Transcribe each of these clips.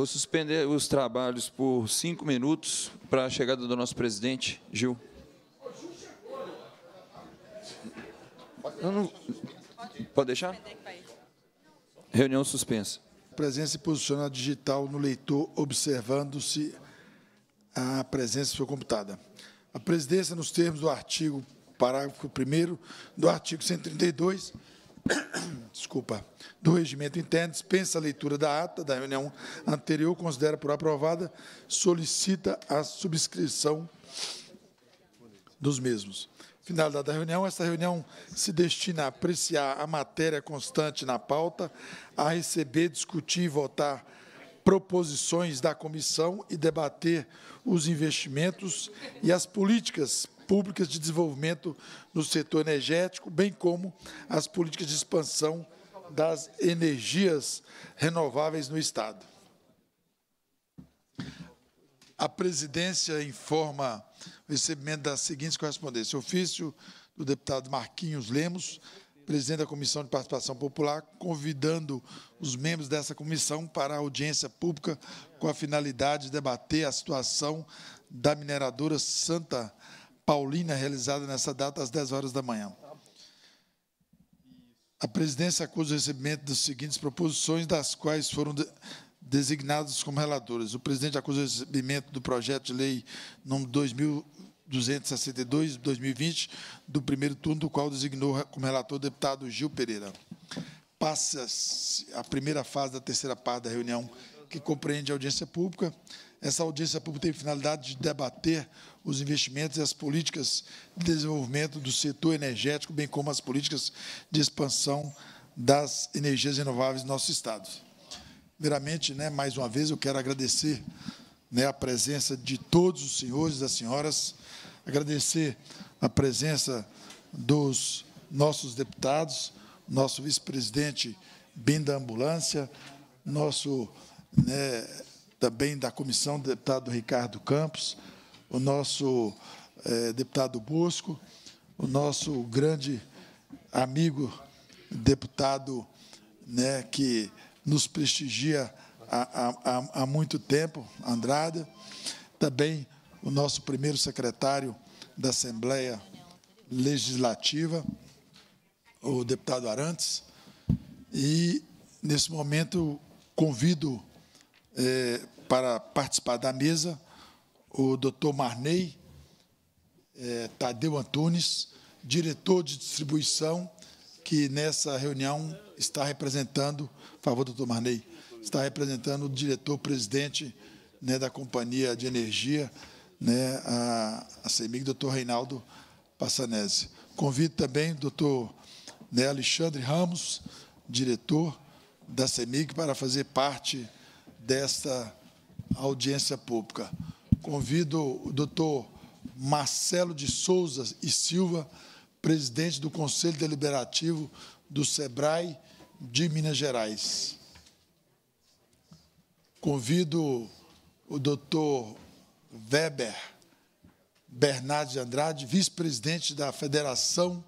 Vou suspender os trabalhos por cinco minutos para a chegada do nosso presidente, Gil. Não, pode deixar? Reunião suspensa. Presença e posicionamento digital no leitor, observando se a presença foi computada. A presidência, nos termos do artigo, parágrafo 1 do artigo 132, desculpa, do regimento interno, dispensa a leitura da ata da reunião anterior, considera por aprovada, solicita a subscrição dos mesmos. Finalidade da reunião, esta reunião se destina a apreciar a matéria constante na pauta, a receber, discutir e votar proposições da comissão e debater os investimentos e as políticas públicas de desenvolvimento no setor energético, bem como as políticas de expansão das energias renováveis no Estado. A presidência informa o recebimento das seguintes correspondências. Ofício do deputado Marquinhos Lemos, presidente da Comissão de Participação Popular, convidando os membros dessa comissão para a audiência pública com a finalidade de debater a situação da mineradora Santa paulina realizada nessa data às 10 horas da manhã. A presidência acusa o recebimento das seguintes proposições, das quais foram de designados como relatores. O presidente acusa o recebimento do projeto de lei número 2262 2020, do primeiro turno, do qual designou como relator o deputado Gil Pereira. Passa a primeira fase da terceira parte da reunião, que compreende a audiência pública. Essa audiência pública tem finalidade de debater os investimentos e as políticas de desenvolvimento do setor energético, bem como as políticas de expansão das energias renováveis do nosso Estado. Primeiramente, né, mais uma vez, eu quero agradecer né, a presença de todos os senhores e das senhoras, agradecer a presença dos nossos deputados, nosso vice-presidente Binda ambulância, nosso né, também da comissão, do deputado Ricardo Campos, o nosso eh, deputado Bosco, o nosso grande amigo deputado né, que nos prestigia há, há, há muito tempo, Andrada, também o nosso primeiro secretário da Assembleia Legislativa, o deputado Arantes, e, nesse momento, convido é, para participar da mesa o doutor Marney é, Tadeu Antunes, diretor de distribuição, que nessa reunião está representando, por favor, doutor Marney, está representando o diretor-presidente né, da Companhia de Energia, né, a, a CEMIG, doutor Reinaldo Passanese. Convido também o doutor né, Alexandre Ramos, diretor da CEMIG, para fazer parte desta audiência pública. Convido o doutor Marcelo de Souza e Silva, presidente do Conselho Deliberativo do SEBRAE de Minas Gerais. Convido o doutor Weber Bernardo de Andrade, vice-presidente da Federação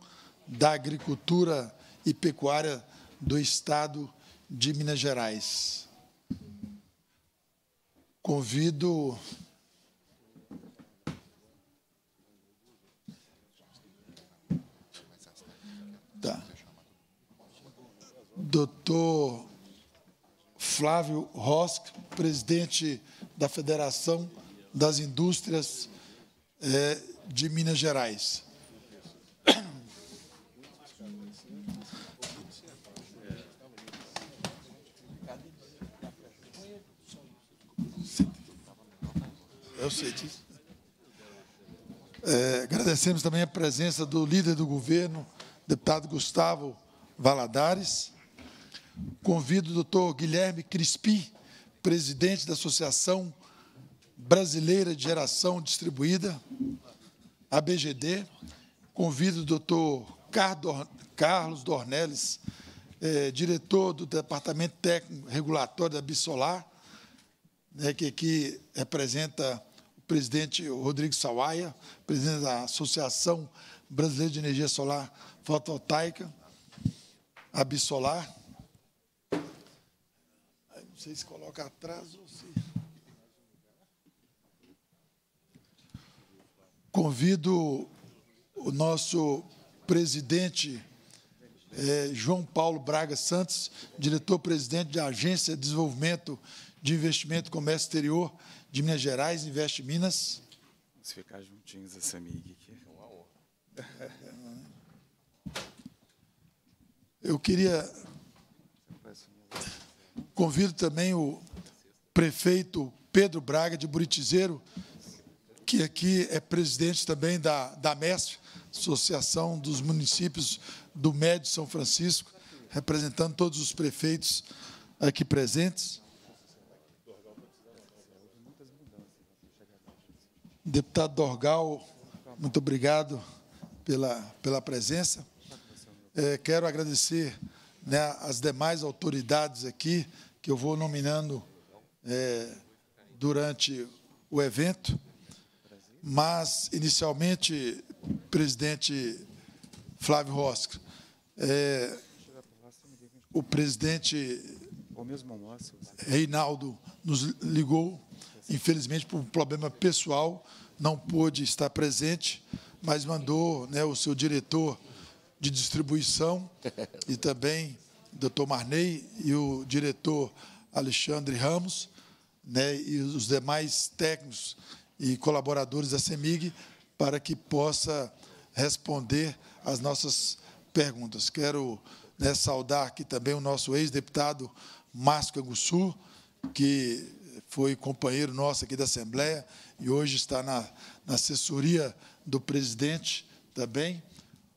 da Agricultura e Pecuária do Estado de Minas Gerais. Convido tá. Doutor Flávio Rosk, presidente da Federação das Indústrias eh, de Minas Gerais. Eu sei disso. É, agradecemos também a presença do líder do governo, deputado Gustavo Valadares. Convido o doutor Guilherme Crispi, presidente da Associação Brasileira de Geração Distribuída, ABGD. Convido o doutor Carlos Dornelles, é, diretor do Departamento Técnico Regulatório da Bissolar, né, que aqui representa presidente Rodrigo Sawaia, presidente da Associação Brasileira de Energia Solar Fotovoltaica, Abisolar. Não sei se coloca atrás ou se... Convido o nosso presidente é, João Paulo Braga Santos, diretor-presidente da Agência de Desenvolvimento de Investimento e Comércio Exterior, de Minas Gerais, Investe Minas. Vamos ficar juntinhos essa amiga. aqui. É uma Eu queria. Convido também o prefeito Pedro Braga de Buritizeiro, que aqui é presidente também da, da MESF, Associação dos Municípios do Médio São Francisco, representando todos os prefeitos aqui presentes. Deputado Dorgal, muito obrigado pela, pela presença. É, quero agradecer né, as demais autoridades aqui, que eu vou nominando é, durante o evento. Mas, inicialmente, presidente Flávio Rosca, é, o presidente Reinaldo nos ligou infelizmente por um problema pessoal não pôde estar presente, mas mandou né, o seu diretor de distribuição e também o doutor Marney e o diretor Alexandre Ramos, né, e os demais técnicos e colaboradores da CEMIG, para que possa responder às nossas perguntas. Quero né, saudar aqui também o nosso ex-deputado Márcio Angussu, que foi companheiro nosso aqui da Assembleia e hoje está na, na assessoria do presidente também.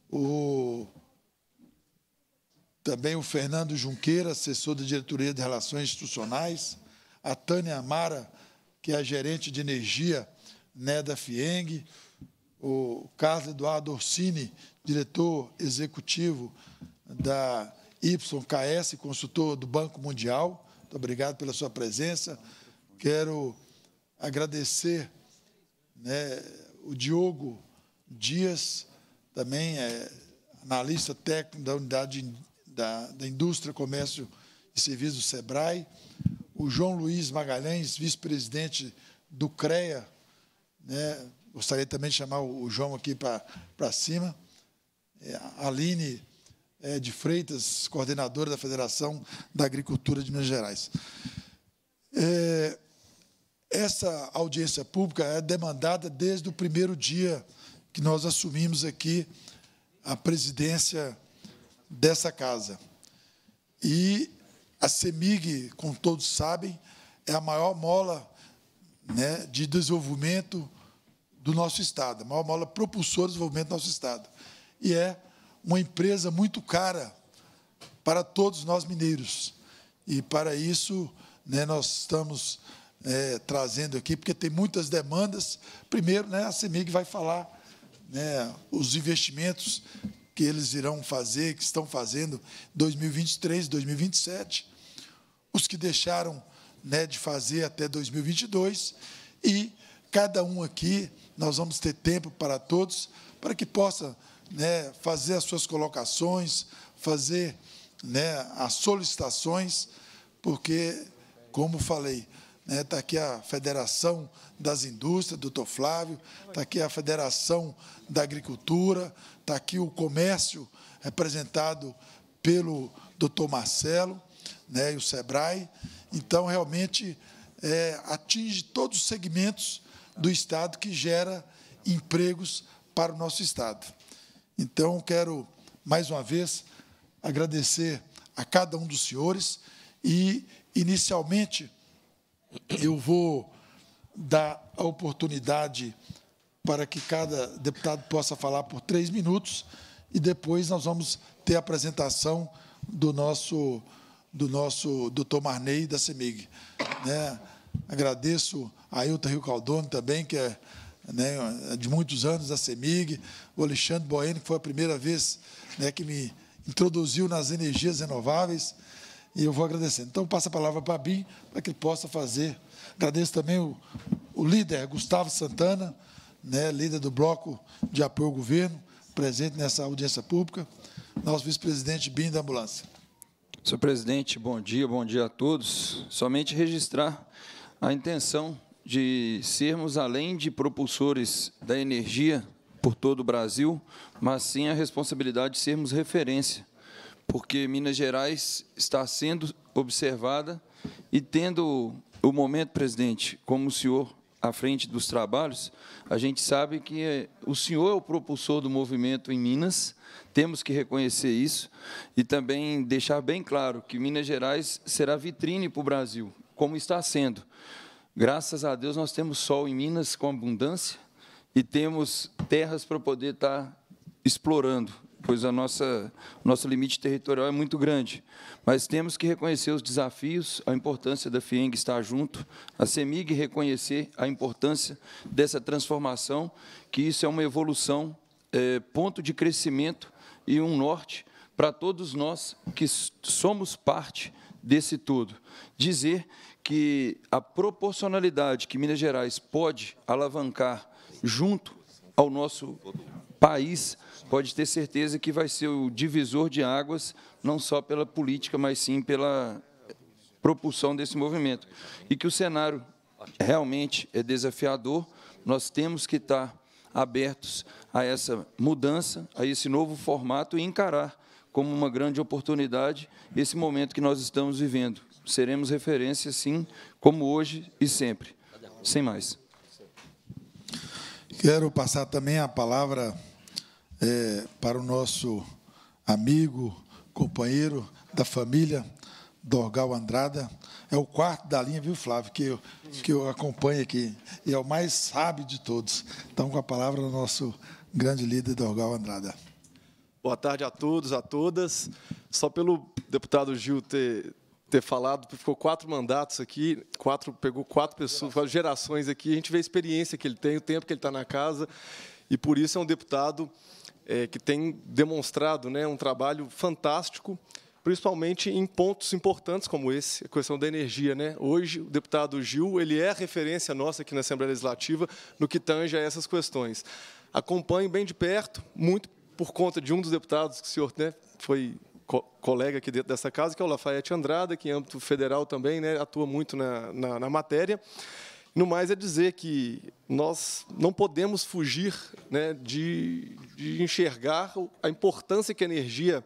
O, também o Fernando Junqueira, assessor da Diretoria de Relações Institucionais, a Tânia Amara, que é a gerente de energia né, da FIENG, o Carlos Eduardo Orsini, diretor executivo da YKS, consultor do Banco Mundial. Muito obrigado pela sua presença. Quero agradecer né, o Diogo Dias, também é analista técnico da unidade da, da Indústria, Comércio e Serviços do SEBRAE, o João Luiz Magalhães, vice-presidente do CREA, né, gostaria também de chamar o João aqui para cima, é, Aline é, de Freitas, coordenadora da Federação da Agricultura de Minas Gerais. É, essa audiência pública é demandada desde o primeiro dia que nós assumimos aqui a presidência dessa casa. E a CEMIG, como todos sabem, é a maior mola né, de desenvolvimento do nosso Estado, a maior mola propulsora do desenvolvimento do nosso Estado. E é uma empresa muito cara para todos nós mineiros. E, para isso, né, nós estamos é, trazendo aqui, porque tem muitas demandas. Primeiro, né, a CEMIG vai falar né, os investimentos que eles irão fazer, que estão fazendo 2023, 2027, os que deixaram né, de fazer até 2022 e cada um aqui nós vamos ter tempo para todos para que possa né, fazer as suas colocações, fazer né, as solicitações, porque como falei, Está né? aqui a Federação das Indústrias, doutor Flávio, está aqui a Federação da Agricultura, está aqui o Comércio, representado pelo doutor Marcelo né, e o SEBRAE. Então, realmente, é, atinge todos os segmentos do Estado que gera empregos para o nosso Estado. Então, quero, mais uma vez, agradecer a cada um dos senhores e, inicialmente, eu vou dar a oportunidade para que cada deputado possa falar por três minutos e depois nós vamos ter a apresentação do nosso do nosso doutor Marnei da CEMIG. Né? Agradeço a Ailton Rio Caldoni também, que é né, de muitos anos da CEMIG, o Alexandre Bueno, que foi a primeira vez né, que me introduziu nas energias renováveis, e eu vou agradecendo. Então, passo a palavra para a Bim, para que ele possa fazer. Agradeço também o, o líder, Gustavo Santana, né, líder do Bloco de Apoio ao Governo, presente nessa audiência pública, nosso vice-presidente Bim da Ambulância. Senhor presidente, bom dia, bom dia a todos. Somente registrar a intenção de sermos, além de propulsores da energia por todo o Brasil, mas sim a responsabilidade de sermos referência porque Minas Gerais está sendo observada e tendo o momento, presidente, como o senhor à frente dos trabalhos, a gente sabe que é, o senhor é o propulsor do movimento em Minas, temos que reconhecer isso e também deixar bem claro que Minas Gerais será vitrine para o Brasil, como está sendo. Graças a Deus nós temos sol em Minas com abundância e temos terras para poder estar explorando pois a nossa nosso limite territorial é muito grande. Mas temos que reconhecer os desafios, a importância da FIENG estar junto, a CEMIG reconhecer a importância dessa transformação, que isso é uma evolução, é, ponto de crescimento e um norte para todos nós que somos parte desse tudo Dizer que a proporcionalidade que Minas Gerais pode alavancar junto ao nosso país, pode ter certeza que vai ser o divisor de águas, não só pela política, mas sim pela propulsão desse movimento. E que o cenário realmente é desafiador, nós temos que estar abertos a essa mudança, a esse novo formato e encarar como uma grande oportunidade esse momento que nós estamos vivendo. Seremos referência, sim, como hoje e sempre. Sem mais. Quero passar também a palavra é, para o nosso amigo, companheiro da família, Dorgal Andrada. É o quarto da linha, viu, Flávio, que eu, que eu acompanho aqui. E é o mais sábio de todos. Então, com a palavra do nosso grande líder, Dorgal Andrada. Boa tarde a todos, a todas. Só pelo deputado Gil ter, ter falado, ficou quatro mandatos aqui, quatro pegou quatro pessoas, quatro gerações aqui. A gente vê a experiência que ele tem, o tempo que ele está na casa, e por isso é um deputado é, que tem demonstrado né, um trabalho fantástico, principalmente em pontos importantes como esse, a questão da energia. Né? Hoje, o deputado Gil ele é a referência nossa aqui na Assembleia Legislativa no que tange a essas questões. Acompanho bem de perto, muito por conta de um dos deputados que o senhor né, foi colega aqui dentro dessa casa, que é o Lafayette Andrada, que em âmbito federal também né, atua muito na, na, na matéria. No mais, é dizer que nós não podemos fugir né, de, de enxergar a importância que a energia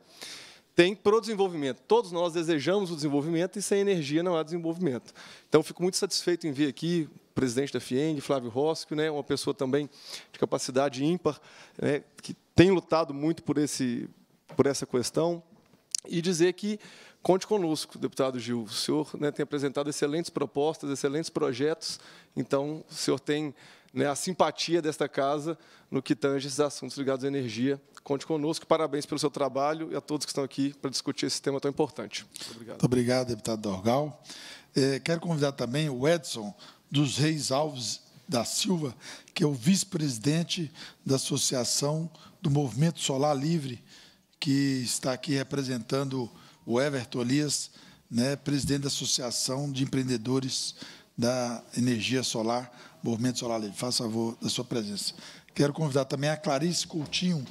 tem para o desenvolvimento. Todos nós desejamos o desenvolvimento e sem energia não há desenvolvimento. Então, fico muito satisfeito em ver aqui o presidente da FIENG, Flávio Rosco, né, uma pessoa também de capacidade ímpar, né, que tem lutado muito por, esse, por essa questão, e dizer que conte conosco, deputado Gil. O senhor né, tem apresentado excelentes propostas, excelentes projetos então, o senhor tem né, a simpatia desta casa no que tange esses assuntos ligados à energia. Conte conosco, parabéns pelo seu trabalho e a todos que estão aqui para discutir esse tema tão importante. Muito obrigado. Muito obrigado, deputado Dorgal. É, quero convidar também o Edson dos Reis Alves da Silva, que é o vice-presidente da Associação do Movimento Solar Livre, que está aqui representando o Everton Elias, né, presidente da Associação de Empreendedores da energia solar, Movimento Solar Livre. Faça favor da sua presença. Quero convidar também a Clarice Coutinho,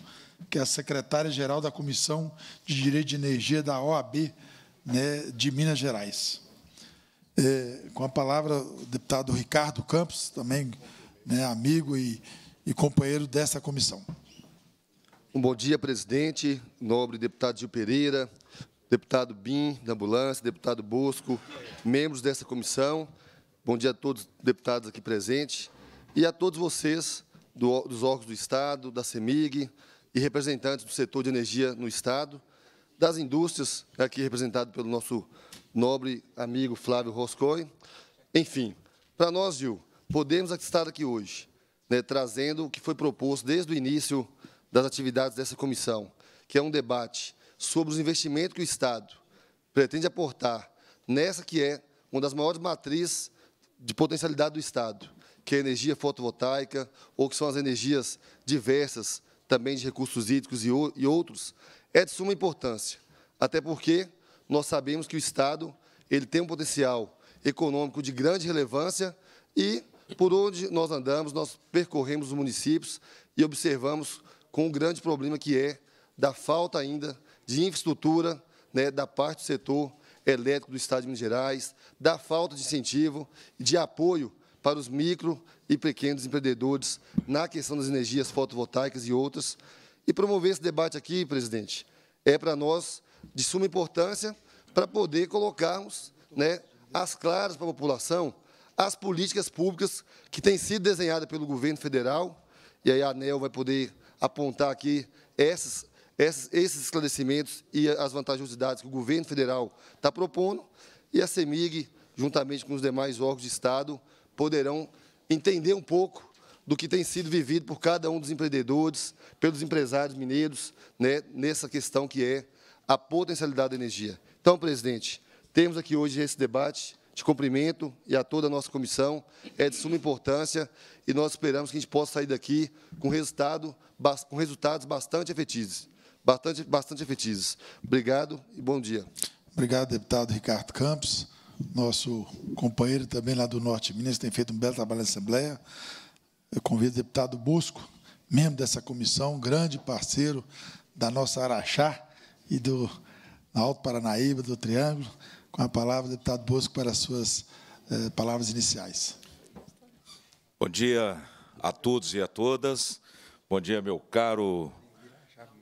que é a secretária-geral da Comissão de Direito de Energia da OAB né, de Minas Gerais. É, com a palavra, o deputado Ricardo Campos, também né, amigo e, e companheiro dessa comissão. Bom dia, presidente, nobre deputado Gil Pereira, deputado Bim, da ambulância, deputado Bosco, membros dessa comissão. Bom dia a todos os deputados aqui presentes e a todos vocês do, dos órgãos do Estado, da CEMIG e representantes do setor de energia no Estado, das indústrias, aqui representado pelo nosso nobre amigo Flávio Roscoe. Enfim, para nós, Gil, podemos estar aqui hoje, né, trazendo o que foi proposto desde o início das atividades dessa comissão, que é um debate sobre os investimentos que o Estado pretende aportar nessa que é uma das maiores matrizes de potencialidade do Estado, que é a energia fotovoltaica, ou que são as energias diversas, também de recursos hídricos e, e outros, é de suma importância, até porque nós sabemos que o Estado ele tem um potencial econômico de grande relevância e, por onde nós andamos, nós percorremos os municípios e observamos com o grande problema que é da falta ainda de infraestrutura né, da parte do setor elétrico do Estado de Minas Gerais, da falta de incentivo e de apoio para os micro e pequenos empreendedores na questão das energias fotovoltaicas e outras. E promover esse debate aqui, presidente, é para nós de suma importância para poder colocarmos né, as claras para a população as políticas públicas que têm sido desenhadas pelo governo federal, e aí a ANEL vai poder apontar aqui essas esses esclarecimentos e as vantajosidades que o governo federal está propondo, e a CEMIG, juntamente com os demais órgãos de Estado, poderão entender um pouco do que tem sido vivido por cada um dos empreendedores, pelos empresários mineiros, né, nessa questão que é a potencialidade da energia. Então, presidente, temos aqui hoje esse debate, te cumprimento e a toda a nossa comissão, é de suma importância e nós esperamos que a gente possa sair daqui com, resultado, com resultados bastante efetivos bastante, bastante efetivos. Obrigado e bom dia. Obrigado, deputado Ricardo Campos, nosso companheiro também lá do Norte Minas, tem feito um belo trabalho na Assembleia. Eu convido o deputado Busco, membro dessa comissão, grande parceiro da nossa Araxá e do Alto Paranaíba, do Triângulo, com a palavra, deputado Bosco, para as suas eh, palavras iniciais. Bom dia a todos e a todas. Bom dia, meu caro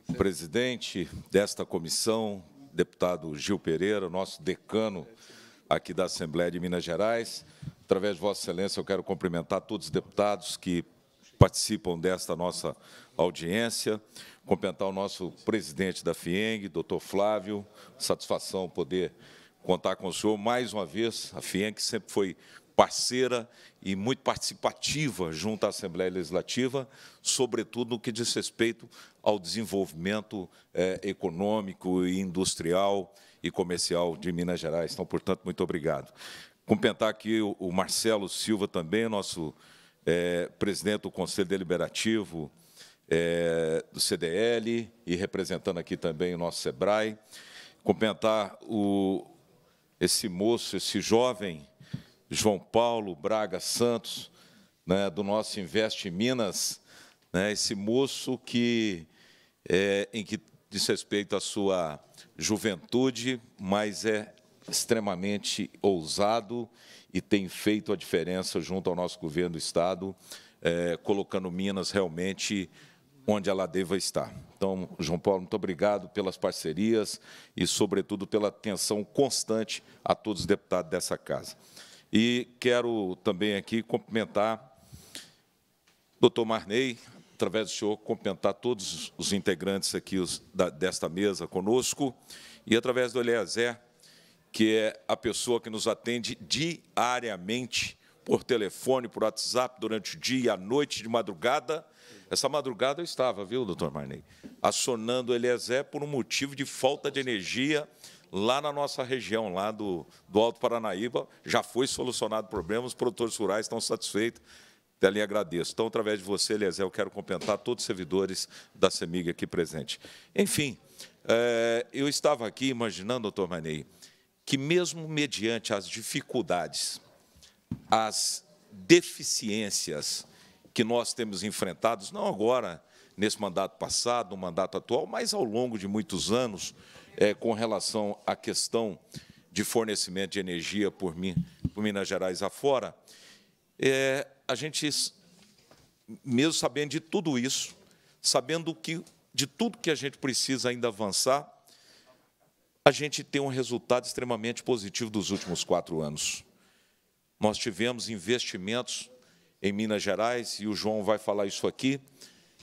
o presidente desta comissão, deputado Gil Pereira, nosso decano aqui da Assembleia de Minas Gerais. Através de Vossa Excelência, eu quero cumprimentar todos os deputados que participam desta nossa audiência, cumprimentar o nosso presidente da FIENG, doutor Flávio, satisfação poder contar com o senhor mais uma vez, a FIENG sempre foi parceira e muito participativa junto à Assembleia Legislativa, sobretudo no que diz respeito ao desenvolvimento é, econômico e industrial e comercial de Minas Gerais. Então, portanto, muito obrigado. Cumprimentar aqui o, Marcelo Silva também, nosso é, presidente do Conselho Deliberativo é, do CDL e representando aqui também o nosso SEBRAE. Cumprimentar o, esse moço, esse jovem, João Paulo, Braga Santos, né, do nosso Invest Minas, né, esse moço que, é, em que diz respeito à sua juventude, mas é extremamente ousado e tem feito a diferença junto ao nosso governo do Estado, é, colocando Minas realmente onde ela deva estar. Então, João Paulo, muito obrigado pelas parcerias e, sobretudo, pela atenção constante a todos os deputados dessa casa. E quero também aqui cumprimentar o doutor Marney, através do senhor, cumprimentar todos os integrantes aqui os, da, desta mesa conosco, e através do Eliezer, que é a pessoa que nos atende diariamente, por telefone, por WhatsApp, durante o dia, à noite, de madrugada. Essa madrugada eu estava, viu, doutor Marney? Acionando o Eliezer por um motivo de falta de energia lá na nossa região, lá do, do Alto Paranaíba, já foi solucionado o problema, os produtores rurais estão satisfeitos. Até lhe agradeço. Então, através de você, Eliezer, eu quero cumprimentar todos os servidores da CEMIG aqui presente. Enfim, é, eu estava aqui imaginando, doutor Manei, que mesmo mediante as dificuldades, as deficiências que nós temos enfrentados, não agora, nesse mandato passado, no mandato atual, mas ao longo de muitos anos, é, com relação à questão de fornecimento de energia por, por Minas Gerais afora, é, a gente, mesmo sabendo de tudo isso, sabendo que de tudo que a gente precisa ainda avançar, a gente tem um resultado extremamente positivo dos últimos quatro anos. Nós tivemos investimentos em Minas Gerais, e o João vai falar isso aqui,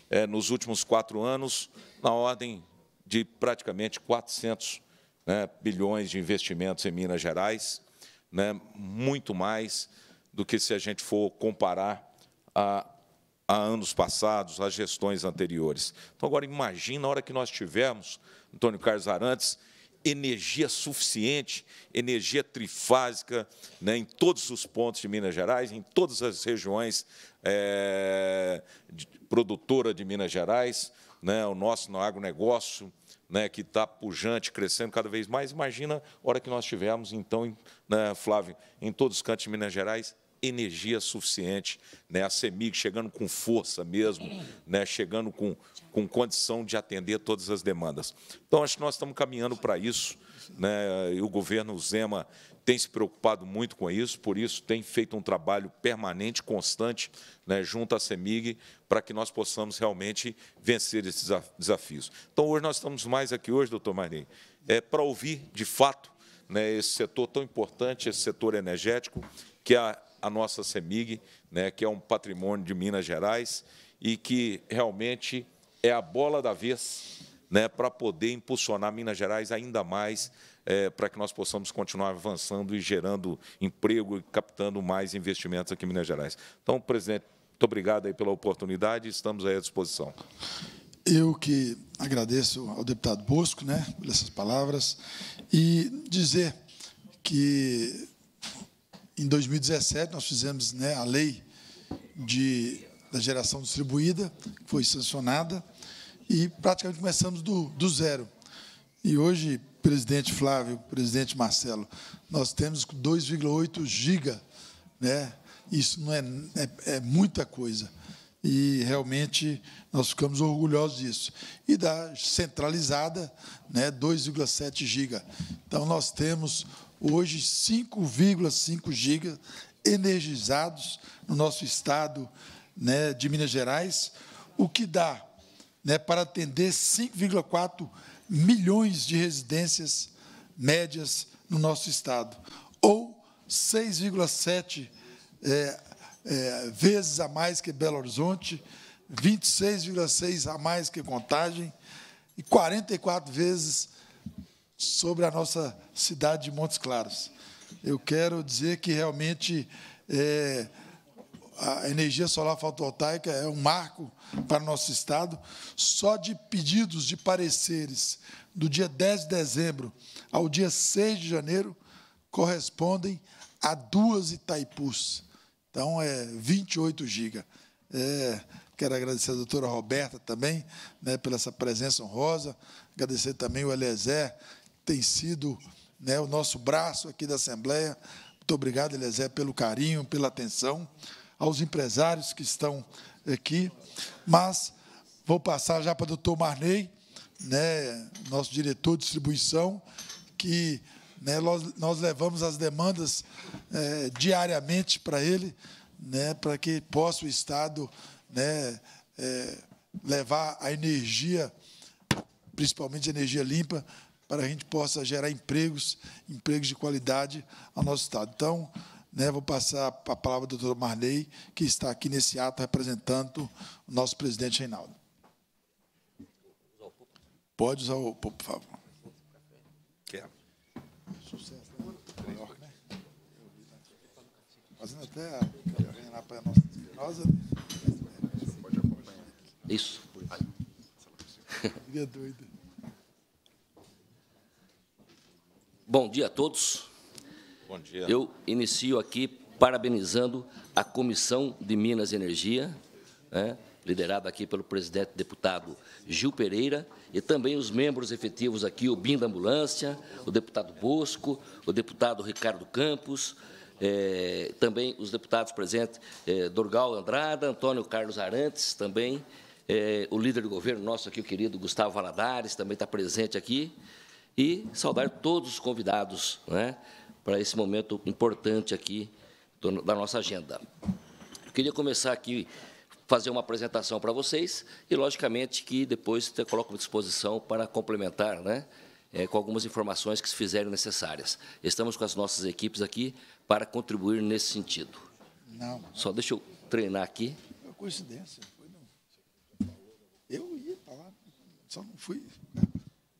é, nos últimos quatro anos, na ordem de praticamente 400 né, bilhões de investimentos em Minas Gerais, né, muito mais do que se a gente for comparar a, a anos passados, a gestões anteriores. Então, agora, imagina a hora que nós tivermos, Antônio Carlos Arantes, energia suficiente, energia trifásica né, em todos os pontos de Minas Gerais, em todas as regiões é, de, produtora de Minas Gerais, né, o nosso agronegócio, né, que está pujante, crescendo cada vez mais. Imagina a hora que nós tivermos, então, né, Flávio, em todos os cantos de Minas Gerais, energia suficiente, né, a CEMIG chegando com força mesmo, né, chegando com, com condição de atender todas as demandas. Então, acho que nós estamos caminhando para isso. Né, e o governo Zema tem se preocupado muito com isso, por isso tem feito um trabalho permanente, constante, né, junto à CEMIG, para que nós possamos realmente vencer esses desafios. Então, hoje nós estamos mais aqui hoje, doutor Marinho, é, para ouvir, de fato, né, esse setor tão importante, esse setor energético, que é a, a nossa CEMIG, né, que é um patrimônio de Minas Gerais e que realmente é a bola da vez né, para poder impulsionar Minas Gerais ainda mais, é, para que nós possamos continuar avançando e gerando emprego e captando mais investimentos aqui em Minas Gerais. Então, presidente, muito obrigado aí pela oportunidade, estamos à disposição. Eu que agradeço ao deputado Bosco né, por essas palavras e dizer que em 2017 nós fizemos né, a lei de, da geração distribuída, que foi sancionada, e praticamente começamos do, do zero. E hoje, presidente Flávio, presidente Marcelo, nós temos 2,8 giga, né? Isso não é, é, é, muita coisa. E realmente nós ficamos orgulhosos disso. E da centralizada, né, 2,7 giga. Então nós temos hoje 5,5 giga energizados no nosso estado né, de Minas Gerais, o que dá né, para atender 5,4 milhões de residências médias no nosso Estado, ou 6,7 é, é, vezes a mais que Belo Horizonte, 26,6 a mais que Contagem e 44 vezes sobre a nossa cidade de Montes Claros. Eu quero dizer que realmente é, a energia solar fotovoltaica é um marco para o nosso Estado. Só de pedidos de pareceres do dia 10 de dezembro ao dia 6 de janeiro correspondem a duas Itaipus. Então, é 28 gigas. É, quero agradecer a doutora Roberta também né, pela essa presença honrosa, agradecer também o Eliezer, que tem sido né, o nosso braço aqui da Assembleia. Muito obrigado, Eliezer, pelo carinho, pela atenção aos empresários que estão aqui, mas vou passar já para o doutor Marney, né, nosso diretor de distribuição, que né, nós, levamos as demandas é, diariamente para ele, né, para que possa o Estado né, é, levar a energia, principalmente a energia limpa, para que a gente possa gerar empregos, empregos de qualidade ao nosso Estado. Então, né, vou passar a palavra ao doutor Marley, que está aqui nesse ato representando o nosso presidente Reinaldo. Pode usar o por favor. Quero. Sucesso, né? Melhor, né? Fazendo até a Reina para a nossa espinosa. Pode acompanhar. Isso. Bom dia a todos. Bom dia. Eu inicio aqui parabenizando a Comissão de Minas e Energia, né, liderada aqui pelo presidente deputado Gil Pereira, e também os membros efetivos aqui, o BIM da Ambulância, o deputado Bosco, o deputado Ricardo Campos, eh, também os deputados presentes, eh, Dorgal Andrada, Antônio Carlos Arantes, também eh, o líder do governo nosso aqui, o querido Gustavo Valadares, também está presente aqui, e saudar todos os convidados, né? para esse momento importante aqui do, da nossa agenda. Eu queria começar aqui fazer uma apresentação para vocês e, logicamente, que depois eu coloco à disposição para complementar, né? É, com algumas informações que se fizerem necessárias. Estamos com as nossas equipes aqui para contribuir nesse sentido. Não. Só deixa eu treinar aqui. É coincidência. Eu ia para lá, só não fui. Né?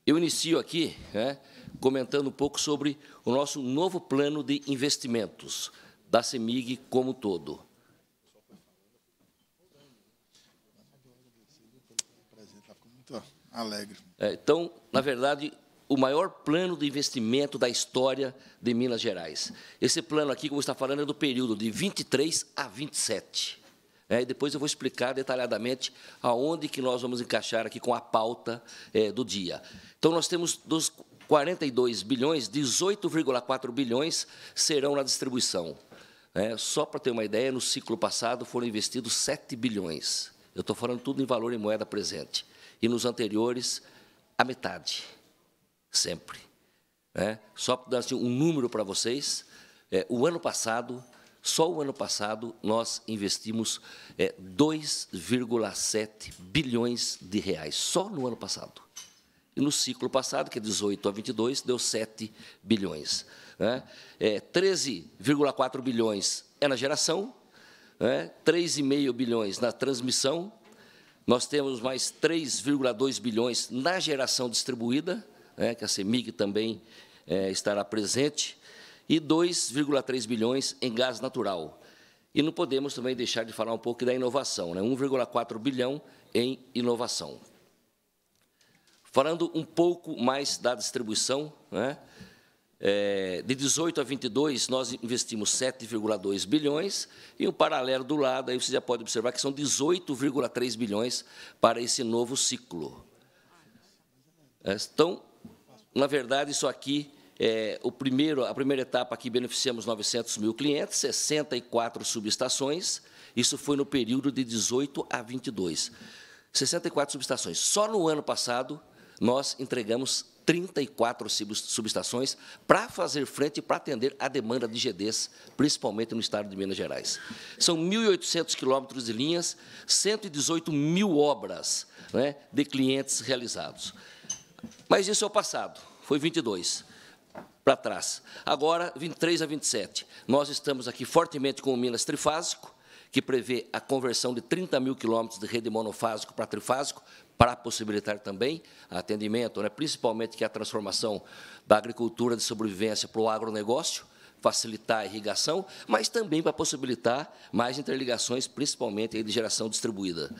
Eu inicio aqui né, comentando um pouco sobre o nosso novo plano de investimentos da CEMIG como um todo. Alegre. É, então, na verdade, o maior plano de investimento da história de Minas Gerais. Esse plano aqui, como está falando, é do período de 23 a 27. É, e depois eu vou explicar detalhadamente aonde que nós vamos encaixar aqui com a pauta é, do dia. Então, nós temos dos 42 bilhões, 18,4 bilhões serão na distribuição. É, só para ter uma ideia, no ciclo passado foram investidos 7 bilhões. Eu estou falando tudo em valor em moeda presente. E nos anteriores, a metade, sempre. É, só para dar assim, um número para vocês, é, o ano passado, só o ano passado, nós investimos 2,7 é, bilhões de reais, só no ano passado e no ciclo passado, que é 18 a 22, deu 7 bilhões. Né? É, 13,4 bilhões é na geração, né? 3,5 bilhões na transmissão, nós temos mais 3,2 bilhões na geração distribuída, né? que a CEMIG também é, estará presente, e 2,3 bilhões em gás natural. E não podemos também deixar de falar um pouco da inovação, né? 1,4 bilhão em inovação. Falando um pouco mais da distribuição, né? É, de 18 a 22, nós investimos 7,2 bilhões, e o um paralelo do lado, aí você já pode observar que são 18,3 bilhões para esse novo ciclo. É, então, na verdade, isso aqui, é, o primeiro, a primeira etapa que beneficiamos 900 mil clientes, 64 subestações, isso foi no período de 18 a 22. 64 subestações. Só no ano passado, nós entregamos 34 subestações para fazer frente e para atender a demanda de GDs, principalmente no estado de Minas Gerais. São 1.800 quilômetros de linhas, 118 mil obras né, de clientes realizados. Mas isso é o passado, foi 22 para trás. Agora, 23 a 27, nós estamos aqui fortemente com o Minas Trifásico, que prevê a conversão de 30 mil quilômetros de rede monofásico para trifásico, para possibilitar também atendimento, né, principalmente que a transformação da agricultura de sobrevivência para o agronegócio, facilitar a irrigação, mas também para possibilitar mais interligações, principalmente de geração distribuída.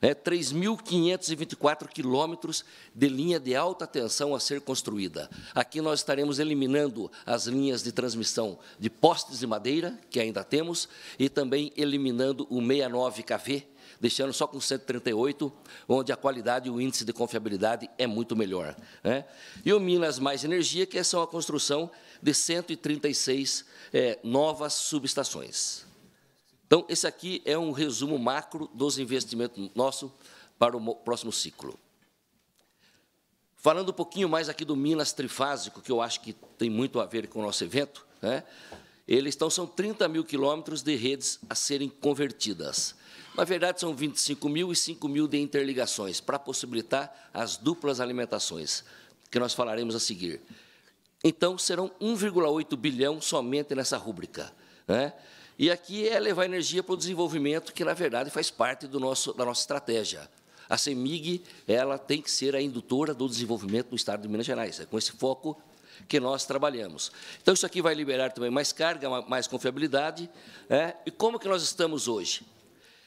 É, 3.524 quilômetros de linha de alta tensão a ser construída. Aqui nós estaremos eliminando as linhas de transmissão de postes de madeira, que ainda temos, e também eliminando o 69 KV, deixando só com 138, onde a qualidade e o índice de confiabilidade é muito melhor. Né? E o Minas Mais Energia, que é a construção de 136 é, eh, novas subestações. Então, esse aqui é um resumo macro dos investimentos nossos para o próximo ciclo. Falando um pouquinho mais aqui do Minas Trifásico, que eu acho que tem muito a ver com o nosso evento, né? eles estão, são 30 mil quilômetros de redes a serem convertidas. Na verdade, são 25 mil e 5 mil de interligações para possibilitar as duplas alimentações, que nós falaremos a seguir. Então, serão 1,8 bilhão somente nessa rúbrica. Né? E aqui é levar energia para o desenvolvimento, que, na verdade, faz parte do nosso, da nossa estratégia. A CEMIG ela tem que ser a indutora do desenvolvimento do Estado de Minas Gerais. É com esse foco que nós trabalhamos. Então, isso aqui vai liberar também mais carga, mais confiabilidade. Né? E como que nós estamos hoje?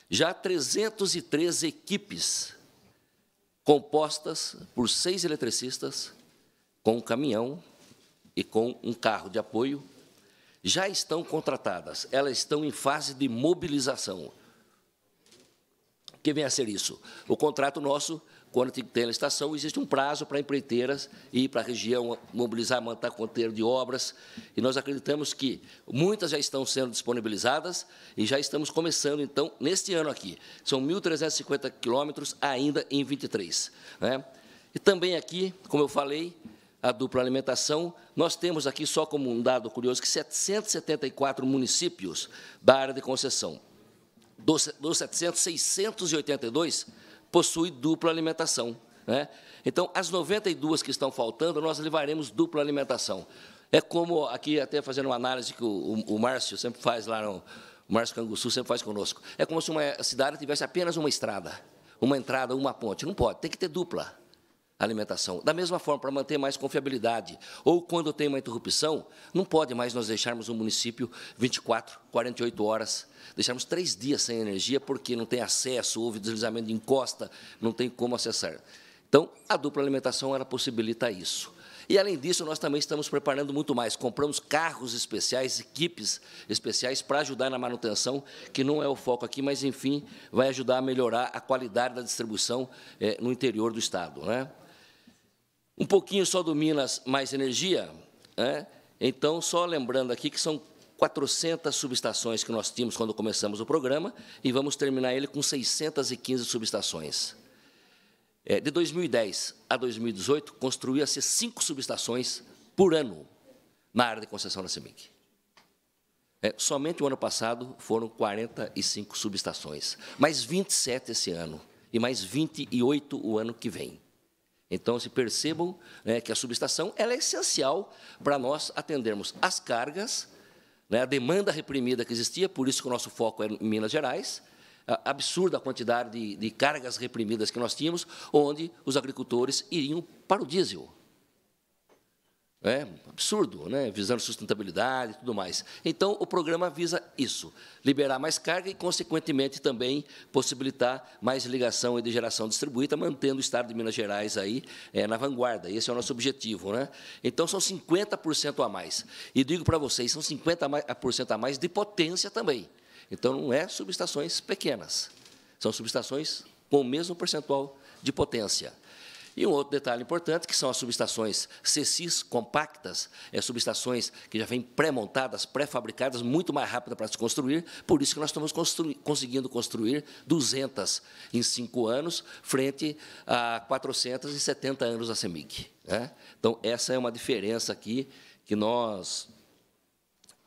Já 313 equipes compostas por seis eletricistas, com um caminhão e com um carro de apoio, já estão contratadas, elas estão em fase de mobilização. O que vem a ser isso? O contrato nosso quando tem a licitação, existe um prazo para empreiteiras ir para a região, mobilizar, montar conteiro de obras, e nós acreditamos que muitas já estão sendo disponibilizadas e já estamos começando, então, neste ano aqui. São 1.350 quilômetros ainda em 23. Né? E também aqui, como eu falei, a dupla alimentação, nós temos aqui, só como um dado curioso, que 774 municípios da área de concessão. Dos, dos 700, 682 possui dupla alimentação. Né? Então, as 92 que estão faltando, nós levaremos dupla alimentação. É como, aqui até fazendo uma análise que o, o, o Márcio sempre faz lá no, o Márcio Canguçu sempre faz conosco. É como se uma cidade tivesse apenas uma estrada, uma entrada, uma ponte. Não pode, tem que ter dupla alimentação. Da mesma forma, para manter mais confiabilidade, ou quando tem uma interrupção, não pode mais nós deixarmos o município 24, 48 horas, deixarmos três dias sem energia, porque não tem acesso, houve deslizamento de encosta, não tem como acessar. Então, a dupla alimentação ela possibilita isso. E, além disso, nós também estamos preparando muito mais. Compramos carros especiais, equipes especiais para ajudar na manutenção, que não é o foco aqui, mas, enfim, vai ajudar a melhorar a qualidade da distribuição é, no interior do Estado. Né? Um pouquinho só do Minas Mais Energia. Né? Então, só lembrando aqui que são 400 subestações que nós tínhamos quando começamos o programa e vamos terminar ele com 615 subestações. É, de 2010 a 2018, construía-se cinco subestações por ano na área de concessão da CEMIC. É, somente o ano passado foram 45 subestações, mais 27 esse ano e mais 28 o ano que vem. Então, se percebam né, que a subestação ela é essencial para nós atendermos as cargas, né, a demanda reprimida que existia, por isso que o nosso foco é em Minas Gerais, a absurda quantidade de, de cargas reprimidas que nós tínhamos, onde os agricultores iriam para o diesel. Né? Absurdo, né? visando sustentabilidade e tudo mais. Então, o programa visa isso, liberar mais carga e, consequentemente, também possibilitar mais ligação e de geração distribuída, mantendo o Estado de Minas Gerais aí é, na vanguarda. Esse é o nosso objetivo. Né? Então, são 50% a mais. E digo para vocês, são 50% a mais de potência também. Então, não é subestações pequenas, são subestações com o mesmo percentual de potência. E um outro detalhe importante, que são as subestações CCIS compactas, é, subestações que já vêm pré-montadas, pré-fabricadas, muito mais rápida para se construir, por isso que nós estamos conseguindo construir 200 em cinco anos, frente a 470 anos da CEMIG. Né? Então, essa é uma diferença aqui que nós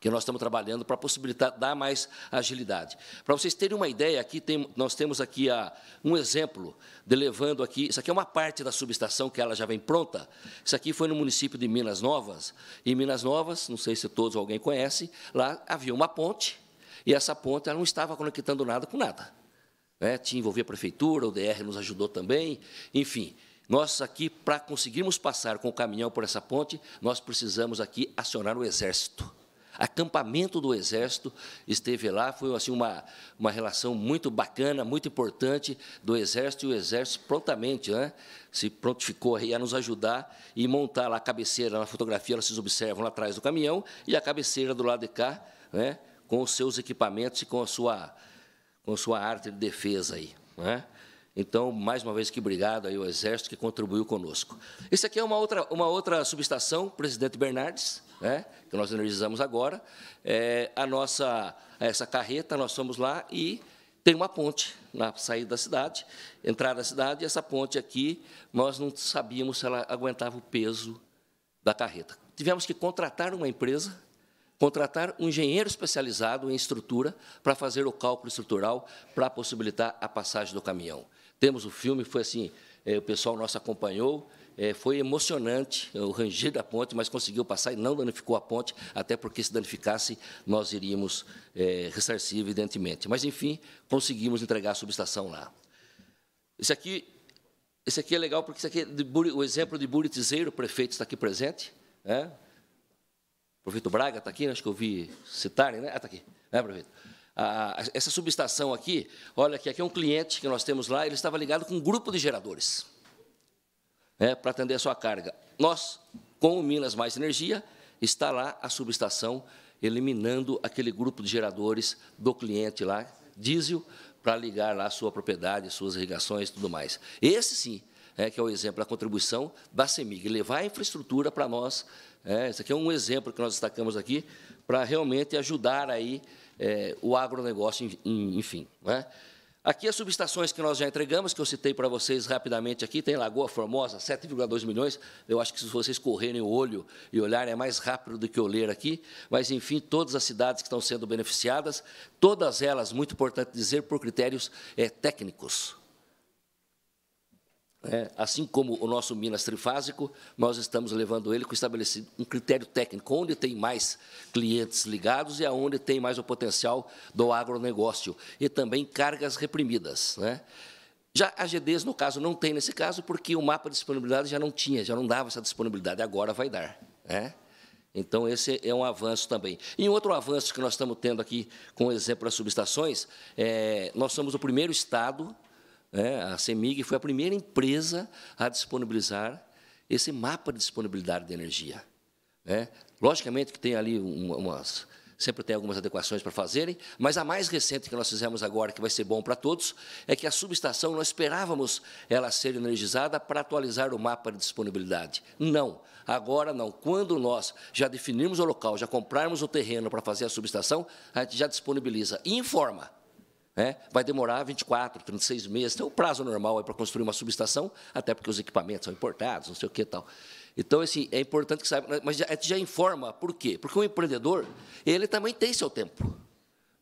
que nós estamos trabalhando para possibilitar dar mais agilidade. Para vocês terem uma ideia, aqui tem, nós temos aqui a, um exemplo de levando aqui, isso aqui é uma parte da subestação que ela já vem pronta. Isso aqui foi no município de Minas Novas. Em Minas Novas, não sei se todos ou alguém conhece, lá havia uma ponte e essa ponte ela não estava conectando nada com nada. Né? Tinha envolvido a prefeitura, o DR nos ajudou também, enfim. Nós aqui, para conseguirmos passar com o caminhão por essa ponte, nós precisamos aqui acionar o exército acampamento do Exército esteve lá. Foi assim, uma, uma relação muito bacana, muito importante do Exército, e o Exército prontamente né, se prontificou a nos ajudar e montar lá a cabeceira. Na fotografia, vocês observam lá atrás do caminhão, e a cabeceira do lado de cá, né, com os seus equipamentos e com a sua, com a sua arte de defesa. aí. Né? Então, mais uma vez que obrigado aí ao Exército que contribuiu conosco. Isso aqui é uma outra, uma outra subestação, presidente Bernardes, né, que nós energizamos agora, é, a nossa, essa carreta, nós fomos lá e tem uma ponte na saída da cidade, entrada da cidade, e essa ponte aqui, nós não sabíamos se ela aguentava o peso da carreta. Tivemos que contratar uma empresa, contratar um engenheiro especializado em estrutura para fazer o cálculo estrutural para possibilitar a passagem do caminhão. Temos o filme, foi assim, é, o pessoal nosso acompanhou, é, foi emocionante é, o ranger da ponte, mas conseguiu passar e não danificou a ponte, até porque se danificasse, nós iríamos é, ressarcir, evidentemente. Mas, enfim, conseguimos entregar a subestação lá. Esse aqui, esse aqui é legal, porque esse aqui é de, o exemplo de Buritizeiro, o prefeito está aqui presente. Né? O prefeito Braga está aqui, né? acho que eu vi citarem, né? Ah, está aqui, né, prefeito? Ah, essa subestação aqui, olha que aqui é um cliente que nós temos lá, ele estava ligado com um grupo de geradores né, para atender a sua carga. Nós, com o Minas Mais Energia, está lá a subestação eliminando aquele grupo de geradores do cliente lá, diesel, para ligar lá a sua propriedade, suas irrigações e tudo mais. Esse sim, é, que é o exemplo da contribuição da CEMIG, levar a infraestrutura para nós. É, esse aqui é um exemplo que nós destacamos aqui para realmente ajudar aí é, o agronegócio, enfim. Né? Aqui as subestações que nós já entregamos, que eu citei para vocês rapidamente aqui, tem Lagoa Formosa, 7,2 milhões. Eu acho que se vocês correrem o olho e olharem, é mais rápido do que eu ler aqui. Mas, enfim, todas as cidades que estão sendo beneficiadas, todas elas, muito importante dizer, por critérios é, técnicos. Né? Assim como o nosso Minas trifásico, nós estamos levando ele com estabelecido um critério técnico, onde tem mais clientes ligados e aonde tem mais o potencial do agronegócio, e também cargas reprimidas. Né? Já a GDs, no caso, não tem nesse caso, porque o mapa de disponibilidade já não tinha, já não dava essa disponibilidade, agora vai dar. Né? Então, esse é um avanço também. E outro avanço que nós estamos tendo aqui, com exemplo, as subestações, é, nós somos o primeiro Estado é, a CEMIG foi a primeira empresa a disponibilizar esse mapa de disponibilidade de energia. É, logicamente que tem ali umas, sempre tem algumas adequações para fazerem, mas a mais recente que nós fizemos agora, que vai ser bom para todos, é que a subestação, nós esperávamos ela ser energizada para atualizar o mapa de disponibilidade. Não, agora não. Quando nós já definirmos o local, já comprarmos o terreno para fazer a subestação, a gente já disponibiliza e informa né? Vai demorar 24, 36 meses, então é o prazo normal é para construir uma subestação, até porque os equipamentos são importados, não sei o que e tal. Então, assim, é importante que saiba, né, mas já, já informa por quê? Porque o empreendedor, ele também tem seu tempo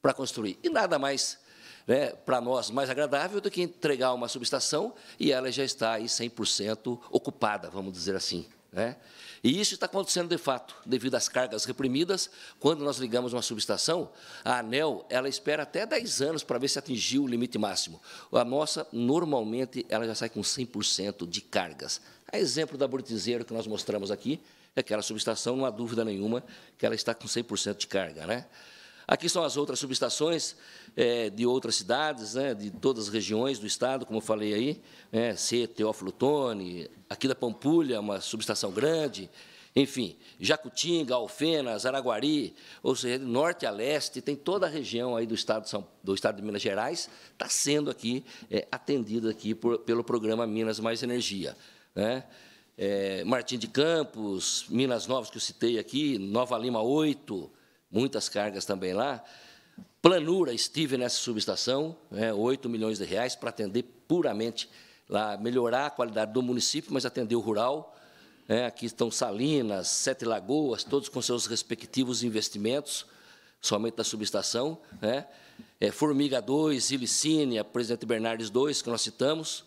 para construir. E nada mais né, para nós mais agradável do que entregar uma subestação e ela já está aí 100% ocupada, vamos dizer assim. Né? E isso está acontecendo de fato, devido às cargas reprimidas. Quando nós ligamos uma subestação, a ANEL ela espera até 10 anos para ver se atingiu o limite máximo. A nossa, normalmente, ela já sai com 100% de cargas. A exemplo da Burtizeiro que nós mostramos aqui, é aquela subestação, não há dúvida nenhuma que ela está com 100% de carga. Né? Aqui são as outras subestações é, de outras cidades, né, de todas as regiões do Estado, como eu falei aí, né, C, Teófilo Tone, aqui da Pampulha, uma subestação grande, enfim, Jacutinga, Alfenas, Araguari, ou seja, de norte a leste, tem toda a região aí do Estado de, são, do estado de Minas Gerais, está sendo aqui é, atendida aqui por, pelo programa Minas Mais Energia. Né? É, Martim de Campos, Minas Novas, que eu citei aqui, Nova Lima 8, muitas cargas também lá. Planura, estive nessa subestação, né, 8 milhões de reais para atender puramente lá, melhorar a qualidade do município, mas atender o rural. Né, aqui estão Salinas, Sete Lagoas, todos com seus respectivos investimentos, somente da subestação. Né, é, Formiga 2, Ilicínia, Presidente Bernardes 2, que nós citamos.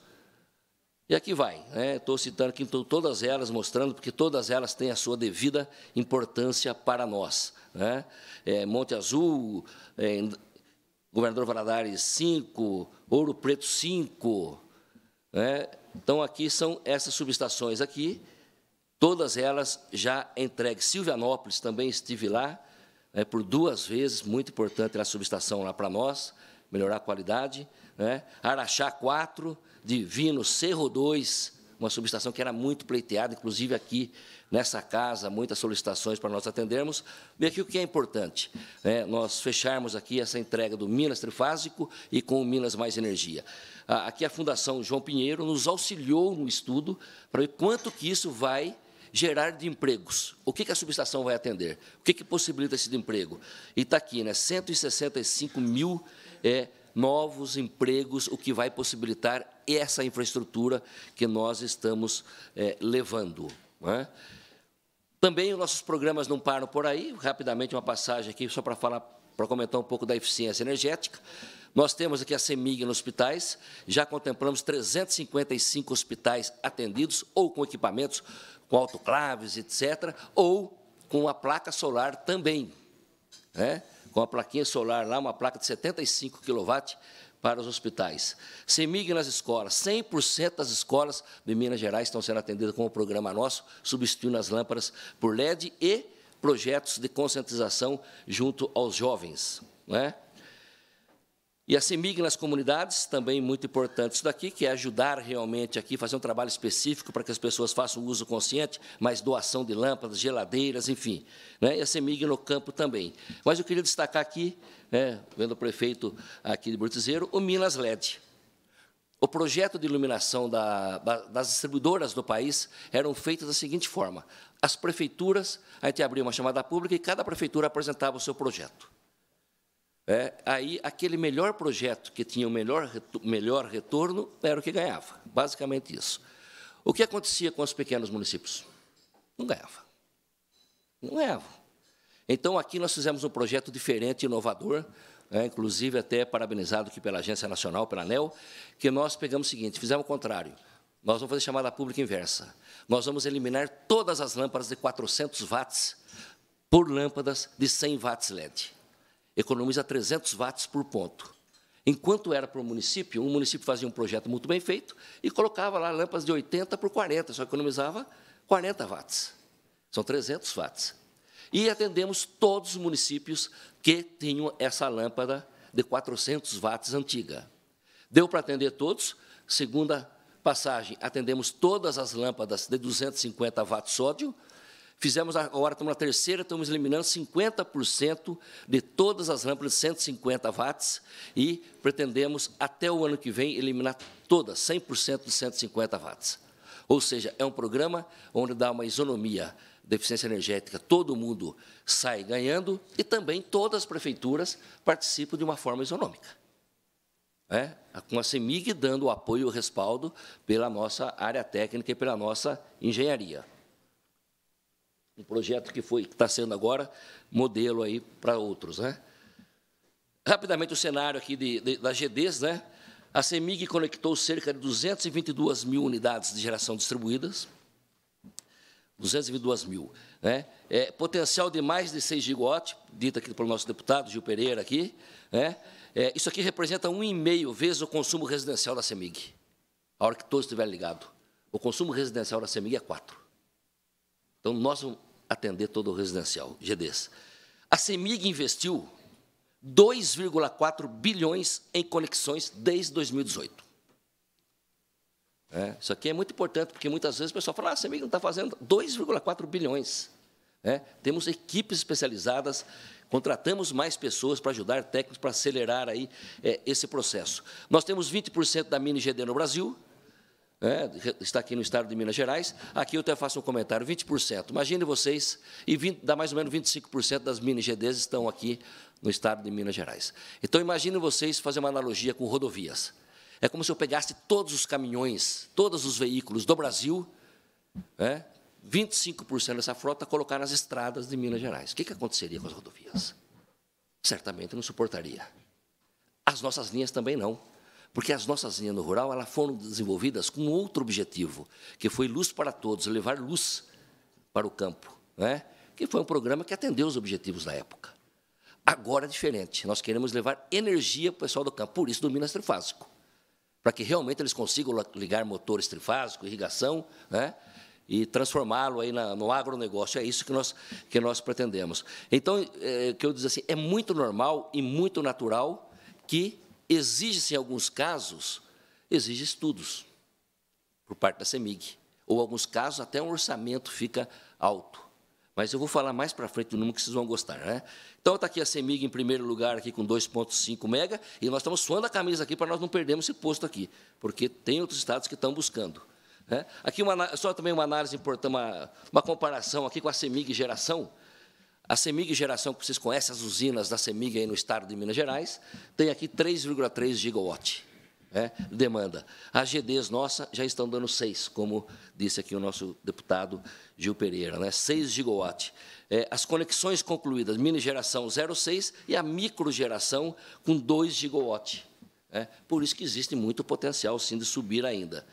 E aqui vai, estou né, citando aqui todas elas, mostrando, porque todas elas têm a sua devida importância para nós né? É, Monte Azul, é, Governador Valadares, 5, Ouro Preto, 5. Né? Então, aqui são essas subestações aqui, todas elas já entregues. Silvianópolis, também estive lá né, por duas vezes, muito importante a subestação lá para nós, melhorar a qualidade. Né? Araxá 4, Divino, Cerro 2, uma subestação que era muito pleiteada, inclusive aqui nessa casa, muitas solicitações para nós atendermos. E aqui o que é importante, né, nós fecharmos aqui essa entrega do Minas Trifásico e com o Minas Mais Energia. Ah, aqui a Fundação João Pinheiro nos auxiliou no estudo para ver quanto que isso vai gerar de empregos. O que, a subestação vai atender? O que, possibilita esse emprego? E está aqui, né, 165 mil é, novos empregos, o que vai possibilitar essa infraestrutura que nós estamos é, levando. É? Também os nossos programas não param por aí. Rapidamente, uma passagem aqui, só para falar, para comentar um pouco da eficiência energética. Nós temos aqui a CEMIG nos hospitais, já contemplamos 355 hospitais atendidos, ou com equipamentos, com autoclaves, etc., ou com a placa solar também. Né? com a plaquinha solar lá, uma placa de 75 kW para os hospitais. Semig nas escolas, 100% das escolas de Minas Gerais estão sendo atendidas com o programa nosso, substituindo as lâmpadas por LED e projetos de conscientização junto aos jovens. Não é? E a assim, CEMIG nas comunidades, também muito importante isso daqui, que é ajudar realmente aqui, fazer um trabalho específico para que as pessoas façam uso consciente, mais doação de lâmpadas, geladeiras, enfim. Né? E a assim, CEMIG no campo também. Mas eu queria destacar aqui, né, vendo o prefeito aqui de Burtizeiro, o Minas LED. O projeto de iluminação da, das distribuidoras do país eram feitos da seguinte forma. As prefeituras, a gente abria uma chamada pública e cada prefeitura apresentava o seu projeto. É, aí, aquele melhor projeto que tinha o melhor, melhor retorno era o que ganhava, basicamente isso. O que acontecia com os pequenos municípios? Não ganhava. Não ganhava. Então, aqui nós fizemos um projeto diferente, inovador, né, inclusive até parabenizado aqui pela Agência Nacional, pela ANEL, que nós pegamos o seguinte, fizemos o contrário. Nós vamos fazer chamada pública inversa. Nós vamos eliminar todas as lâmpadas de 400 watts por lâmpadas de 100 watts LED economiza 300 watts por ponto. Enquanto era para o município, o município fazia um projeto muito bem feito e colocava lá lâmpadas de 80 por 40, só economizava 40 watts. São 300 watts. E atendemos todos os municípios que tinham essa lâmpada de 400 watts antiga. Deu para atender todos. Segunda passagem, atendemos todas as lâmpadas de 250 watts sódio, Fizemos agora, estamos na terceira, estamos eliminando 50% de todas as lâmpadas de 150 watts e pretendemos, até o ano que vem, eliminar todas, 100% de 150 watts. Ou seja, é um programa onde dá uma isonomia de eficiência energética, todo mundo sai ganhando e também todas as prefeituras participam de uma forma isonômica. É, com a CEMIG dando o apoio e o respaldo pela nossa área técnica e pela nossa engenharia um projeto que foi que está sendo agora modelo aí para outros, né? Rapidamente o cenário aqui de, de, das GDs, né? A CEMIG conectou cerca de 222 mil unidades de geração distribuídas, 222 mil, né? É, potencial de mais de 6 gigawatts, dito aqui pelo nosso deputado Gil Pereira aqui, né? É, isso aqui representa 1,5 vezes o consumo residencial da CEMIG, a hora que todos estiverem ligados. O consumo residencial da CEMIG é 4. Então, nós atender todo o residencial, GDs. A CEMIG investiu 2,4 bilhões em conexões desde 2018. É, isso aqui é muito importante, porque muitas vezes o pessoal fala, ah, a CEMIG não está fazendo 2,4 bilhões. É, temos equipes especializadas, contratamos mais pessoas para ajudar técnicos para acelerar aí, é, esse processo. Nós temos 20% da mini GD no Brasil, né, está aqui no estado de Minas Gerais. Aqui eu até faço um comentário: 20%. Imagine vocês, e 20, dá mais ou menos 25% das mini GDs estão aqui no estado de Minas Gerais. Então, imagine vocês fazer uma analogia com rodovias. É como se eu pegasse todos os caminhões, todos os veículos do Brasil, né, 25% dessa frota colocar nas estradas de Minas Gerais. O que, que aconteceria com as rodovias? Certamente não suportaria. As nossas linhas também não porque as nossas linhas no rural elas foram desenvolvidas com outro objetivo, que foi luz para todos, levar luz para o campo, né? que foi um programa que atendeu os objetivos da época. Agora é diferente, nós queremos levar energia para o pessoal do campo, por isso do Minas Trifásico, para que realmente eles consigam ligar motores trifásicos, irrigação, né? e transformá-lo aí no agronegócio. É isso que nós, que nós pretendemos. Então, é, que eu diz assim, é muito normal e muito natural que exige-se, em alguns casos, exige estudos por parte da CEMIG. Ou, em alguns casos, até um orçamento fica alto. Mas eu vou falar mais para frente do número que vocês vão gostar. Né? Então, está aqui a CEMIG em primeiro lugar, aqui com 2,5 mega, e nós estamos suando a camisa aqui para nós não perdermos esse posto aqui, porque tem outros estados que estão buscando. Né? Aqui, uma, só também uma análise importante, uma, uma comparação aqui com a CEMIG geração, a Semig Geração, que vocês conhecem, as usinas da Semig aí no estado de Minas Gerais, tem aqui 3,3 gigawatt né, demanda. As GDs nossas já estão dando 6, como disse aqui o nosso deputado Gil Pereira, né, 6 gigawatt. É, as conexões concluídas, mini geração 0,6 e a micro geração com 2 gigawatt. Né. por isso que existe muito potencial, sim, de subir ainda.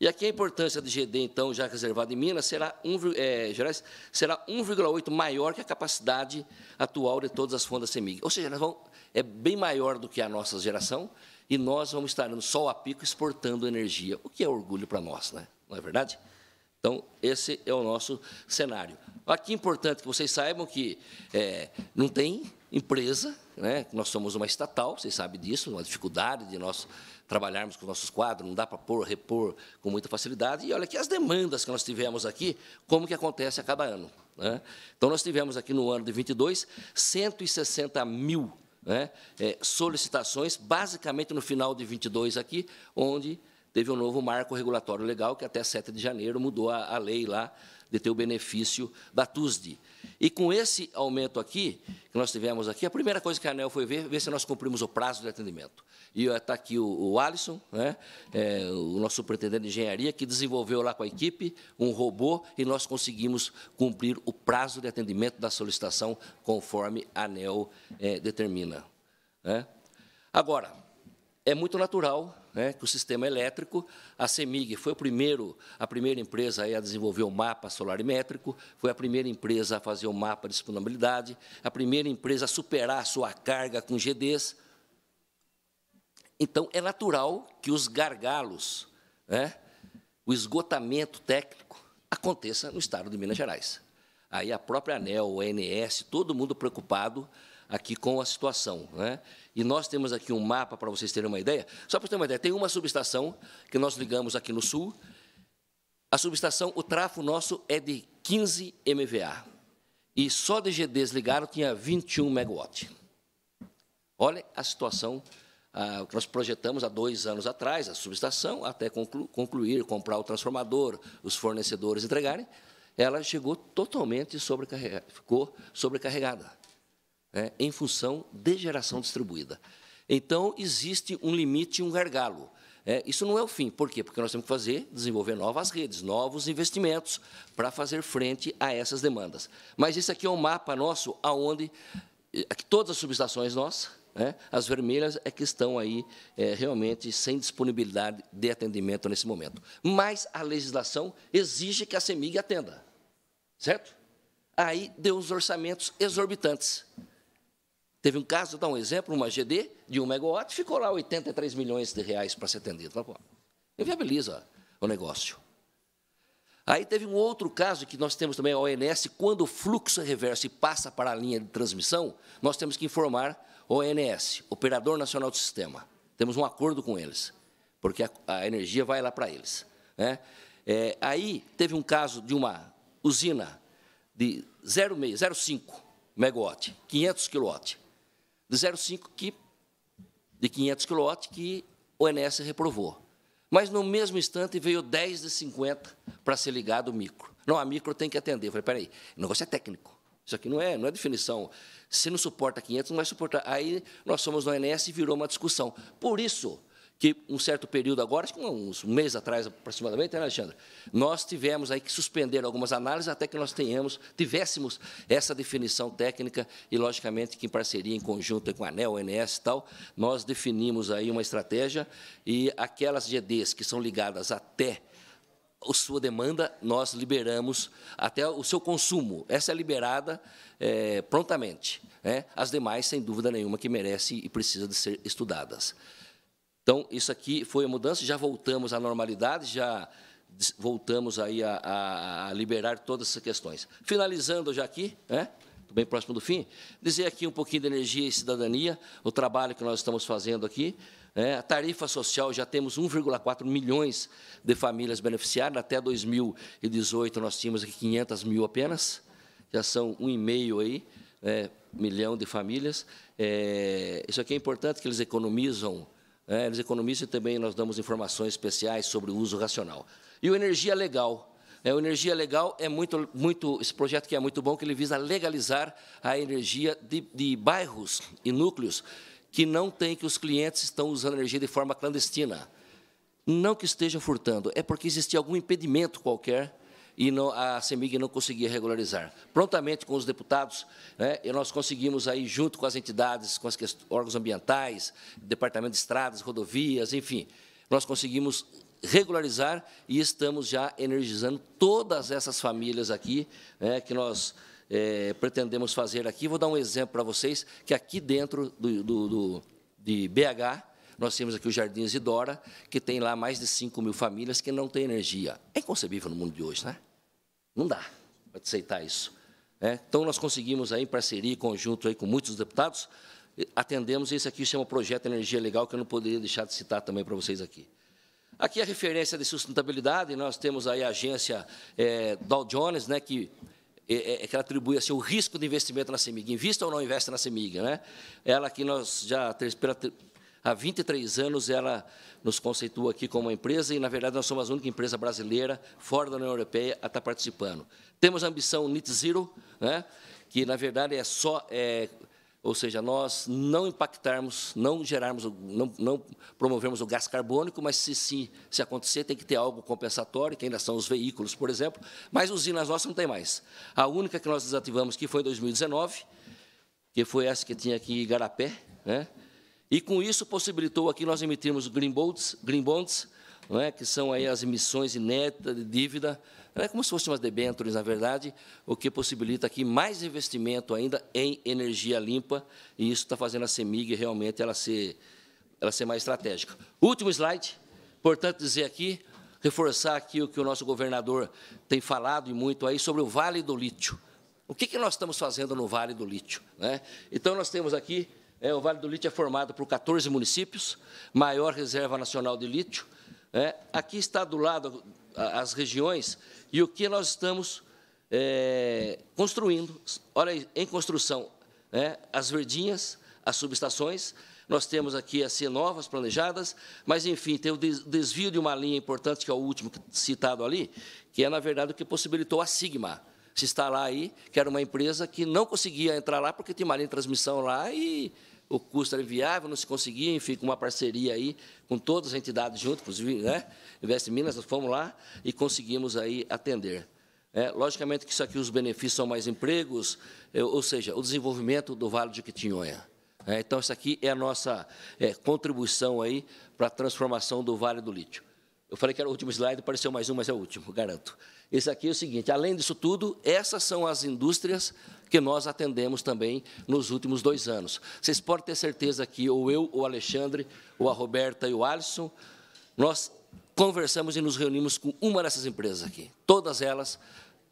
E aqui a importância do GD, então, já reservado em Minas, será 1,8 é, eh, será 1,8 maior que a capacidade atual de todas as fundas CEMIG. Ou seja, é bem maior do que a nossa geração e nós vamos estar no sol a pico exportando energia, o que é orgulho para nós, né? não é verdade? Então, esse é o nosso cenário. Aqui é importante que vocês saibam que é, não tem empresa, né? nós somos uma estatal, vocês sabem disso, uma dificuldade de nós trabalharmos com nossos quadros, não dá para pôr, repor com muita facilidade. E olha que as demandas que nós tivemos aqui, como que acontece a cada ano. Né? Então, nós tivemos aqui no ano de 22, 160 mil né, é, solicitações, basicamente no final de 22 aqui, onde teve um novo marco regulatório legal, que até 7 de janeiro mudou a, a lei lá de ter o benefício da TUSD. E com esse aumento aqui, que nós tivemos aqui, a primeira coisa que a ANEL foi ver, ver se nós cumprimos o prazo de atendimento. E está aqui o, o Alisson, né, é, o nosso superintendente de engenharia, que desenvolveu lá com a equipe um robô e nós conseguimos cumprir o prazo de atendimento da solicitação conforme a ANEL é, determina. Né? Agora, é muito natural né, o sistema elétrico. A CEMIG foi o primeiro, a primeira empresa a desenvolver o mapa solarimétrico, foi a primeira empresa a fazer o mapa de disponibilidade, a primeira empresa a superar a sua carga com GDs. Então, é natural que os gargalos, né, o esgotamento técnico, aconteça no estado de Minas Gerais. Aí a própria ANEL, o ANS, todo mundo preocupado aqui com a situação. Né? E nós temos aqui um mapa para vocês terem uma ideia. Só para terem uma ideia, tem uma subestação que nós ligamos aqui no sul. A subestação, o trafo nosso é de 15 MVA. E só de GDs ligaram tinha 21 megawatt. Olha a situação ah, que nós projetamos há dois anos atrás, a subestação, até concluir, comprar o transformador, os fornecedores entregarem, ela chegou totalmente sobrecarregada, ficou sobrecarregada né, em função de geração distribuída. Então, existe um limite, e um gargalo. É, isso não é o fim. Por quê? Porque nós temos que fazer, desenvolver novas redes, novos investimentos para fazer frente a essas demandas. Mas esse aqui é um mapa nosso aonde eh, todas as subestações nossas, né, as vermelhas é que estão aí é, realmente sem disponibilidade de atendimento nesse momento. Mas a legislação exige que a CEMIG atenda, certo? Aí deu os orçamentos exorbitantes. Teve um caso, dá um exemplo, uma GD de 1 megawatt, ficou lá 83 milhões de reais para ser atendido. Inviabiliza o negócio. Aí teve um outro caso que nós temos também a ONS, quando o fluxo é reverso e passa para a linha de transmissão, nós temos que informar a ONS, Operador Nacional do Sistema. Temos um acordo com eles, porque a, a energia vai lá para eles. Né? É, aí teve um caso de uma usina de 0,5 megawatt, 500 quilowatts de 0,5 que, de 500 kW que o ENES reprovou. Mas, no mesmo instante, veio 10 de 50 para ser ligado o micro. Não, a micro tem que atender. Eu falei, peraí, o negócio é técnico. Isso aqui não é, não é definição. Se não suporta 500, não vai suportar. Aí nós somos no ONS e virou uma discussão. Por isso, que um certo período agora, acho que uns um meses atrás aproximadamente, né, Alexandre, nós tivemos aí que suspender algumas análises até que nós tenhamos, tivéssemos essa definição técnica e, logicamente, que em parceria, em conjunto com a ANEL, a ONS e tal, nós definimos aí uma estratégia e aquelas GDs que são ligadas até a sua demanda, nós liberamos até o seu consumo. Essa é liberada é, prontamente. Né? As demais, sem dúvida nenhuma, que merece e precisa de ser estudadas. Então, isso aqui foi a mudança, já voltamos à normalidade, já voltamos aí a, a, a liberar todas essas questões. Finalizando já aqui, né? bem próximo do fim, dizer aqui um pouquinho de energia e cidadania, o trabalho que nós estamos fazendo aqui. Né. a tarifa social, já temos 1,4 milhões de famílias beneficiadas. Até 2018, nós tínhamos aqui 500 mil apenas. Já são 1,5 aí, né, milhão de famílias. É, isso aqui é importante, que eles economizam é, eles economistas também nós damos informações especiais sobre o uso racional. E o energia legal. É, o energia legal é muito, muito esse projeto que é muito bom, que ele visa legalizar a energia de, de bairros e núcleos que não tem que os clientes estão usando energia de forma clandestina. Não que estejam furtando, é porque existia algum impedimento qualquer e não, a CEMIG não conseguia regularizar. Prontamente, com os deputados, né, nós conseguimos, aí, junto com as entidades, com os órgãos ambientais, Departamento de Estradas, Rodovias, enfim, nós conseguimos regularizar e estamos já energizando todas essas famílias aqui né, que nós é, pretendemos fazer aqui. Vou dar um exemplo para vocês, que aqui dentro do, do, do, de BH, nós temos aqui o Jardim Isidora, que tem lá mais de 5 mil famílias que não têm energia. É inconcebível no mundo de hoje, né? Não dá para aceitar isso. Né? então, nós conseguimos, aí, em parceria, conjunto aí, com muitos deputados, atendemos, aqui, esse aqui chama Projeto Energia Legal, que eu não poderia deixar de citar também para vocês aqui. Aqui é a referência de sustentabilidade, nós temos aí a agência é, Dow Jones, né, que, eh, eh, é, que atribui assim, o risco de investimento na CEMIG. Invista ou não investe na CEMIG? Né? Ela que nós já, pela há 23 anos ela nos conceitua aqui como uma empresa e, na verdade, nós somos a única empresa brasileira fora da União Europeia a estar tá participando. Temos a ambição net zero, né, que, na verdade, é só... É, ou seja, nós não impactarmos, não gerarmos, não, não promovermos o gás carbônico, mas se, se, se acontecer, tem que ter algo compensatório, que ainda são os veículos, por exemplo, mas usinas nossas não tem mais. A única que nós desativamos, que foi em 2019, que foi essa que tinha aqui em Igarapé, né? E, com isso, possibilitou aqui nós emitirmos green bonds, green bonds é? que são aí as emissões inéditas de dívida, é? como se fossem umas debêntures, na verdade, o que possibilita aqui mais investimento ainda em energia limpa, e isso está fazendo a CEMIG realmente ela ser, ela ser mais estratégica. Último slide, importante dizer aqui, reforçar aqui o que o nosso governador tem falado e muito aí sobre o Vale do Lítio. O que, que nós estamos fazendo no Vale do Lítio? Né? Então, nós temos aqui é, o Vale do Lítio é formado por 14 municípios, maior reserva nacional de lítio. É, aqui está do lado as regiões e o que nós estamos é, construindo. Olha, aí, em construção, né? as verdinhas, as subestações, nós temos aqui as novas planejadas, mas, enfim, tem o desvio de uma linha importante, que é o último citado ali, que é, na verdade, o que possibilitou a Sigma se instalar aí, que era uma empresa que não conseguia entrar lá porque tinha uma linha de transmissão lá e o custo era inviável, não se conseguia, enfim, com uma parceria aí com todas as entidades juntas, inclusive, né? Investe Minas, nós fomos lá e conseguimos aí atender. É, logicamente que isso aqui, os benefícios são mais empregos, é, ou seja, o desenvolvimento do Vale de Quitinhonha. É, então, isso aqui é a nossa é, contribuição aí para a transformação do Vale do Lítio. Eu falei que era o último slide, pareceu mais um, mas é o último, garanto. Esse aqui é o seguinte, além disso tudo, essas são as indústrias que nós atendemos também nos últimos dois anos. Vocês podem ter certeza que ou eu, ou o Alexandre, ou a Roberta e o Alisson, nós conversamos e nos reunimos com uma dessas empresas aqui, todas elas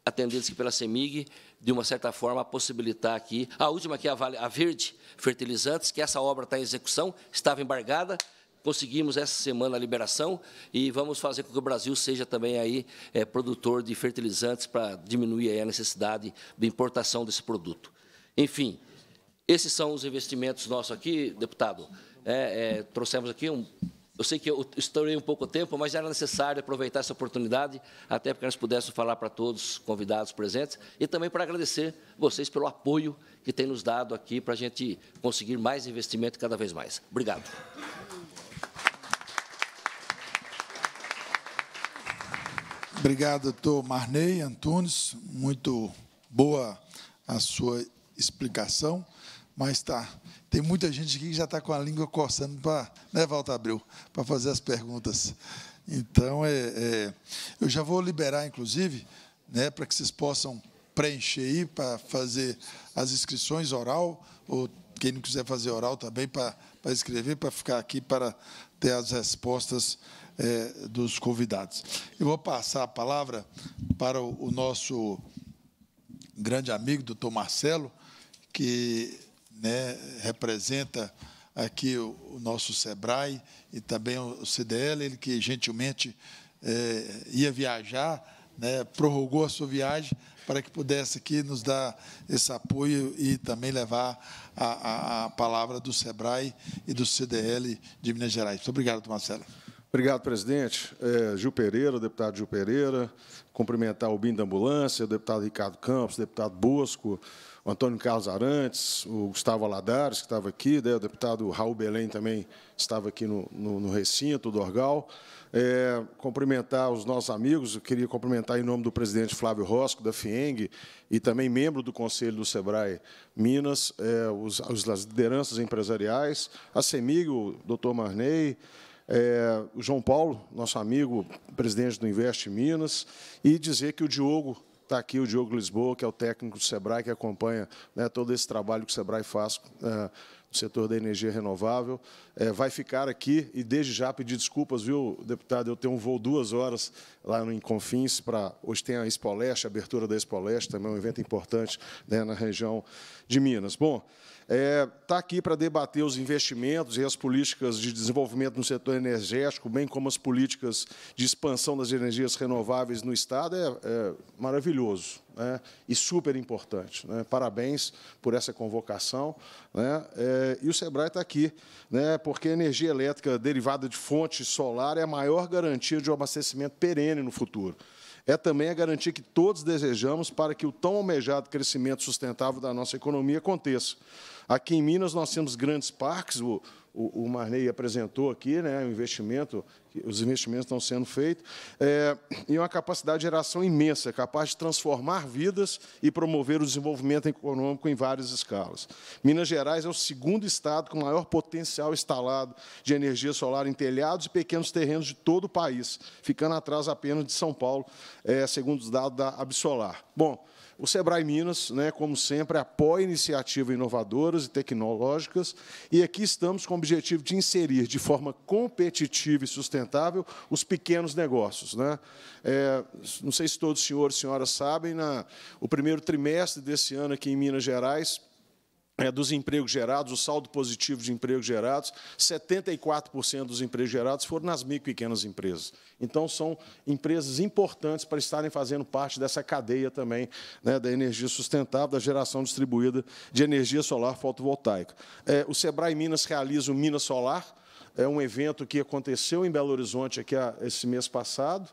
atendidas aqui pela CEMIG, de uma certa forma, a possibilitar aqui. A última aqui é a, vale, a Verde Fertilizantes, que essa obra está em execução, estava embargada, conseguimos essa semana a liberação e vamos fazer com que o Brasil seja também aí é, produtor de fertilizantes para diminuir a necessidade de importação desse produto. Enfim, esses são os investimentos nossos aqui, deputado. É, é, trouxemos aqui um eu sei que eu estourei um pouco o tempo, mas era necessário aproveitar essa oportunidade, até porque nós pudéssemos falar para todos convidados presentes e também para agradecer vocês pelo apoio que têm nos dado aqui para a gente conseguir mais investimento cada vez mais. Obrigado. Obrigado, doutor Marnei Antunes. Muito boa a sua explicação, mas está tem muita gente aqui que já está com a língua coçando para, né, Walter Abreu, para fazer as perguntas. Então, é, é, eu já vou liberar, inclusive, né, para que vocês possam preencher aí para fazer as inscrições oral, ou quem não quiser fazer oral também para, para escrever, para ficar aqui para ter as respostas é, dos convidados. Eu vou passar a palavra para o, o nosso grande amigo, doutor Marcelo, que né, representa aqui o, o, nosso SEBRAE e também o CDL, ele que gentilmente é, ia viajar. Né, prorrogou a sua viagem para que pudesse aqui nos dar esse apoio e também levar a, a, a palavra do SEBRAE e do CDL de Minas Gerais. Muito obrigado, Marcelo. Obrigado, presidente. É, Gil Pereira, deputado Gil Pereira, cumprimentar o BIM da Ambulância, o deputado Ricardo Campos, o deputado Bosco, o Antônio Carlos Arantes, o Gustavo Aladares, que estava aqui, né, o deputado Raul Belém também estava aqui no, no, no recinto do Orgal. É, cumprimentar os nossos amigos, eu queria cumprimentar em nome do presidente Flávio Rosco, da FIENG, e também membro do Conselho do SEBRAE Minas, é, os, as lideranças empresariais, a CEMIG, o doutor Marney, é, o João Paulo, nosso amigo, presidente do Invest Minas, e dizer que o Diogo está aqui o Diogo Lisboa, que é o técnico do SEBRAE, que acompanha né, todo esse trabalho que o SEBRAE faz é, no setor da energia renovável. É, vai ficar aqui e, desde já, pedir desculpas, viu, deputado? Eu tenho um voo duas horas lá no Inconfins, para hoje tem a Expoleste, a abertura da Expoleste, também é um evento importante né, na região de Minas. Bom, está é, tá aqui para debater os investimentos e as políticas de desenvolvimento no setor energético, bem como as políticas de expansão das energias renováveis no Estado, é, é maravilhoso né? e super importante. Né? Parabéns por essa convocação. Né? É, e o SEBRAE está aqui, né? porque a energia elétrica derivada de fonte solar é a maior garantia de um abastecimento perene no futuro é também a garantia que todos desejamos para que o tão almejado crescimento sustentável da nossa economia aconteça. Aqui em Minas, nós temos grandes parques, o o, o Marney apresentou aqui, né, o investimento, os investimentos estão sendo feitos, é, e uma capacidade de geração imensa, capaz de transformar vidas e promover o desenvolvimento econômico em várias escalas. Minas Gerais é o segundo estado com maior potencial instalado de energia solar em telhados e pequenos terrenos de todo o país, ficando atrás apenas de São Paulo, é, segundo os dados da Absolar. Bom, o Sebrae Minas, né, como sempre, apoia iniciativas inovadoras e tecnológicas, e aqui estamos com o objetivo de inserir de forma competitiva e sustentável os pequenos negócios. Né? É, não sei se todos os senhores e senhoras sabem, na, o primeiro trimestre desse ano aqui em Minas Gerais, é, dos empregos gerados, o saldo positivo de empregos gerados, 74% dos empregos gerados foram nas micro e pequenas empresas. Então, são empresas importantes para estarem fazendo parte dessa cadeia também né, da energia sustentável, da geração distribuída de energia solar fotovoltaica. É, o Sebrae Minas realiza o Minas Solar, é um evento que aconteceu em Belo Horizonte aqui esse mês passado,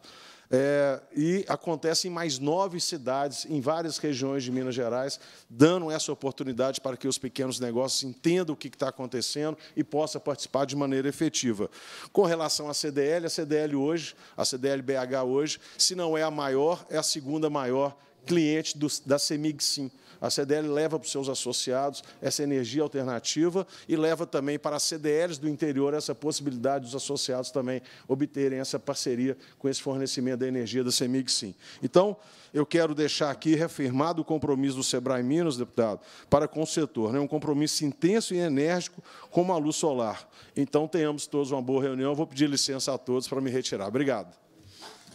é, e acontece em mais nove cidades, em várias regiões de Minas Gerais, dando essa oportunidade para que os pequenos negócios entendam o que está acontecendo e possam participar de maneira efetiva. Com relação à CDL, a CDL hoje, a CDL BH hoje, se não é a maior, é a segunda maior cliente do, da Semig Sim. A CDL leva para os seus associados essa energia alternativa e leva também para as CDLs do interior essa possibilidade dos associados também obterem essa parceria com esse fornecimento da energia da CEMIG Sim. Então, eu quero deixar aqui reafirmado o compromisso do Sebrae Minas, deputado, para com o setor, né? um compromisso intenso e enérgico com a luz solar. Então, tenhamos todos uma boa reunião. vou pedir licença a todos para me retirar. Obrigado.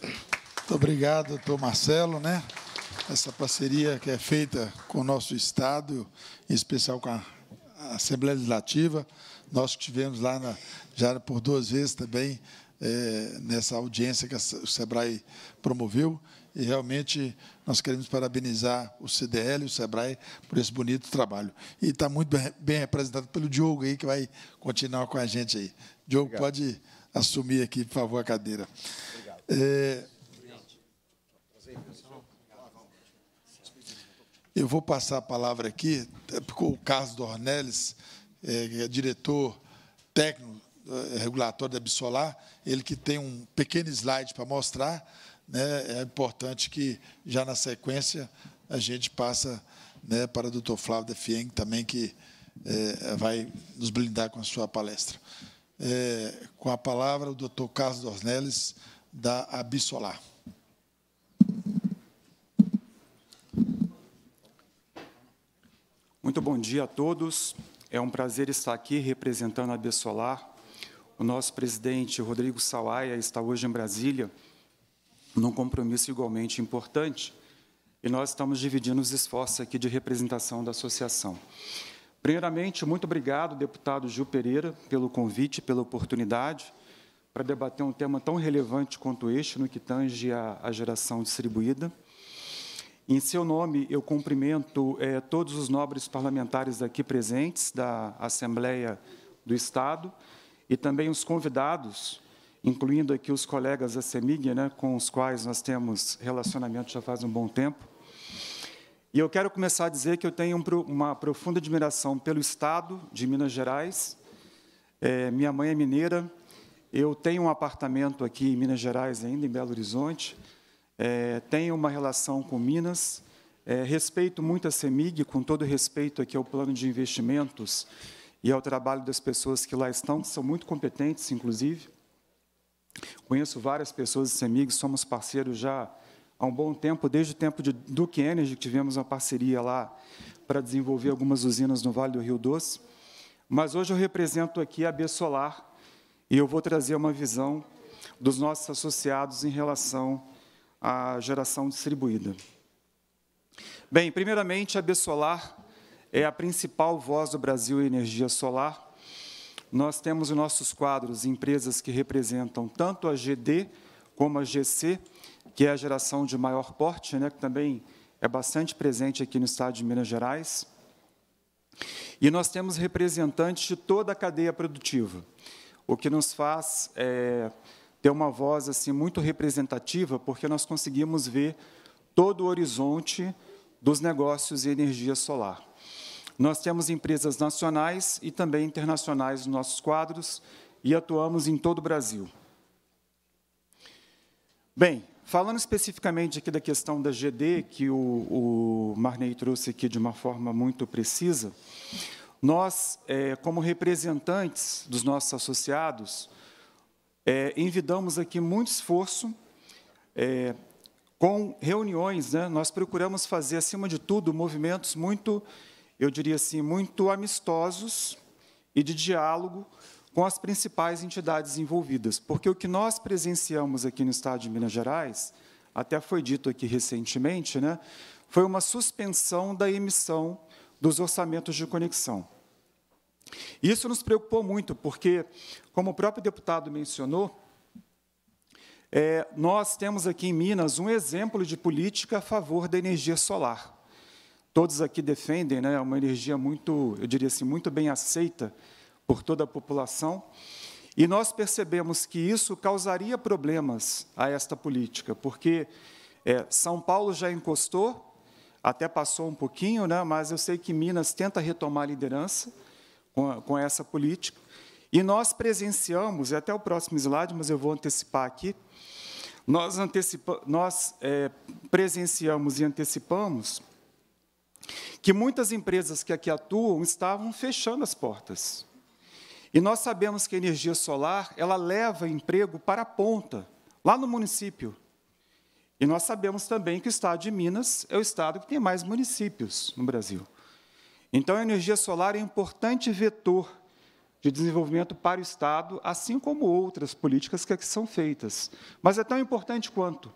Muito obrigado, doutor Marcelo. Né? essa parceria que é feita com o nosso Estado, em especial com a Assembleia Legislativa. Nós que tivemos lá na, já por duas vezes também é, nessa audiência que o SEBRAE promoveu. E, realmente, nós queremos parabenizar o CDL e o SEBRAE por esse bonito trabalho. E está muito bem, bem, representado pelo Diogo, aí, que vai continuar com a gente. aí. Diogo, Obrigado. pode assumir aqui, por favor, a cadeira. Obrigado. É, Eu vou passar a palavra aqui, é, porque o Carlos Dornelles, é, é diretor técnico é, regulatório da Absolar, ele que tem um pequeno slide para mostrar, né, é importante que já na sequência a gente passa né, para o doutor Flávio da Fieng também, que é, vai nos blindar com a sua palestra. É, com a palavra, o doutor Carlos Dornelles, da Absolar. Muito bom dia a todos. É um prazer estar aqui representando a Bessolar. O nosso presidente Rodrigo Sawaia está hoje em Brasília, num compromisso igualmente importante, e nós estamos dividindo os esforços aqui de representação da associação. Primeiramente, muito obrigado, deputado Gil Pereira, pelo convite, pela oportunidade para debater um tema tão relevante quanto este no que tange à geração distribuída. Em seu nome, eu cumprimento eh, todos os nobres parlamentares aqui presentes da Assembleia do Estado e também os convidados, incluindo aqui os colegas da CEMIG, né, com os quais nós temos relacionamento já faz um bom tempo. E eu quero começar a dizer que eu tenho uma profunda admiração pelo Estado de Minas Gerais. Eh, minha mãe é mineira, eu tenho um apartamento aqui em Minas Gerais ainda, em Belo Horizonte, é, tenho uma relação com Minas, é, respeito muito a CEMIG, com todo respeito aqui ao plano de investimentos e ao trabalho das pessoas que lá estão, que são muito competentes, inclusive. Conheço várias pessoas da CEMIG, somos parceiros já há um bom tempo, desde o tempo de Duke Energy, que tivemos uma parceria lá para desenvolver algumas usinas no Vale do Rio Doce. Mas hoje eu represento aqui a B Solar e eu vou trazer uma visão dos nossos associados em relação a geração distribuída. Bem, primeiramente, a Solar é a principal voz do Brasil em energia solar. Nós temos os nossos quadros empresas que representam tanto a GD como a GC, que é a geração de maior porte, né, que também é bastante presente aqui no estado de Minas Gerais. E nós temos representantes de toda a cadeia produtiva, o que nos faz é, ter uma voz assim muito representativa, porque nós conseguimos ver todo o horizonte dos negócios e energia solar. Nós temos empresas nacionais e também internacionais nos nossos quadros e atuamos em todo o Brasil. Bem, falando especificamente aqui da questão da GD, que o, o Marney trouxe aqui de uma forma muito precisa, nós, é, como representantes dos nossos associados, é, envidamos aqui muito esforço é, com reuniões. Né? Nós procuramos fazer, acima de tudo, movimentos muito, eu diria assim, muito amistosos e de diálogo com as principais entidades envolvidas, porque o que nós presenciamos aqui no Estado de Minas Gerais, até foi dito aqui recentemente, né, foi uma suspensão da emissão dos orçamentos de conexão. Isso nos preocupou muito, porque, como o próprio deputado mencionou, é, nós temos aqui em Minas um exemplo de política a favor da energia solar. Todos aqui defendem né, uma energia muito, eu diria assim, muito bem aceita por toda a população. E nós percebemos que isso causaria problemas a esta política, porque é, São Paulo já encostou, até passou um pouquinho, né, mas eu sei que Minas tenta retomar a liderança com, com essa política. E nós presenciamos, até o próximo slide, mas eu vou antecipar aqui, nós, antecipa, nós é, presenciamos e antecipamos que muitas empresas que aqui atuam estavam fechando as portas. E nós sabemos que a energia solar ela leva emprego para a ponta, lá no município. E nós sabemos também que o estado de Minas é o estado que tem mais municípios no Brasil. Então, a energia solar é um importante vetor de desenvolvimento para o Estado, assim como outras políticas que aqui são feitas. Mas é tão importante quanto.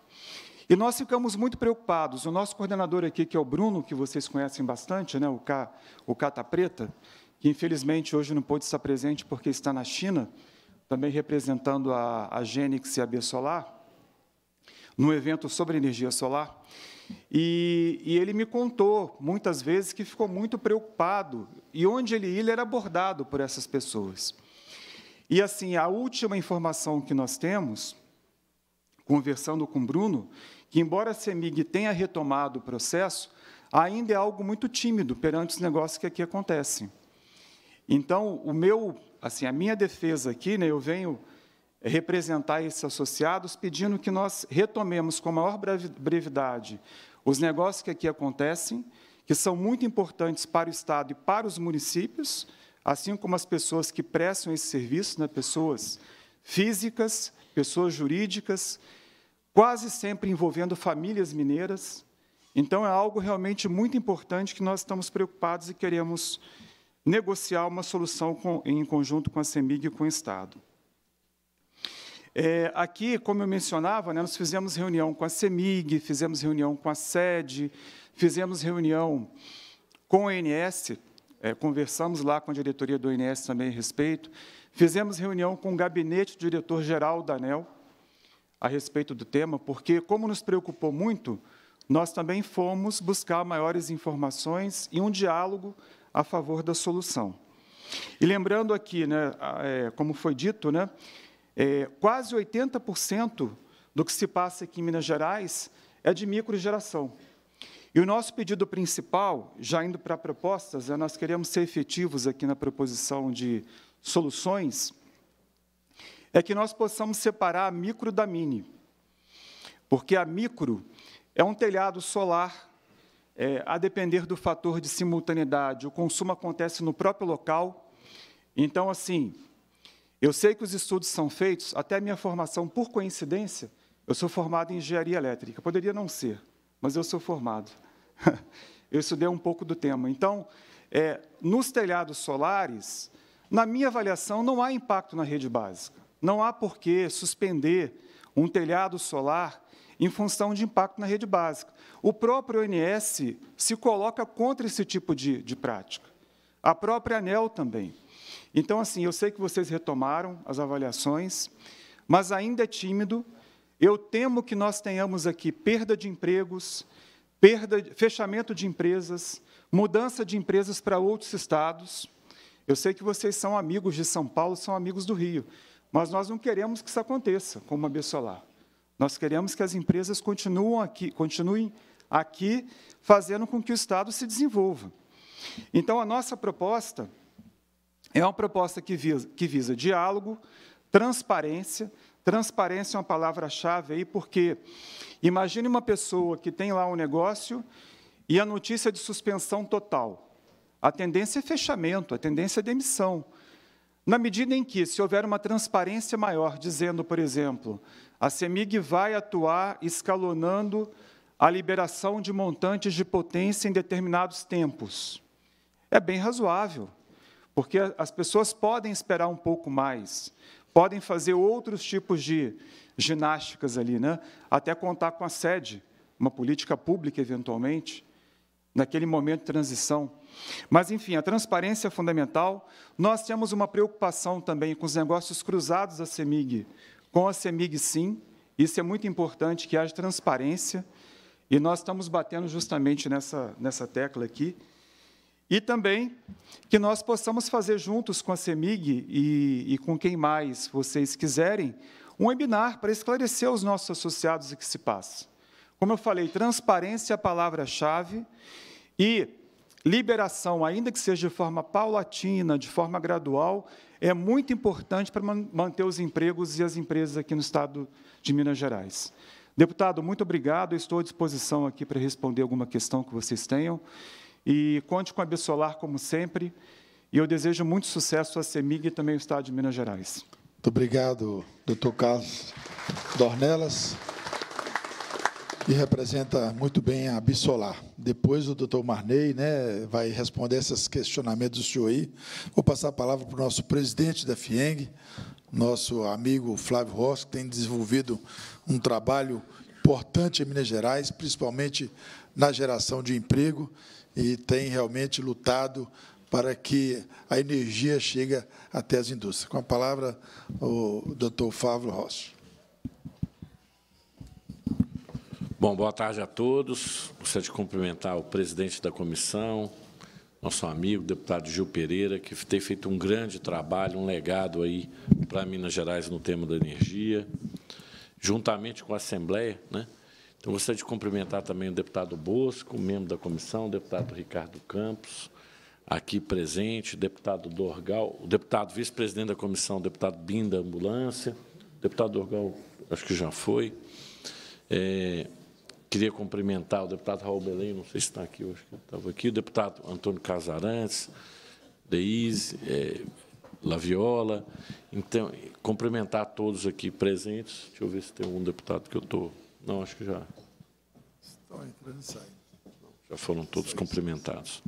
E nós ficamos muito preocupados. O nosso coordenador aqui, que é o Bruno, que vocês conhecem bastante, né, o, K, o Cata tá Preta, que infelizmente hoje não pôde estar presente porque está na China, também representando a, a Genix e a Solar, num evento sobre energia solar. E, e, ele me contou muitas vezes que ficou muito preocupado e onde ele ia ele era abordado por essas pessoas. E assim, a última informação que nós temos, conversando com Bruno, que embora a CEMIG tenha retomado o processo, ainda é algo muito tímido perante os negócios que aqui acontecem. Então, o meu, assim, a minha defesa aqui, né, eu venho é representar esses associados, pedindo que nós retomemos com a maior brevidade os negócios que aqui acontecem, que são muito importantes para o Estado e para os municípios, assim como as pessoas que prestam esse serviço, né, pessoas físicas, pessoas jurídicas, quase sempre envolvendo famílias mineiras. Então, é algo realmente muito importante que nós estamos preocupados e queremos negociar uma solução com, em conjunto com a CEMIG e com o Estado. É, aqui, como eu mencionava, né, nós fizemos reunião com a CEMIG, fizemos reunião com a SED, fizemos reunião com o ONS, é, conversamos lá com a diretoria do ONS também a respeito, fizemos reunião com o gabinete do diretor-geral da ANEL a respeito do tema, porque, como nos preocupou muito, nós também fomos buscar maiores informações e um diálogo a favor da solução. E lembrando aqui, né, é, como foi dito, né, é, quase 80% do que se passa aqui em Minas Gerais é de microgeração. E o nosso pedido principal, já indo para propostas, é nós queremos ser efetivos aqui na proposição de soluções, é que nós possamos separar a micro da mini. Porque a micro é um telhado solar, é, a depender do fator de simultaneidade. O consumo acontece no próprio local. Então, assim, eu sei que os estudos são feitos, até minha formação, por coincidência, eu sou formado em engenharia elétrica. Poderia não ser, mas eu sou formado. eu estudei um pouco do tema. Então, é, nos telhados solares, na minha avaliação, não há impacto na rede básica. Não há por que suspender um telhado solar em função de impacto na rede básica. O próprio ONS se coloca contra esse tipo de, de prática. A própria ANEL também. Então, assim, eu sei que vocês retomaram as avaliações, mas ainda é tímido. Eu temo que nós tenhamos aqui perda de empregos, perda, fechamento de empresas, mudança de empresas para outros estados. Eu sei que vocês são amigos de São Paulo, são amigos do Rio, mas nós não queremos que isso aconteça com uma Solar. Nós queremos que as empresas continuem aqui, continuem aqui, fazendo com que o Estado se desenvolva. Então, a nossa proposta é uma proposta que visa, que visa diálogo, transparência. Transparência é uma palavra-chave aí, porque imagine uma pessoa que tem lá um negócio e a notícia é de suspensão total. A tendência é fechamento, a tendência é demissão. Na medida em que, se houver uma transparência maior, dizendo, por exemplo, a CEMIG vai atuar escalonando a liberação de montantes de potência em determinados tempos, é bem razoável. Porque as pessoas podem esperar um pouco mais, podem fazer outros tipos de ginásticas ali, né? até contar com a sede, uma política pública eventualmente, naquele momento de transição. Mas, enfim, a transparência é fundamental. Nós temos uma preocupação também com os negócios cruzados da CEMIG. Com a CEMIG, sim, isso é muito importante que haja transparência, e nós estamos batendo justamente nessa, nessa tecla aqui. E também que nós possamos fazer juntos com a CEMIG e, e com quem mais vocês quiserem, um webinar para esclarecer aos nossos associados o que se passa. Como eu falei, transparência é a palavra-chave e liberação, ainda que seja de forma paulatina, de forma gradual, é muito importante para manter os empregos e as empresas aqui no estado de Minas Gerais. Deputado, muito obrigado. estou à disposição aqui para responder alguma questão que vocês tenham. E conte com a Bissolar, como sempre. E eu desejo muito sucesso à CEMIG e também ao Estado de Minas Gerais. Muito obrigado, doutor Carlos Dornelas. E representa muito bem a Bissolar. Depois o doutor Marney né, vai responder esses questionamentos do senhor aí. Vou passar a palavra para o nosso presidente da FIENG, nosso amigo Flávio Rossi, que tem desenvolvido um trabalho importante em Minas Gerais, principalmente na geração de emprego e tem realmente lutado para que a energia chegue até as indústrias. Com a palavra, o doutor Fábio Rossi. Bom, boa tarde a todos. Gostaria de cumprimentar o presidente da comissão, nosso amigo, deputado Gil Pereira, que tem feito um grande trabalho, um legado aí para Minas Gerais no tema da energia, juntamente com a Assembleia, né? Eu gostaria de cumprimentar também o deputado Bosco, membro da comissão, o deputado Ricardo Campos, aqui presente, o deputado Dorgal, o deputado vice-presidente da comissão, o deputado Binda, da Ambulância, o deputado Dorgal, acho que já foi. É, queria cumprimentar o deputado Raul Belém, não sei se está aqui, hoje, que estava aqui, o deputado Antônio Casarantes, Deise, é, Laviola. Então, cumprimentar todos aqui presentes. Deixa eu ver se tem um deputado que eu estou. Tô não, acho que já. Estão entrando e saindo. Já foram todos cumprimentados.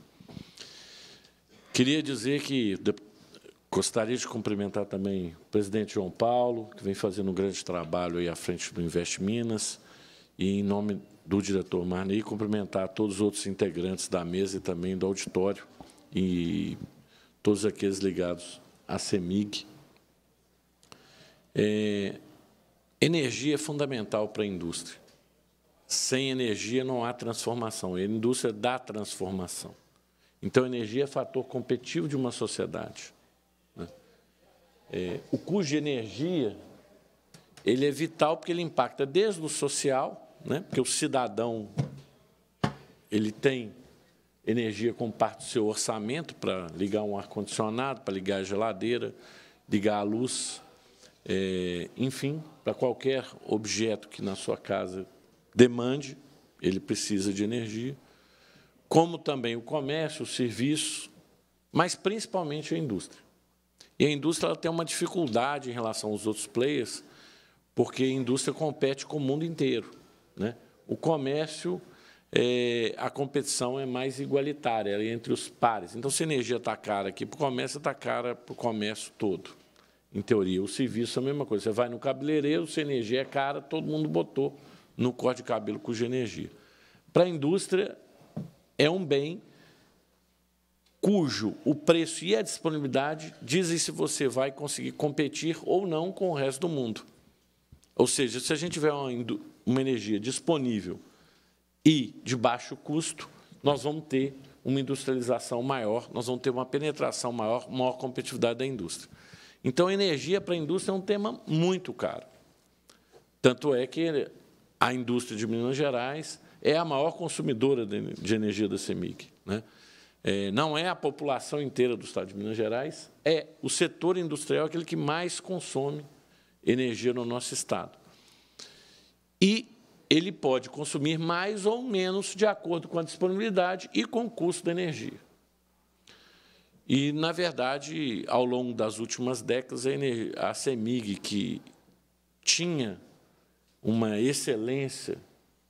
Queria dizer que gostaria de cumprimentar também o presidente João Paulo, que vem fazendo um grande trabalho aí à frente do Invest Minas, e em nome do diretor Marney, cumprimentar todos os outros integrantes da mesa e também do auditório e todos aqueles ligados à CEMIG. É, Energia é fundamental para a indústria. Sem energia não há transformação. A indústria dá transformação. Então, a energia é fator competitivo de uma sociedade. Né? É, o custo de energia ele é vital porque ele impacta desde o social, né? porque o cidadão ele tem energia como parte do seu orçamento para ligar um ar-condicionado, para ligar a geladeira, ligar a luz, é, enfim, para qualquer objeto que na sua casa demande, ele precisa de energia, como também o comércio, o serviço, mas principalmente a indústria. E a indústria tem uma dificuldade em relação aos outros players, porque a indústria compete com o mundo inteiro. Né? O comércio, é, a competição é mais igualitária, é entre os pares. Então, se a energia está cara aqui para o comércio, está cara para o comércio todo. Em teoria, o serviço é a mesma coisa. Você vai no cabeleireiro, se energia é cara, todo mundo botou no corte de cabelo cuja energia. Para a indústria, é um bem cujo o preço e a disponibilidade dizem se você vai conseguir competir ou não com o resto do mundo. Ou seja, se a gente tiver uma, uma energia disponível e de baixo custo, nós vamos ter uma industrialização maior, nós vamos ter uma penetração maior, maior competitividade da indústria. Então, energia para a indústria é um tema muito caro. Tanto é que a indústria de Minas Gerais é a maior consumidora de energia da CEMIG. Né? É, não é a população inteira do estado de Minas Gerais, é o setor industrial aquele que mais consome energia no nosso estado. E ele pode consumir mais ou menos de acordo com a disponibilidade e com o custo da energia. E, na verdade, ao longo das últimas décadas, a CEMIG, que tinha uma excelência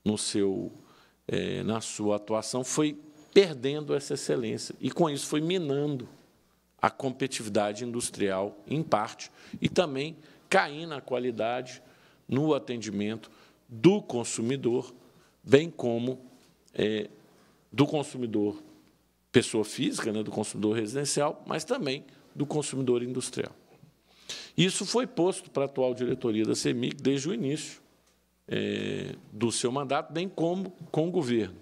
no seu, é, na sua atuação, foi perdendo essa excelência. E, com isso, foi minando a competitividade industrial, em parte, e também caindo a qualidade no atendimento do consumidor, bem como é, do consumidor pessoa física, né, do consumidor residencial, mas também do consumidor industrial. Isso foi posto para a atual diretoria da CEMIC desde o início é, do seu mandato, bem como com o governo.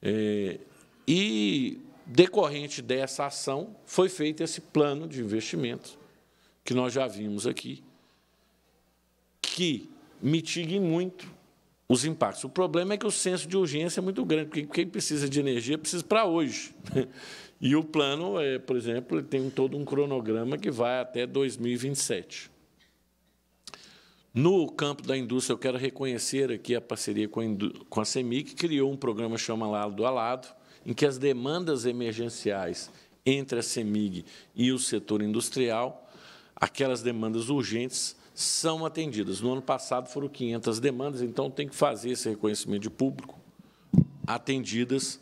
É, e, decorrente dessa ação, foi feito esse plano de investimentos, que nós já vimos aqui, que mitigue muito os impactos. O problema é que o senso de urgência é muito grande, porque quem precisa de energia precisa para hoje. E o plano, é, por exemplo, tem todo um cronograma que vai até 2027. No campo da indústria, eu quero reconhecer aqui a parceria com a, Indu com a que criou um programa chamado Lado a Lado, em que as demandas emergenciais entre a CEMIG e o setor industrial, aquelas demandas urgentes, são atendidas. No ano passado foram 500 demandas, então tem que fazer esse reconhecimento de público atendidas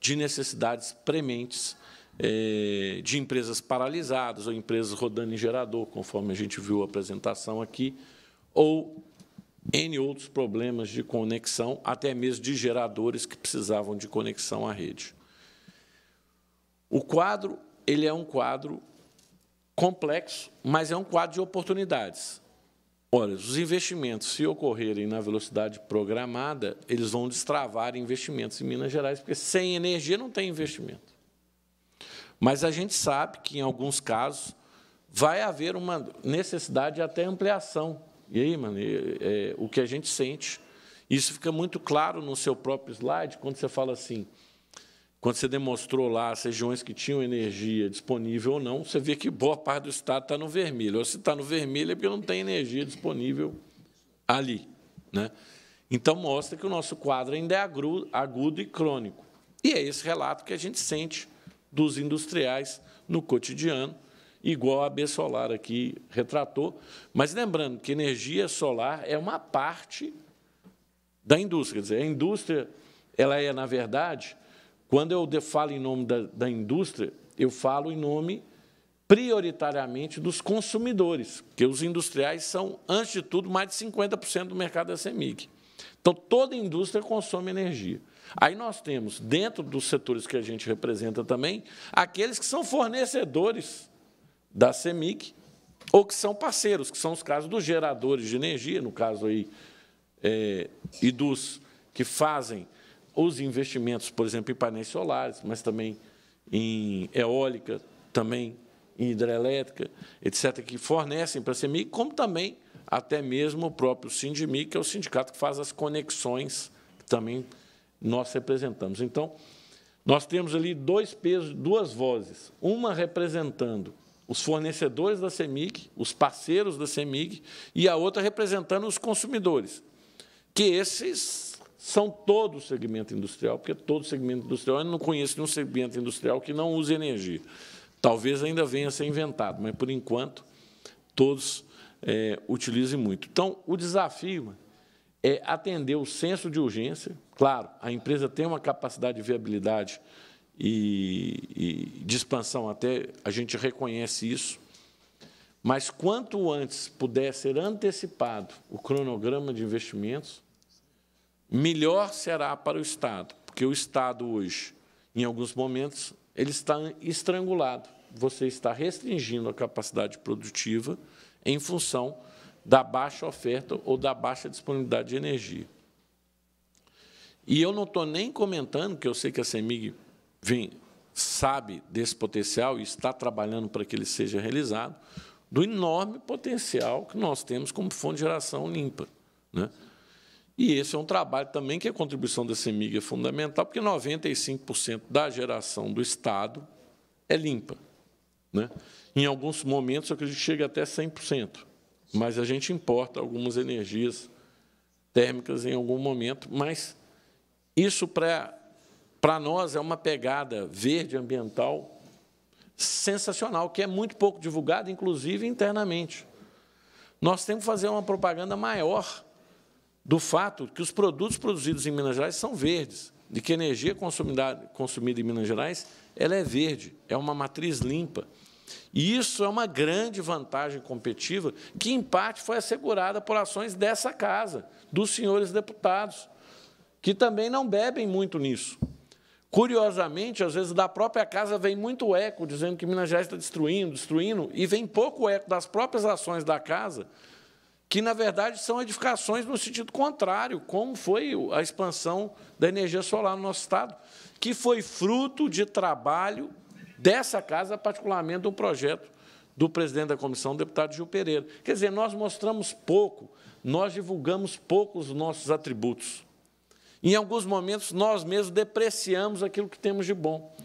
de necessidades prementes eh, de empresas paralisadas ou empresas rodando em gerador, conforme a gente viu a apresentação aqui, ou N outros problemas de conexão, até mesmo de geradores que precisavam de conexão à rede. O quadro ele é um quadro complexo, mas é um quadro de oportunidades. Olha, os investimentos, se ocorrerem na velocidade programada, eles vão destravar investimentos em Minas Gerais, porque sem energia não tem investimento. Mas a gente sabe que, em alguns casos, vai haver uma necessidade de até ampliação. E aí, mano, é, é, o que a gente sente, isso fica muito claro no seu próprio slide, quando você fala assim, quando você demonstrou lá as regiões que tinham energia disponível ou não, você vê que boa parte do estado está no vermelho. Ou se está no vermelho é porque não tem energia disponível ali. Né? Então, mostra que o nosso quadro ainda é agudo e crônico. E é esse relato que a gente sente dos industriais no cotidiano, igual a B Solar aqui retratou. Mas lembrando que energia solar é uma parte da indústria. Quer dizer, a indústria ela é, na verdade, quando eu falo em nome da, da indústria, eu falo em nome prioritariamente dos consumidores, que os industriais são, antes de tudo, mais de 50% do mercado da CEMIG. Então, toda indústria consome energia. Aí nós temos, dentro dos setores que a gente representa também, aqueles que são fornecedores da CEMIG ou que são parceiros, que são os casos dos geradores de energia, no caso aí, é, e dos que fazem os investimentos, por exemplo, em painéis solares, mas também em eólica, também em hidrelétrica, etc., que fornecem para a CEMIG, como também até mesmo o próprio Sindmi, que é o sindicato que faz as conexões, que também nós representamos. Então, nós temos ali dois pesos, duas vozes, uma representando os fornecedores da CEMIG, os parceiros da CEMIG, e a outra representando os consumidores, que esses são todo o segmento industrial, porque todo segmento industrial, eu não conheço nenhum segmento industrial que não use energia. Talvez ainda venha a ser inventado, mas, por enquanto, todos é, utilizem muito. Então, o desafio é atender o senso de urgência. Claro, a empresa tem uma capacidade de viabilidade e, e de expansão, até a gente reconhece isso, mas quanto antes puder ser antecipado o cronograma de investimentos, melhor será para o Estado, porque o Estado hoje, em alguns momentos, ele está estrangulado. Você está restringindo a capacidade produtiva em função da baixa oferta ou da baixa disponibilidade de energia. E eu não estou nem comentando, que eu sei que a CEMIG vem, sabe desse potencial e está trabalhando para que ele seja realizado, do enorme potencial que nós temos como fonte de geração limpa. Né? E esse é um trabalho também que a contribuição da CEMIG é fundamental, porque 95% da geração do Estado é limpa. Né? Em alguns momentos, que a gente chega até 100%, mas a gente importa algumas energias térmicas em algum momento, mas isso para nós é uma pegada verde ambiental sensacional, que é muito pouco divulgada, inclusive internamente. Nós temos que fazer uma propaganda maior do fato que os produtos produzidos em Minas Gerais são verdes, de que a energia consumida, consumida em Minas Gerais ela é verde, é uma matriz limpa. E isso é uma grande vantagem competitiva que, em parte, foi assegurada por ações dessa casa, dos senhores deputados, que também não bebem muito nisso. Curiosamente, às vezes, da própria casa vem muito eco, dizendo que Minas Gerais está destruindo, destruindo, e vem pouco eco das próprias ações da casa que na verdade são edificações no sentido contrário, como foi a expansão da energia solar no nosso estado, que foi fruto de trabalho dessa casa, particularmente do projeto do presidente da comissão, deputado Gil Pereira. Quer dizer, nós mostramos pouco, nós divulgamos pouco os nossos atributos. Em alguns momentos, nós mesmos depreciamos aquilo que temos de bom.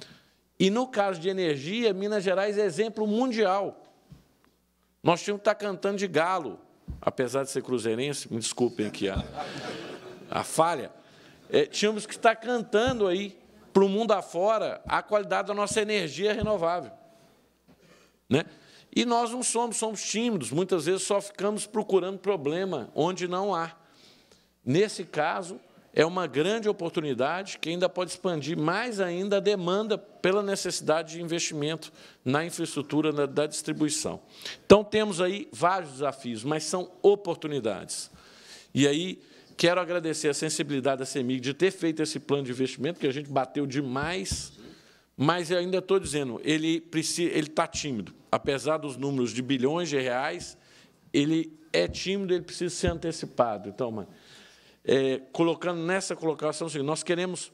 E no caso de energia, Minas Gerais é exemplo mundial. Nós tínhamos que estar cantando de galo, apesar de ser cruzeirense, me desculpem aqui a, a falha, é, tínhamos que estar cantando aí para o mundo afora a qualidade da nossa energia renovável. Né? E nós não somos, somos tímidos, muitas vezes só ficamos procurando problema onde não há. Nesse caso, é uma grande oportunidade que ainda pode expandir mais ainda a demanda pela necessidade de investimento na infraestrutura na, da distribuição. Então, temos aí vários desafios, mas são oportunidades. E aí, quero agradecer a sensibilidade da CEMIG de ter feito esse plano de investimento, que a gente bateu demais, mas ainda estou dizendo, ele precisa, ele está tímido. Apesar dos números de bilhões de reais, ele é tímido, ele precisa ser antecipado. Então, mano, é, colocando nessa colocação o seguinte: nós queremos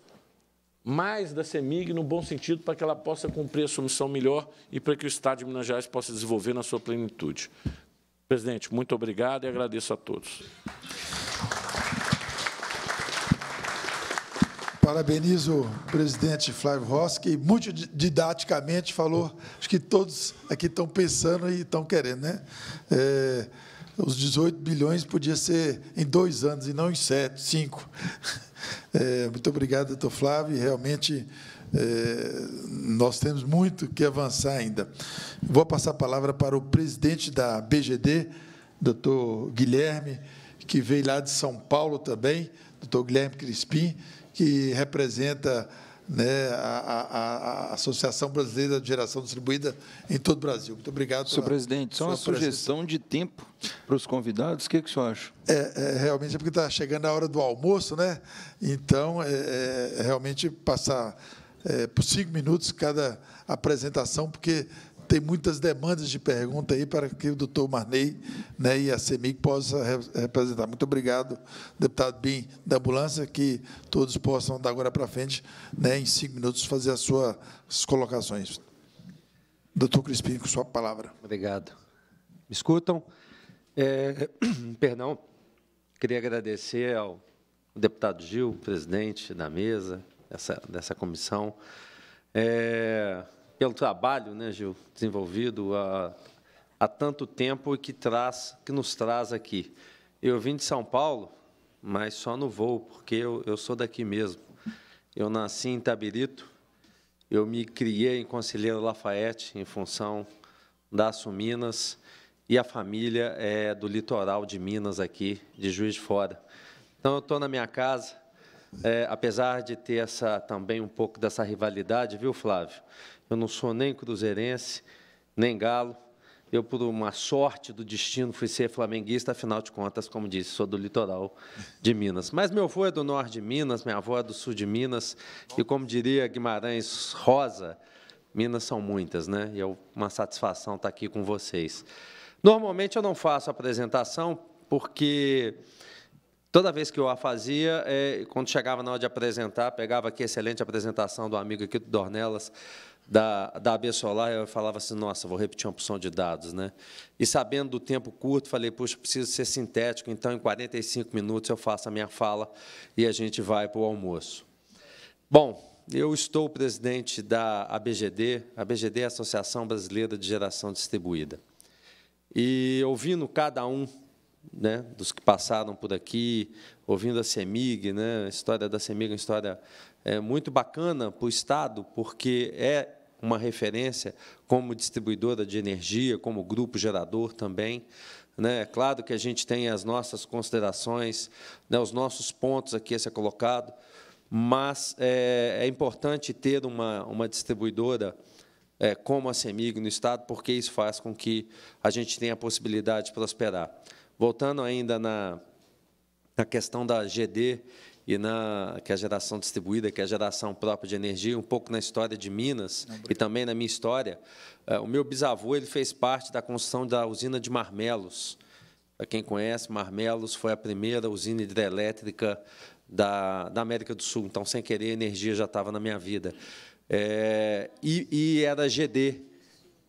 mais da CEMIG no bom sentido para que ela possa cumprir a sua missão melhor e para que o Estado de Minas Gerais possa desenvolver na sua plenitude. Presidente, muito obrigado e agradeço a todos. Parabenizo o presidente Flávio Rosca que muito didaticamente falou, acho que todos aqui estão pensando e estão querendo, né? É, os 18 bilhões podia ser em dois anos e não em sete, cinco. É, muito obrigado, doutor Flávio. Realmente é, nós temos muito que avançar ainda. Vou passar a palavra para o presidente da BGD, doutor Guilherme, que veio lá de São Paulo também, doutor Guilherme Crispim, que representa né, a, a, a, Associação Brasileira de Geração Distribuída em todo o Brasil. Muito obrigado. Senhor presidente, só uma sugestão de tempo para os convidados, o que, é que o senhor acha? É, é, realmente é porque está chegando a hora do almoço, né? então, é, é realmente passar é, por cinco minutos cada apresentação, porque tem muitas demandas de pergunta aí para que o doutor Marney né, e a CEMIC possam representar. Muito obrigado, deputado Bim da Ambulância, que todos possam, da agora para frente, né, em cinco minutos, fazer as suas colocações. Doutor Crispim, com sua palavra. Obrigado. Me escutam? É, perdão, queria agradecer ao deputado Gil, presidente da mesa, dessa, dessa comissão. É, pelo trabalho, né, Gil, desenvolvido há, há tanto tempo e que traz, que nos traz aqui. Eu vim de São Paulo, mas só no voo, porque eu, eu sou daqui mesmo. Eu nasci em Tabirito, eu me criei em Conselheiro Lafayette, em função das Minas, e a família é do litoral de Minas aqui, de Juiz de Fora. Então, eu estou na minha casa, é, apesar de ter essa também um pouco dessa rivalidade, viu, Flávio? Eu não sou nem cruzeirense, nem galo. Eu, por uma sorte do destino, fui ser flamenguista, afinal de contas, como disse, sou do litoral de Minas. Mas meu avô é do norte de Minas, minha avó é do sul de Minas, e como diria Guimarães Rosa, Minas são muitas, né? E é uma satisfação estar aqui com vocês. Normalmente eu não faço apresentação, porque Toda vez que eu a fazia, é, quando chegava na hora de apresentar, pegava aqui excelente apresentação do amigo aqui do Dornelas, da, da AB Solar, eu falava assim, nossa, vou repetir uma opção de dados. Né? E sabendo do tempo curto, falei, puxa, preciso ser sintético, então em 45 minutos eu faço a minha fala e a gente vai para o almoço. Bom, eu estou presidente da ABGD, a ABGD é a Associação Brasileira de Geração Distribuída. E ouvindo cada um né, dos que passaram por aqui, ouvindo a CEMIG, né, a história da CEMIG é uma história é muito bacana para o Estado, porque é uma referência como distribuidora de energia, como grupo gerador também. Né? É claro que a gente tem as nossas considerações, né? os nossos pontos aqui a ser colocado, mas é, é importante ter uma, uma distribuidora é, como a CEMIG no Estado, porque isso faz com que a gente tenha a possibilidade de prosperar. Voltando ainda na, na questão da GD e na que é a geração distribuída, que é a geração própria de energia, um pouco na história de Minas Não, e também na minha história. Eh, o meu bisavô ele fez parte da construção da usina de Marmelos. Para quem conhece, Marmelos foi a primeira usina hidrelétrica da, da América do Sul. Então, sem querer, a energia já estava na minha vida. É, e, e era GD,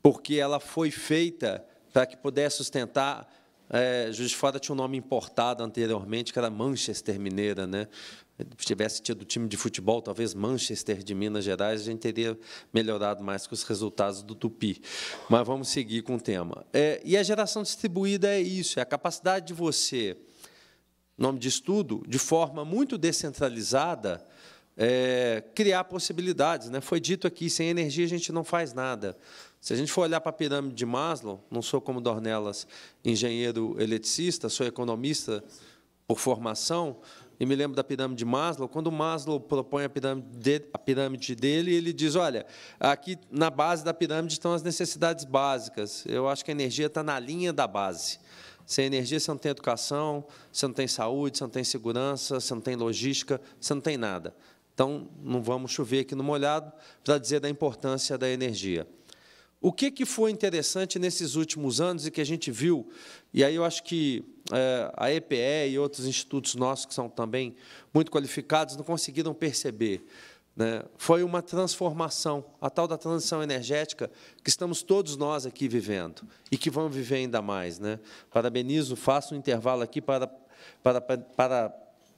porque ela foi feita para que pudesse sustentar é, Juiz de Fora tinha um nome importado anteriormente, que era Manchester Mineira. Né? Se tivesse tido time de futebol, talvez Manchester de Minas Gerais, a gente teria melhorado mais com os resultados do Tupi. Mas vamos seguir com o tema. É, e a geração distribuída é isso, é a capacidade de você, nome de estudo, de forma muito descentralizada, é, criar possibilidades. Né? Foi dito aqui, sem energia a gente não faz nada. Se a gente for olhar para a pirâmide de Maslow, não sou como Dornelas, engenheiro eletricista, sou economista por formação, e me lembro da pirâmide de Maslow. Quando Maslow propõe a pirâmide, de, a pirâmide dele, ele diz: olha, aqui na base da pirâmide estão as necessidades básicas. Eu acho que a energia está na linha da base. Sem energia, você não tem educação, você não tem saúde, você não tem segurança, você não tem logística, você não tem nada. Então, não vamos chover aqui no molhado para dizer da importância da energia. O que, que foi interessante nesses últimos anos e que a gente viu, e aí eu acho que é, a EPE e outros institutos nossos, que são também muito qualificados, não conseguiram perceber, né? foi uma transformação, a tal da transição energética que estamos todos nós aqui vivendo e que vamos viver ainda mais. Né? Parabenizo, faço um intervalo aqui para, para, para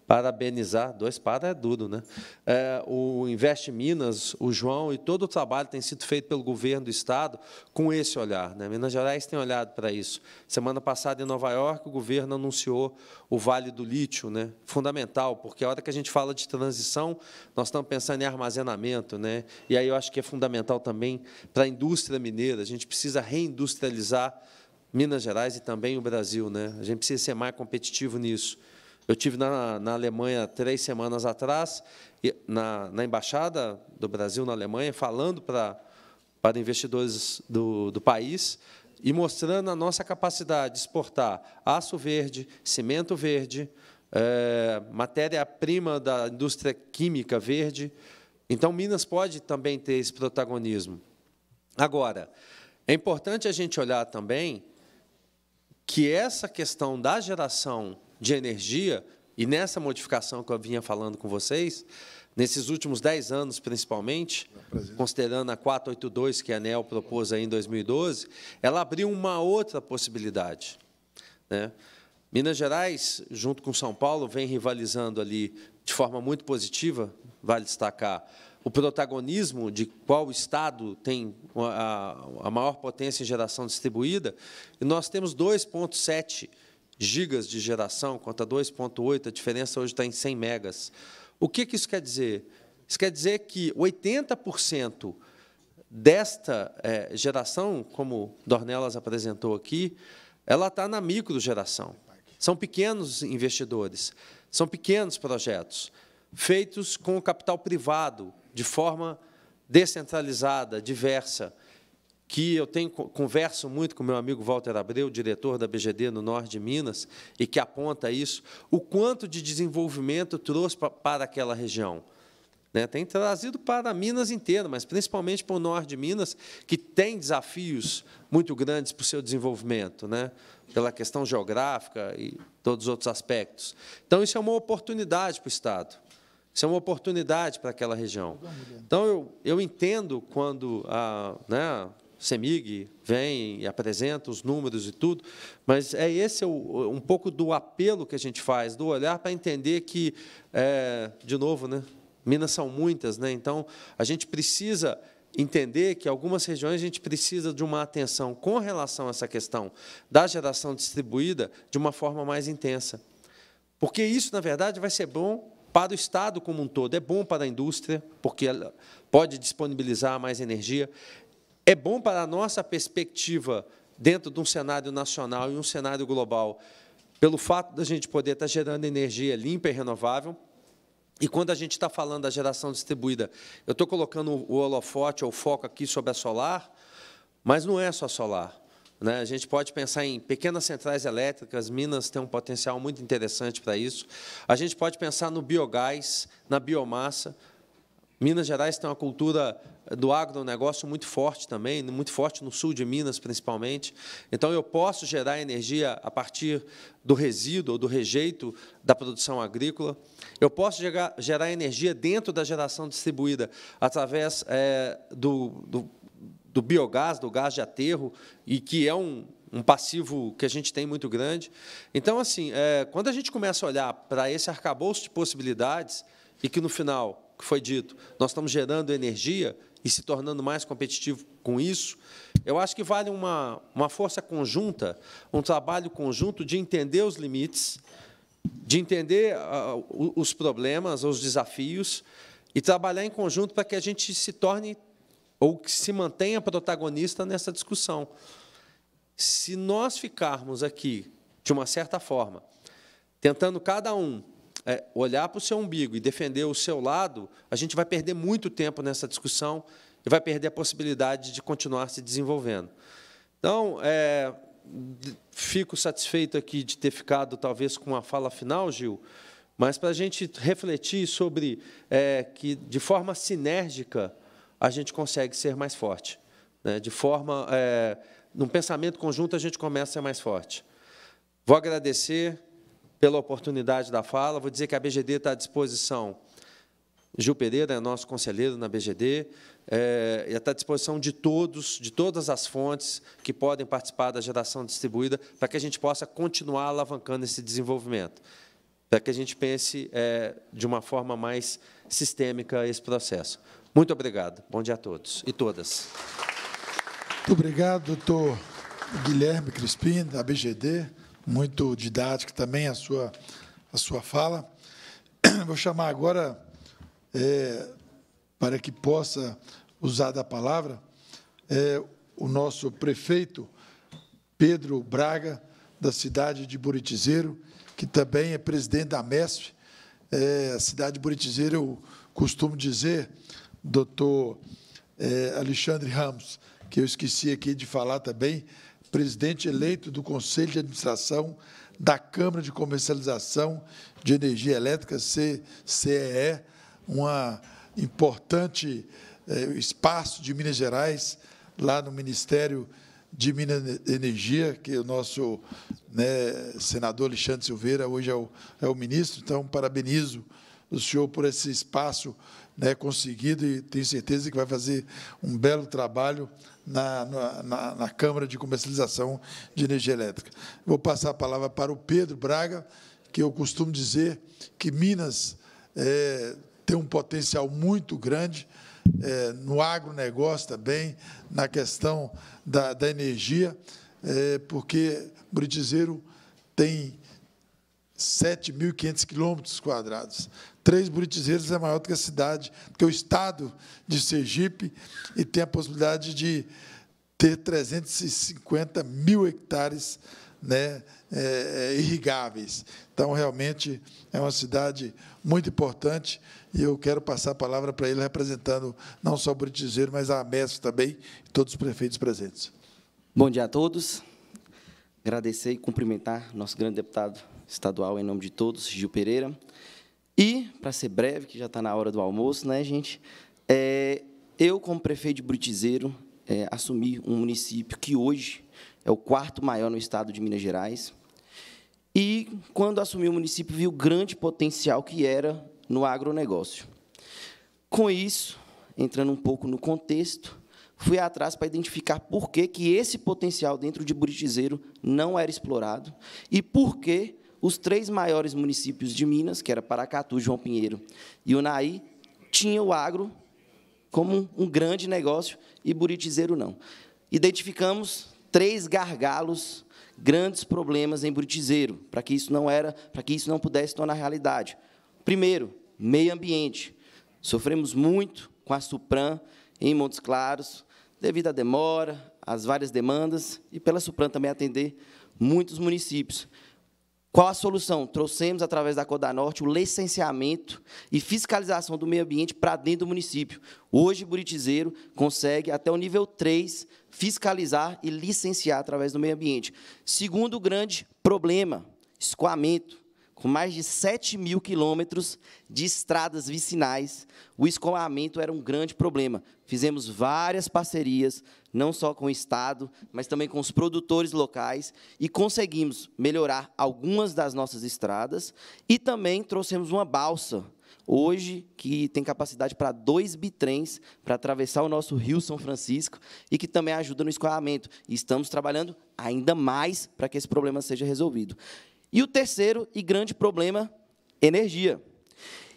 parabenizar, dois para é duro, né? É, o Invest Minas, o João e todo o trabalho tem sido feito pelo governo do Estado com esse olhar. Né? Minas Gerais tem olhado para isso. Semana passada, em Nova York, o governo anunciou o Vale do Lítio, né? fundamental, porque a hora que a gente fala de transição, nós estamos pensando em armazenamento. Né? E aí eu acho que é fundamental também para a indústria mineira, a gente precisa reindustrializar Minas Gerais e também o Brasil. Né? A gente precisa ser mais competitivo nisso. Eu tive na, na Alemanha três semanas atrás, na, na embaixada do Brasil na Alemanha, falando para para investidores do, do país e mostrando a nossa capacidade de exportar aço verde, cimento verde, é, matéria-prima da indústria química verde. Então, Minas pode também ter esse protagonismo. Agora, é importante a gente olhar também que essa questão da geração de energia, e nessa modificação que eu vinha falando com vocês, nesses últimos 10 anos, principalmente, considerando a 482 que a ANEL propôs aí em 2012, ela abriu uma outra possibilidade. Né? Minas Gerais, junto com São Paulo, vem rivalizando ali de forma muito positiva, vale destacar o protagonismo de qual estado tem a, maior potência em geração distribuída, e nós temos 2,7 gigas de geração contra 2,8, a diferença hoje está em 100 megas. O que, que isso quer dizer? Isso quer dizer que 80% desta é, geração, como Dornelas apresentou aqui, ela está na microgeração. São pequenos investidores, são pequenos projetos, feitos com capital privado, de forma descentralizada, diversa que eu tenho converso muito com meu amigo Walter Abreu, diretor da BGD no norte de Minas, e que aponta isso, o quanto de desenvolvimento trouxe para aquela região. Né? Tem trazido para Minas inteira, mas principalmente para o norte de Minas, que tem desafios muito grandes para o seu desenvolvimento, né? pela questão geográfica e todos os outros aspectos. Então, isso é uma oportunidade para o Estado. Isso é uma oportunidade para aquela região. Então, eu, eu entendo quando a, né, CEMIG vem e apresenta os números e tudo, mas é esse o, um pouco do apelo que a gente faz, do olhar para entender que, é, de novo, né, Minas são muitas, né, então a gente precisa entender que algumas regiões a gente precisa de uma atenção com relação a essa questão da geração distribuída de uma forma mais intensa. Porque isso, na verdade, vai ser bom para o Estado como um todo, é bom para a indústria, porque ela pode disponibilizar mais energia, é bom para a nossa perspectiva dentro de um cenário nacional e um cenário global, pelo fato da gente poder estar gerando energia limpa e renovável. E quando a gente está falando da geração distribuída, eu estou colocando o holofote ou foco aqui sobre a solar, mas não é só solar. Né? A gente pode pensar em pequenas centrais elétricas, Minas tem um potencial muito interessante para isso. A gente pode pensar no biogás, na biomassa. Minas Gerais tem uma cultura do agronegócio é muito forte também, muito forte no sul de Minas, principalmente. Então, eu posso gerar energia a partir do resíduo ou do rejeito da produção agrícola. Eu posso gerar, gerar energia dentro da geração distribuída, através é, do, do, do biogás, do gás de aterro, e que é um, um passivo que a gente tem muito grande. Então, assim, é, quando a gente começa a olhar para esse arcabouço de possibilidades e que, no final, que foi dito, nós estamos gerando energia, e se tornando mais competitivo com isso, eu acho que vale uma, uma força conjunta, um trabalho conjunto de entender os limites, de entender uh, os problemas, os desafios, e trabalhar em conjunto para que a gente se torne ou que se mantenha protagonista nessa discussão. Se nós ficarmos aqui, de uma certa forma, tentando cada um é, olhar para o seu umbigo e defender o seu lado, a gente vai perder muito tempo nessa discussão e vai perder a possibilidade de continuar se desenvolvendo. Então, é, fico satisfeito aqui de ter ficado, talvez, com a fala final, Gil, mas para a gente refletir sobre é, que, de forma sinérgica, a gente consegue ser mais forte. Né? De forma, é, num pensamento conjunto, a gente começa a ser mais forte. Vou agradecer pela oportunidade da fala. Vou dizer que a BGD está à disposição. Gil Pereira é nosso conselheiro na BGD, é, está à disposição de todos, de todas as fontes que podem participar da geração distribuída, para que a gente possa continuar alavancando esse desenvolvimento, para que a gente pense é, de uma forma mais sistêmica esse processo. Muito obrigado. Bom dia a todos e todas. Muito obrigado, doutor Guilherme Crispim, da BGD muito didática também a sua, a sua fala. Vou chamar agora, é, para que possa usar da palavra, é, o nosso prefeito Pedro Braga, da cidade de Buritizeiro, que também é presidente da MESP. É, a cidade de Buritizeiro, eu costumo dizer, doutor é, Alexandre Ramos, que eu esqueci aqui de falar também, presidente eleito do Conselho de Administração da Câmara de Comercialização de Energia Elétrica, CCEE, uma importante eh, espaço de Minas Gerais, lá no Ministério de Minas Energia, que o nosso né, senador Alexandre Silveira hoje é o, é o ministro, então parabenizo do senhor por esse espaço né, conseguido e tenho certeza que vai fazer um belo trabalho na, na, na Câmara de Comercialização de Energia Elétrica. Vou passar a palavra para o Pedro Braga, que eu costumo dizer que Minas é, tem um potencial muito grande é, no agronegócio também, na questão da, da energia, é, porque Buritizeiro tem 7.500 quilômetros quadrados. Três buritiseiros é maior do que a cidade, do que o estado de Sergipe, e tem a possibilidade de ter 350 mil hectares né, é, é, irrigáveis. Então, realmente, é uma cidade muito importante e eu quero passar a palavra para ele, representando não só o Buritizeiro, mas a AMESF também e todos os prefeitos presentes. Bom dia a todos. Agradecer e cumprimentar nosso grande deputado estadual, em nome de todos, Gil Pereira, e, para ser breve, que já está na hora do almoço, né, gente? É, eu, como prefeito de Brutizeiro, é, assumi um município que hoje é o quarto maior no estado de Minas Gerais. E, quando assumi o município, vi o grande potencial que era no agronegócio. Com isso, entrando um pouco no contexto, fui atrás para identificar por que, que esse potencial dentro de Buritizeiro não era explorado e por que os três maiores municípios de Minas, que era Paracatu, João Pinheiro e Unaí, tinha o agro como um grande negócio e Buritizeiro não. Identificamos três gargalos, grandes problemas em Buritizeiro, para que isso não era, para que isso não pudesse tornar realidade. Primeiro, meio ambiente. Sofremos muito com a Supran em Montes Claros, devido à demora, às várias demandas e pela Supran também atender muitos municípios. Qual a solução? Trouxemos, através da Coda Norte, o licenciamento e fiscalização do meio ambiente para dentro do município. Hoje, Buritizeiro consegue, até o nível 3, fiscalizar e licenciar através do meio ambiente. Segundo grande problema, escoamento. Com mais de 7 mil quilômetros de estradas vicinais, o escoamento era um grande problema. Fizemos várias parcerias, não só com o Estado, mas também com os produtores locais, e conseguimos melhorar algumas das nossas estradas. E também trouxemos uma balsa, hoje, que tem capacidade para dois bitrens para atravessar o nosso Rio São Francisco e que também ajuda no escoamento. E estamos trabalhando ainda mais para que esse problema seja resolvido. E o terceiro e grande problema, energia.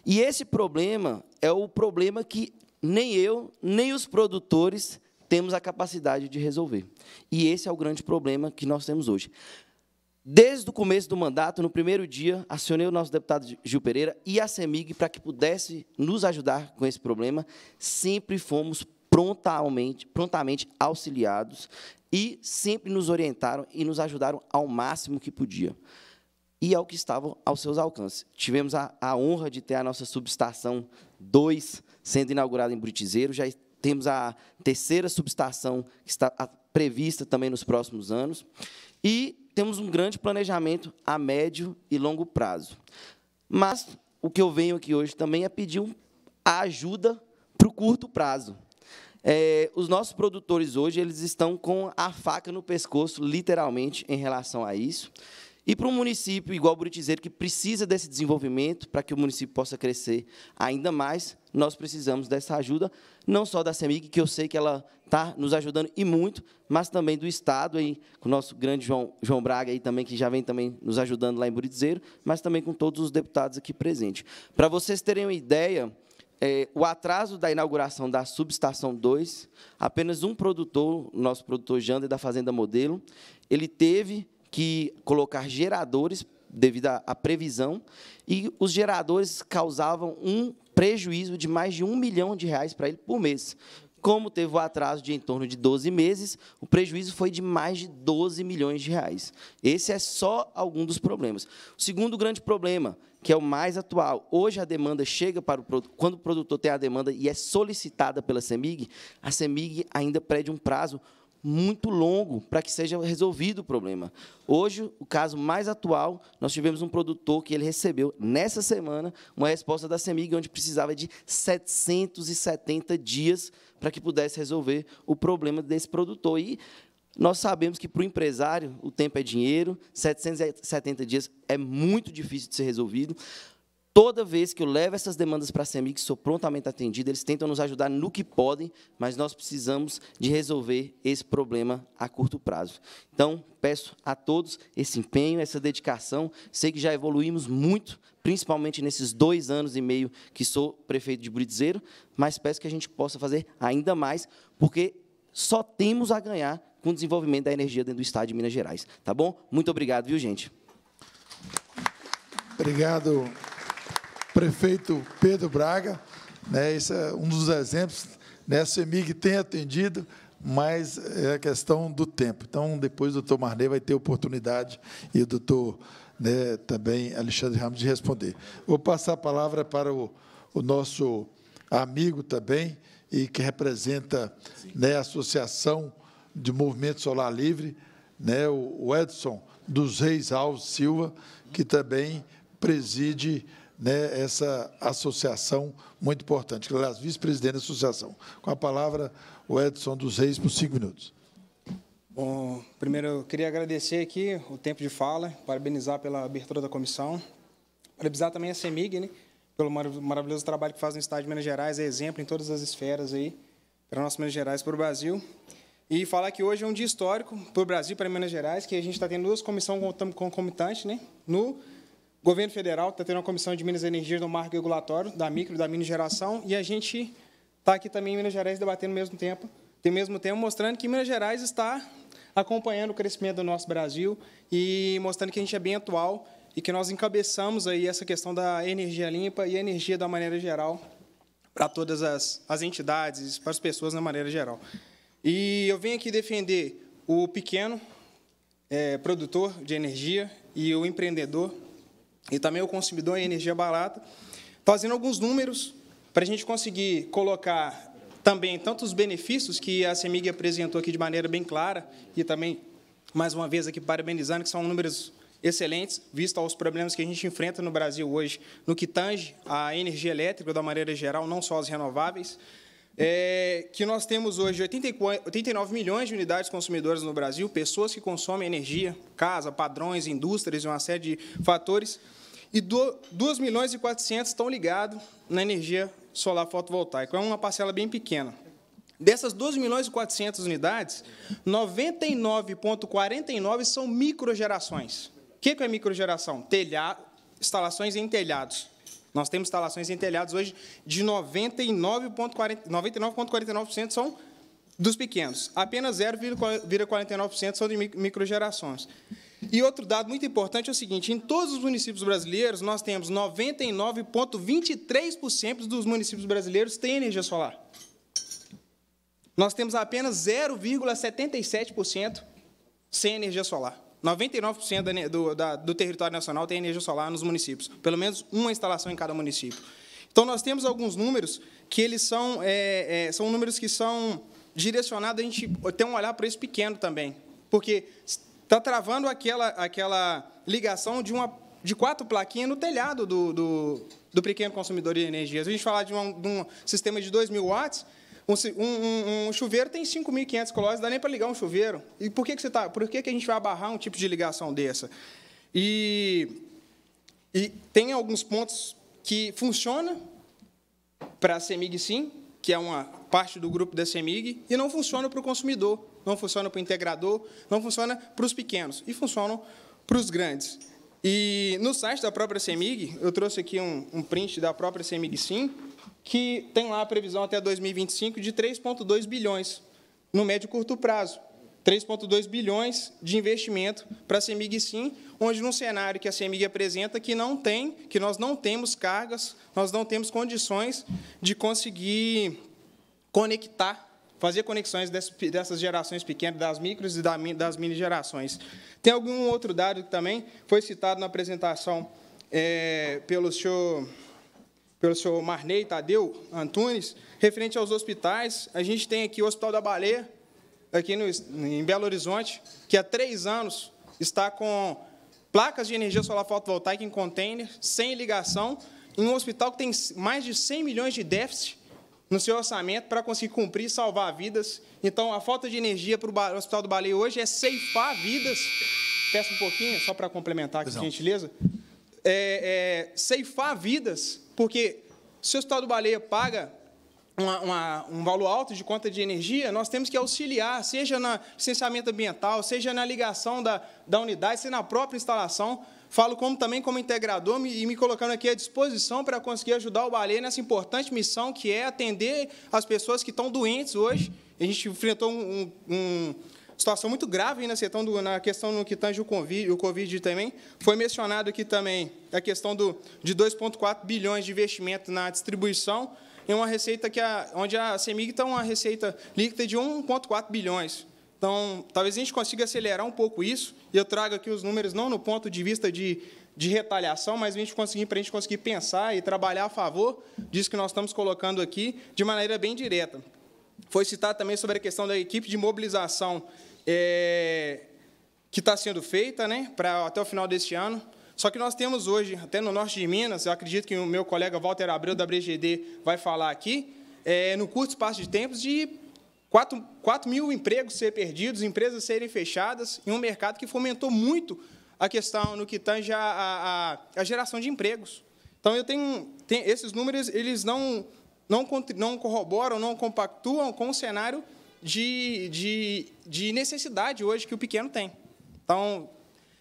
E esse problema é o problema que nem eu, nem os produtores temos a capacidade de resolver. E esse é o grande problema que nós temos hoje. Desde o começo do mandato, no primeiro dia, acionei o nosso deputado Gil Pereira e a CEMIG para que pudesse nos ajudar com esse problema. Sempre fomos prontamente, prontamente auxiliados e sempre nos orientaram e nos ajudaram ao máximo que podia e ao que estava aos seus alcances. Tivemos a, a honra de ter a nossa subestação 2 sendo inaugurada em Buritizeiro, já temos a terceira subestação que está prevista também nos próximos anos, e temos um grande planejamento a médio e longo prazo. Mas o que eu venho aqui hoje também é pedir a ajuda para o curto prazo. É, os nossos produtores hoje eles estão com a faca no pescoço, literalmente, em relação a isso. E para um município igual Buritizeiro, que precisa desse desenvolvimento para que o município possa crescer ainda mais, nós precisamos dessa ajuda, não só da CEMIG, que eu sei que ela está nos ajudando e muito, mas também do Estado, aí, com o nosso grande João, João Braga, aí também, que já vem também nos ajudando lá em Buritizeiro, mas também com todos os deputados aqui presentes. Para vocês terem uma ideia, é, o atraso da inauguração da subestação 2, apenas um produtor, nosso produtor Jander, da Fazenda Modelo, ele teve que colocar geradores devido à, previsão, e os geradores causavam um prejuízo de mais de um milhão de reais para ele por mês. Como teve o atraso de em torno de 12 meses, o prejuízo foi de mais de 12 milhões de reais. Esse é só algum dos problemas. O segundo grande problema, que é o mais atual, hoje a demanda chega para o produtor, quando o produtor tem a demanda e é solicitada pela CEMIG, a CEMIG ainda pede um prazo muito longo para que seja resolvido o problema. Hoje, o caso mais atual, nós tivemos um produtor que ele recebeu, nessa semana, uma resposta da Semig onde precisava de 770 dias para que pudesse resolver o problema desse produtor. E nós sabemos que, para o empresário, o tempo é dinheiro, 770 dias é muito difícil de ser resolvido. Toda vez que eu levo essas demandas para a CEMIG, sou prontamente atendido, eles tentam nos ajudar no que podem, mas nós precisamos de resolver esse problema a curto prazo. Então, peço a todos esse empenho, essa dedicação. Sei que já evoluímos muito, principalmente nesses dois anos e meio que sou prefeito de Bridizeiro, mas peço que a gente possa fazer ainda mais, porque só temos a ganhar com o desenvolvimento da energia dentro do Estado de Minas Gerais. Tá bom? Muito obrigado, viu, gente? Obrigado, prefeito Pedro Braga. Né, esse é um dos exemplos. Né, a CEMIG tem atendido, mas é a questão do tempo. Então, depois o doutor Marney vai ter oportunidade e o doutor né, também Alexandre Ramos de responder. Vou passar a palavra para o, o nosso amigo também, e que representa né, a Associação de Movimento Solar Livre, né, o Edson dos Reis Alves Silva, que também preside né, essa associação muito importante. Aliás, vice-presidente da associação. Com a palavra, o Edson dos Reis, por cinco minutos. Bom, primeiro eu queria agradecer aqui o tempo de fala, parabenizar pela abertura da comissão, parabenizar também a CEMIG, né, pelo maravilhoso trabalho que faz no estado de Minas Gerais, é exemplo em todas as esferas aí, para nosso Minas Gerais, para o Brasil. E falar que hoje é um dia histórico para o Brasil, para Minas Gerais, que a gente está tendo duas comissões concomitantes, né, no o governo federal está tendo uma comissão de Minas e Energias no marco regulatório da micro, da mini geração, e a gente está aqui também em Minas Gerais debatendo ao mesmo tempo, ao mesmo tempo mostrando que Minas Gerais está acompanhando o crescimento do nosso Brasil e mostrando que a gente é bem atual e que nós encabeçamos aí essa questão da energia limpa e energia da maneira geral para todas as, as entidades, para as pessoas na maneira geral. E eu venho aqui defender o pequeno é, produtor de energia e o empreendedor e também o consumidor em energia barata, fazendo alguns números para a gente conseguir colocar também tantos benefícios que a CEMIG apresentou aqui de maneira bem clara e também, mais uma vez, aqui parabenizando, que são números excelentes, visto aos problemas que a gente enfrenta no Brasil hoje, no que tange a energia elétrica, da maneira geral, não só as renováveis, é, que nós temos hoje 84, 89 milhões de unidades consumidoras no Brasil, pessoas que consomem energia, casa, padrões, indústrias e uma série de fatores, e 2 milhões e 400 estão ligados na energia solar fotovoltaica. É uma parcela bem pequena. Dessas 12 milhões e 400 unidades, 99,49 são microgerações. O que é microgeração? Telha... Instalações em telhados. Nós temos instalações em telhados hoje de 99,49% 99 são dos pequenos. Apenas 0,49% são de microgerações. E outro dado muito importante é o seguinte: em todos os municípios brasileiros, nós temos 99,23% dos municípios brasileiros têm energia solar. Nós temos apenas 0,77% sem energia solar. 99% da, do, da, do território nacional tem energia solar nos municípios, pelo menos uma instalação em cada município. Então, nós temos alguns números que eles são, é, é, são números que são direcionados, a gente tem um olhar para isso pequeno também, porque está travando aquela, aquela ligação de, uma, de quatro plaquinhas no telhado do, do, do pequeno consumidor de energia. Se a gente falar de um, de um sistema de 2 mil watts, um, um, um chuveiro tem 5.500 quilômetros, dá nem para ligar um chuveiro. E por que, que você tá? Por que, que a gente vai abarrar um tipo de ligação dessa? E, e tem alguns pontos que funciona para a CEMIG sim, que é uma parte do grupo da CEMIG, e não funciona para o consumidor, não funciona para o integrador, não funciona para os pequenos, e funcionam para os grandes. E no site da própria CEMIG, eu trouxe aqui um, um print da própria CEMIG Sim, que tem lá a previsão até 2025 de 3,2 bilhões no médio e curto prazo. 3,2 bilhões de investimento para a CEMIG Sim, onde num cenário que a CEMIG apresenta que não tem, que nós não temos cargas, nós não temos condições de conseguir conectar, fazer conexões dessas gerações pequenas, das micros e das mini gerações. Tem algum outro dado que também foi citado na apresentação é, pelo senhor pelo senhor Marnei Tadeu Antunes, referente aos hospitais. A gente tem aqui o Hospital da Baleia, aqui no, em Belo Horizonte, que há três anos está com placas de energia solar fotovoltaica em container, sem ligação, em um hospital que tem mais de 100 milhões de déficit no seu orçamento para conseguir cumprir e salvar vidas. Então, a falta de energia para o Hospital do Baleia hoje é ceifar vidas. Peço um pouquinho, só para complementar aqui, gentileza é, é, ceifar vidas, porque se o Hospital do Baleia paga uma, uma, um valor alto de conta de energia, nós temos que auxiliar, seja no licenciamento ambiental, seja na ligação da, da unidade, seja na própria instalação. Falo como também como integrador me, e me colocando aqui à disposição para conseguir ajudar o Baleia nessa importante missão que é atender as pessoas que estão doentes hoje. A gente enfrentou um, um, um situação muito grave na né, questão, do, na questão no que tange o COVID, o Covid também. Foi mencionado aqui também a questão do, de 2,4 bilhões de investimento na distribuição, em uma receita que a, onde a CEMIG está uma receita líquida de 1,4 bilhões. Então, talvez a gente consiga acelerar um pouco isso, e eu trago aqui os números não no ponto de vista de, de retaliação, mas a gente conseguir, para a gente conseguir pensar e trabalhar a favor disso que nós estamos colocando aqui de maneira bem direta. Foi citado também sobre a questão da equipe de mobilização é, que está sendo feita né, para até o final deste ano. Só que nós temos hoje, até no norte de Minas, eu acredito que o meu colega Walter Abreu, da BGD, vai falar aqui, é, no curto espaço de tempos, de 4, 4 mil empregos ser perdidos, empresas serem fechadas, em um mercado que fomentou muito a questão no que tange a, a, a geração de empregos. Então, eu tenho, tenho esses números, eles não, não, não corroboram, não compactuam com o cenário de, de, de necessidade hoje que o pequeno tem. Então,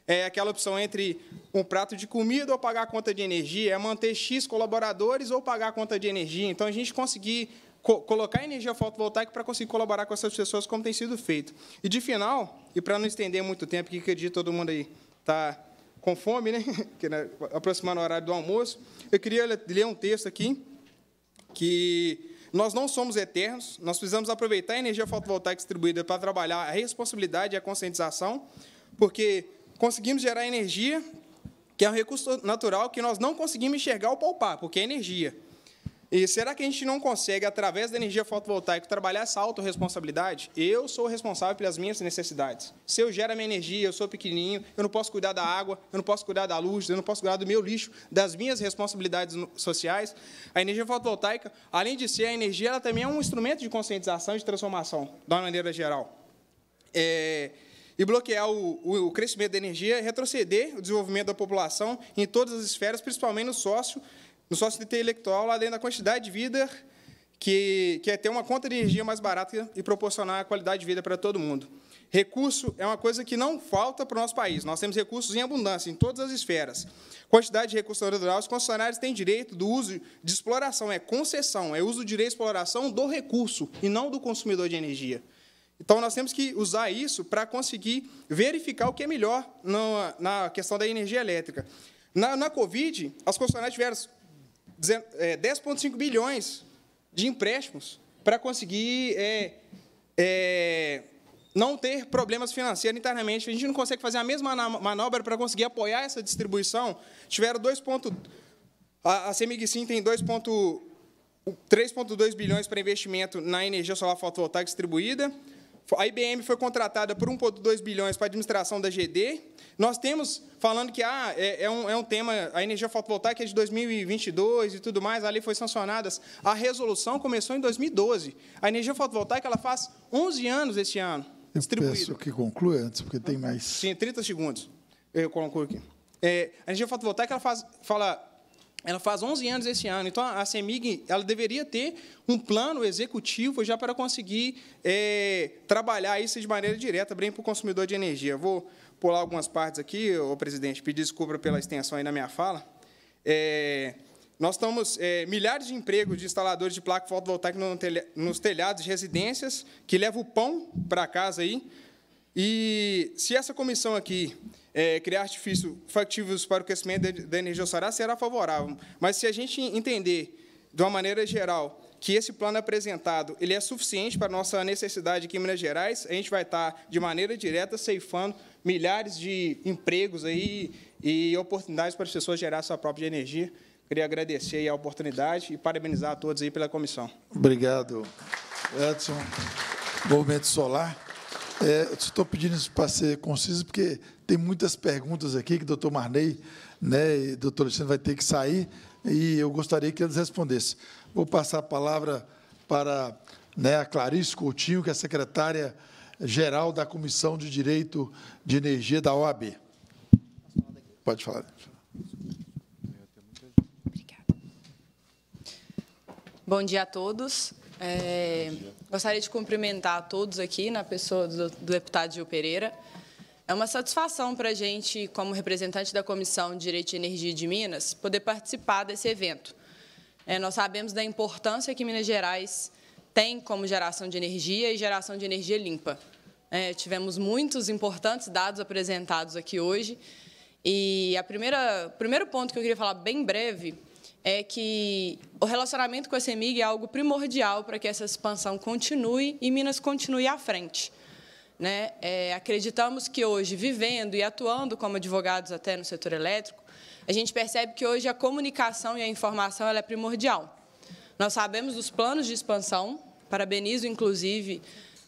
é aquela opção entre um prato de comida ou pagar a conta de energia, é manter X colaboradores ou pagar a conta de energia. Então, a gente conseguir co colocar energia fotovoltaica para conseguir colaborar com essas pessoas, como tem sido feito. E, de final, e para não estender muito tempo, que acredito todo mundo aí está com fome, né? né? aproximando o horário do almoço, eu queria ler um texto aqui que nós não somos eternos, nós precisamos aproveitar a energia fotovoltaica distribuída para trabalhar a responsabilidade e a conscientização, porque conseguimos gerar energia, que é um recurso natural que nós não conseguimos enxergar ou palpar, porque é energia. E será que a gente não consegue, através da energia fotovoltaica, trabalhar essa autorresponsabilidade? Eu sou responsável pelas minhas necessidades. Se eu gero a minha energia, eu sou pequenininho, eu não posso cuidar da água, eu não posso cuidar da luz, eu não posso cuidar do meu lixo, das minhas responsabilidades sociais. A energia fotovoltaica, além de ser a energia, ela também é um instrumento de conscientização e de transformação, de uma maneira geral. É, e bloquear o, o, o crescimento da energia, é retroceder o desenvolvimento da população em todas as esferas, principalmente no sócio no sócio intelectual, além da quantidade de vida, que, que é ter uma conta de energia mais barata e proporcionar a qualidade de vida para todo mundo. Recurso é uma coisa que não falta para o nosso país. Nós temos recursos em abundância, em todas as esferas. Quantidade de recursos naturais, os concessionários têm direito do uso de exploração, é concessão, é uso direito de exploração do recurso e não do consumidor de energia. Então, nós temos que usar isso para conseguir verificar o que é melhor na, na questão da energia elétrica. Na, na Covid, as concessionárias tiveram 10,5 é, bilhões de empréstimos para conseguir é, é, não ter problemas financeiros internamente. A gente não consegue fazer a mesma manobra para conseguir apoiar essa distribuição. Tiveram 2. A, a CEMIG Sim tem 2,3,2 bilhões para investimento na energia solar fotovoltaica distribuída. A IBM foi contratada por 1,2 bilhões para a administração da GD. Nós temos, falando que ah, é, é, um, é um tema, a energia fotovoltaica é de 2022 e tudo mais, ali foi sancionadas. A resolução começou em 2012. A energia fotovoltaica ela faz 11 anos este ano. Distribuído. Eu peço que conclua antes, porque tem mais... Sim, 30 segundos. Eu concluo aqui. É, a energia fotovoltaica ela faz, fala ela faz 11 anos esse ano, então a CEMIG ela deveria ter um plano executivo já para conseguir é, trabalhar isso de maneira direta, bem para o consumidor de energia. Vou pular algumas partes aqui, o presidente, pedir desculpa pela extensão aí na minha fala. É, nós estamos é, milhares de empregos de instaladores de placa fotovoltaica nos telhados de residências, que levam o pão para casa aí. E se essa comissão aqui é, criar artifícios factíveis para o crescimento da energia solar será favorável. Mas se a gente entender, de uma maneira geral, que esse plano apresentado ele é suficiente para a nossa necessidade aqui em Minas Gerais, a gente vai estar, de maneira direta, ceifando milhares de empregos aí e oportunidades para as pessoas gerarem sua própria energia. Queria agradecer a oportunidade e parabenizar a todos aí pela comissão. Obrigado, Edson. Movimento Solar. É, estou pedindo isso para ser conciso, porque tem muitas perguntas aqui que o doutor Marney né, e o doutor Alexandre vai ter que sair, e eu gostaria que eles respondessem. Vou passar a palavra para né, a Clarice Coutinho, que é secretária geral da Comissão de Direito de Energia da OAB. Pode falar. Né? Bom dia a todos. É, gostaria de cumprimentar a todos aqui, na pessoa do, do deputado Gil Pereira. É uma satisfação para a gente, como representante da Comissão de Direito e Energia de Minas, poder participar desse evento. É, nós sabemos da importância que Minas Gerais tem como geração de energia e geração de energia limpa. É, tivemos muitos importantes dados apresentados aqui hoje. E a primeira, o primeiro ponto que eu queria falar bem breve é que o relacionamento com a CEMIG é algo primordial para que essa expansão continue e Minas continue à frente. Né? É, acreditamos que hoje, vivendo e atuando como advogados até no setor elétrico, a gente percebe que hoje a comunicação e a informação é primordial. Nós sabemos dos planos de expansão, parabenizo, inclusive,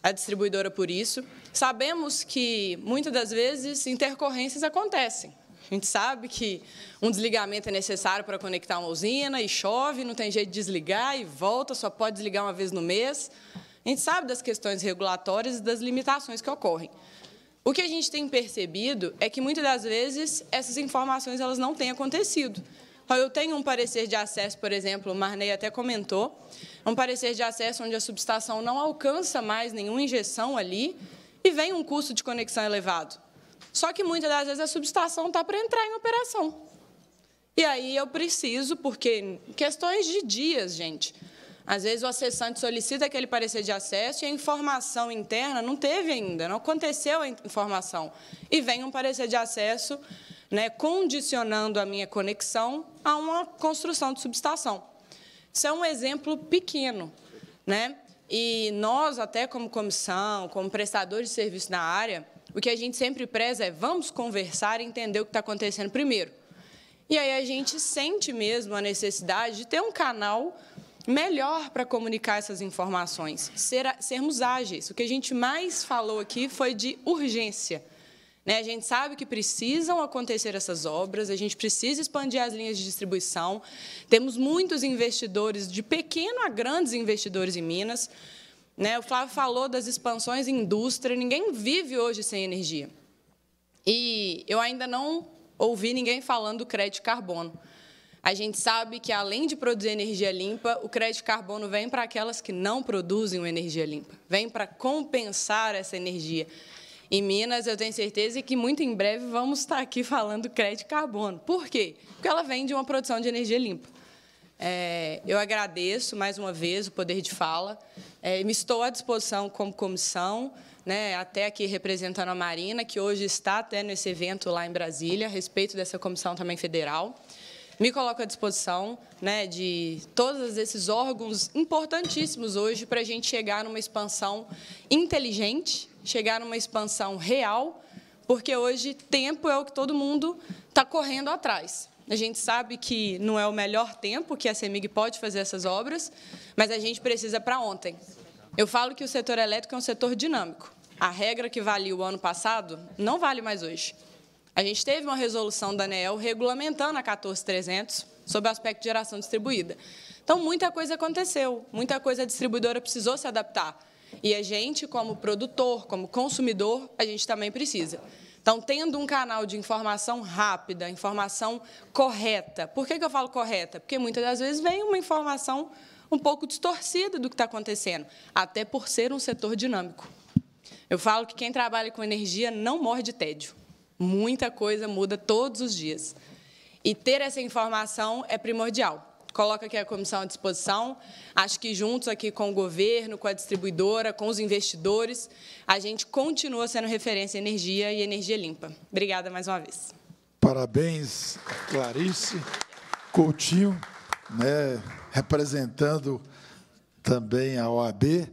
a distribuidora por isso. Sabemos que, muitas das vezes, intercorrências acontecem. A gente sabe que um desligamento é necessário para conectar uma usina e chove, não tem jeito de desligar e volta, só pode desligar uma vez no mês. A gente sabe das questões regulatórias e das limitações que ocorrem. O que a gente tem percebido é que muitas das vezes essas informações elas não têm acontecido. Eu tenho um parecer de acesso, por exemplo, o Marney até comentou, um parecer de acesso onde a subestação não alcança mais nenhuma injeção ali e vem um custo de conexão elevado. Só que muitas das vezes a subestação está para entrar em operação. E aí eu preciso, porque questões de dias, gente, às vezes o acessante solicita aquele parecer de acesso e a informação interna não teve ainda, não aconteceu a informação. E vem um parecer de acesso né, condicionando a minha conexão a uma construção de subestação. Isso é um exemplo pequeno. Né? E nós, até como comissão, como prestadores de serviço na área, o que a gente sempre preza é vamos conversar e entender o que está acontecendo primeiro. E aí a gente sente mesmo a necessidade de ter um canal melhor para comunicar essas informações, ser, sermos ágeis. O que a gente mais falou aqui foi de urgência. Né? A gente sabe que precisam acontecer essas obras, a gente precisa expandir as linhas de distribuição. Temos muitos investidores, de pequeno a grandes investidores em Minas. Né? O Flávio falou das expansões em indústria, ninguém vive hoje sem energia. E eu ainda não ouvi ninguém falando do crédito carbono. A gente sabe que, além de produzir energia limpa, o crédito carbono vem para aquelas que não produzem energia limpa, vem para compensar essa energia. Em Minas, eu tenho certeza que muito em breve vamos estar aqui falando crédito carbono. Por quê? Porque ela vem de uma produção de energia limpa. É, eu agradeço mais uma vez o poder de fala. É, me estou à disposição como comissão, né, até aqui representando a Marina, que hoje está até nesse evento lá em Brasília, a respeito dessa comissão também federal me coloco à disposição né, de todos esses órgãos importantíssimos hoje para a gente chegar numa expansão inteligente, chegar numa expansão real, porque hoje tempo é o que todo mundo está correndo atrás. A gente sabe que não é o melhor tempo que a CEMIG pode fazer essas obras, mas a gente precisa para ontem. Eu falo que o setor elétrico é um setor dinâmico. A regra que valia o ano passado não vale mais hoje. A gente teve uma resolução da ANEEL regulamentando a 14300 sobre o aspecto de geração distribuída. Então, muita coisa aconteceu, muita coisa a distribuidora precisou se adaptar. E a gente, como produtor, como consumidor, a gente também precisa. Então, tendo um canal de informação rápida, informação correta. Por que, que eu falo correta? Porque muitas das vezes vem uma informação um pouco distorcida do que está acontecendo, até por ser um setor dinâmico. Eu falo que quem trabalha com energia não morre de tédio. Muita coisa muda todos os dias. E ter essa informação é primordial. Coloca aqui a comissão à disposição. Acho que juntos aqui com o governo, com a distribuidora, com os investidores, a gente continua sendo referência em energia e energia limpa. Obrigada mais uma vez. Parabéns, Clarice Coutinho, né, representando também a OAB.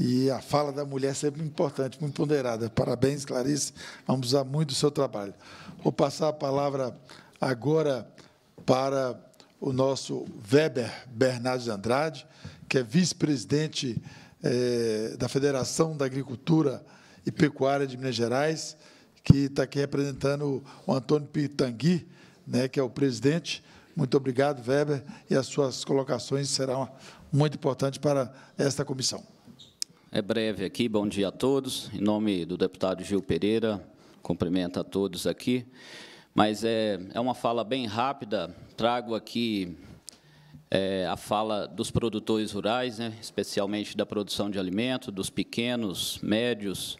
E a fala da mulher é sempre importante, muito ponderada. Parabéns, Clarice. Vamos usar muito do seu trabalho. Vou passar a palavra agora para o nosso Weber Bernardo de Andrade, que é vice-presidente é, da Federação da Agricultura e Pecuária de Minas Gerais, que está aqui representando o Antônio Pitangui, né, que é o presidente. Muito obrigado, Weber, e as suas colocações serão muito importantes para esta comissão. É breve aqui, bom dia a todos. Em nome do deputado Gil Pereira, cumprimento a todos aqui. Mas é, é uma fala bem rápida, trago aqui é, a fala dos produtores rurais, né, especialmente da produção de alimento, dos pequenos, médios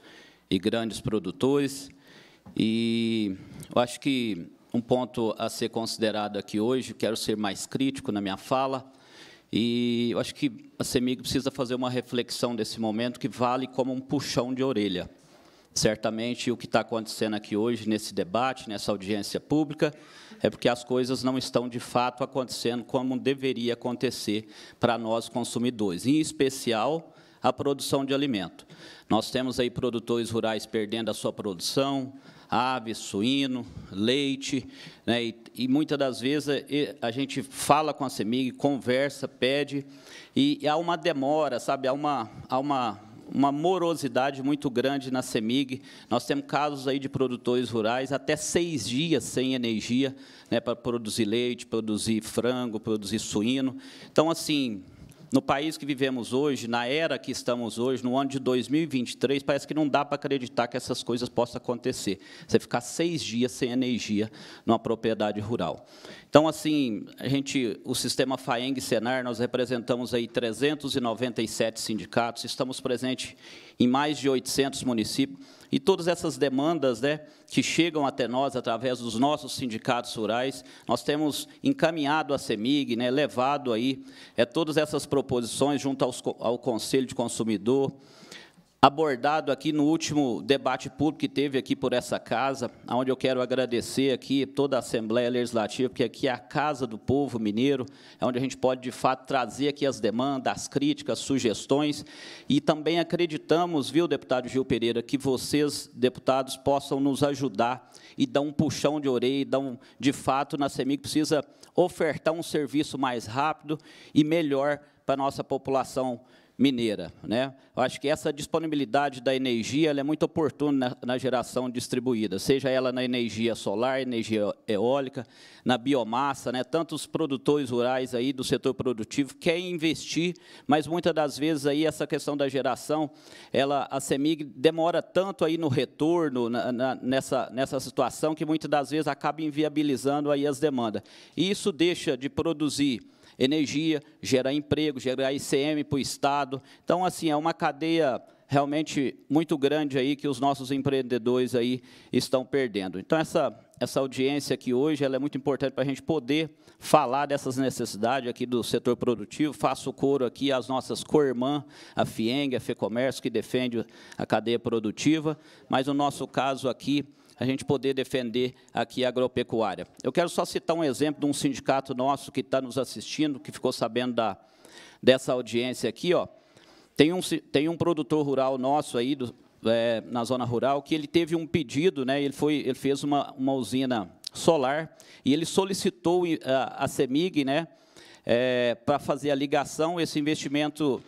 e grandes produtores. E eu acho que um ponto a ser considerado aqui hoje, quero ser mais crítico na minha fala, e eu acho que a CEMIG precisa fazer uma reflexão desse momento que vale como um puxão de orelha. Certamente, o que está acontecendo aqui hoje, nesse debate, nessa audiência pública, é porque as coisas não estão, de fato, acontecendo como deveria acontecer para nós, consumidores, em especial a produção de alimento. Nós temos aí produtores rurais perdendo a sua produção, ave, suíno, leite, né? e, e, muitas das vezes eh, eh, a gente fala com a CEMIG, conversa, pede, e, e há uma demora, sabe? Há uma, há uma uma morosidade muito grande na CEMIG. Nós temos casos aí de produtores rurais até seis dias sem energia né, para produzir leite, produzir frango, produzir suíno. Então, assim, no país que vivemos hoje, na era que estamos hoje, no ano de 2023, parece que não dá para acreditar que essas coisas possam acontecer. Você ficar seis dias sem energia numa propriedade rural. Então, assim, a gente, o sistema FAENG Senar, nós representamos aí 397 sindicatos, estamos presentes em mais de 800 municípios e todas essas demandas né, que chegam até nós através dos nossos sindicatos rurais, nós temos encaminhado a CEMIG, né, levado aí é, todas essas proposições junto aos, ao Conselho de Consumidor, abordado aqui no último debate público que teve aqui por essa casa, onde eu quero agradecer aqui toda a Assembleia Legislativa, porque aqui é a casa do povo mineiro, é onde a gente pode, de fato, trazer aqui as demandas, as críticas, sugestões, e também acreditamos, viu, deputado Gil Pereira, que vocês, deputados, possam nos ajudar e dar um puxão de orelha, e dar um, de fato, na que precisa ofertar um serviço mais rápido e melhor para a nossa população mineira. Né? Eu acho que essa disponibilidade da energia é muito oportuna na, geração distribuída, seja ela na energia solar, energia eólica, na biomassa. Né? os produtores rurais aí do setor produtivo querem investir, mas muitas das vezes aí essa questão da geração, ela, a CEMIG demora tanto aí no retorno, na, na, nessa, nessa situação, que muitas das vezes acaba inviabilizando aí as demandas. E isso deixa de produzir energia, gerar emprego, gerar ICM para o Estado. Então, assim, é uma cadeia realmente muito grande aí que os nossos empreendedores aí estão perdendo. Então essa essa audiência aqui hoje ela é muito importante para a gente poder falar dessas necessidades aqui do setor produtivo. Faço coro aqui às nossas co-irmãs, a FIENG, a FEComércio, que defende a cadeia produtiva, mas o no nosso caso aqui a gente poder defender aqui a agropecuária. Eu quero só citar um exemplo de um sindicato nosso que está nos assistindo, que ficou sabendo da, dessa audiência aqui. Ó. Tem, um, tem um produtor rural nosso aí, do, é, na zona rural, que ele teve um pedido, né, ele, foi, ele fez uma, uma usina solar e ele solicitou a, a CEMIG né, é, para fazer a ligação, esse investimento...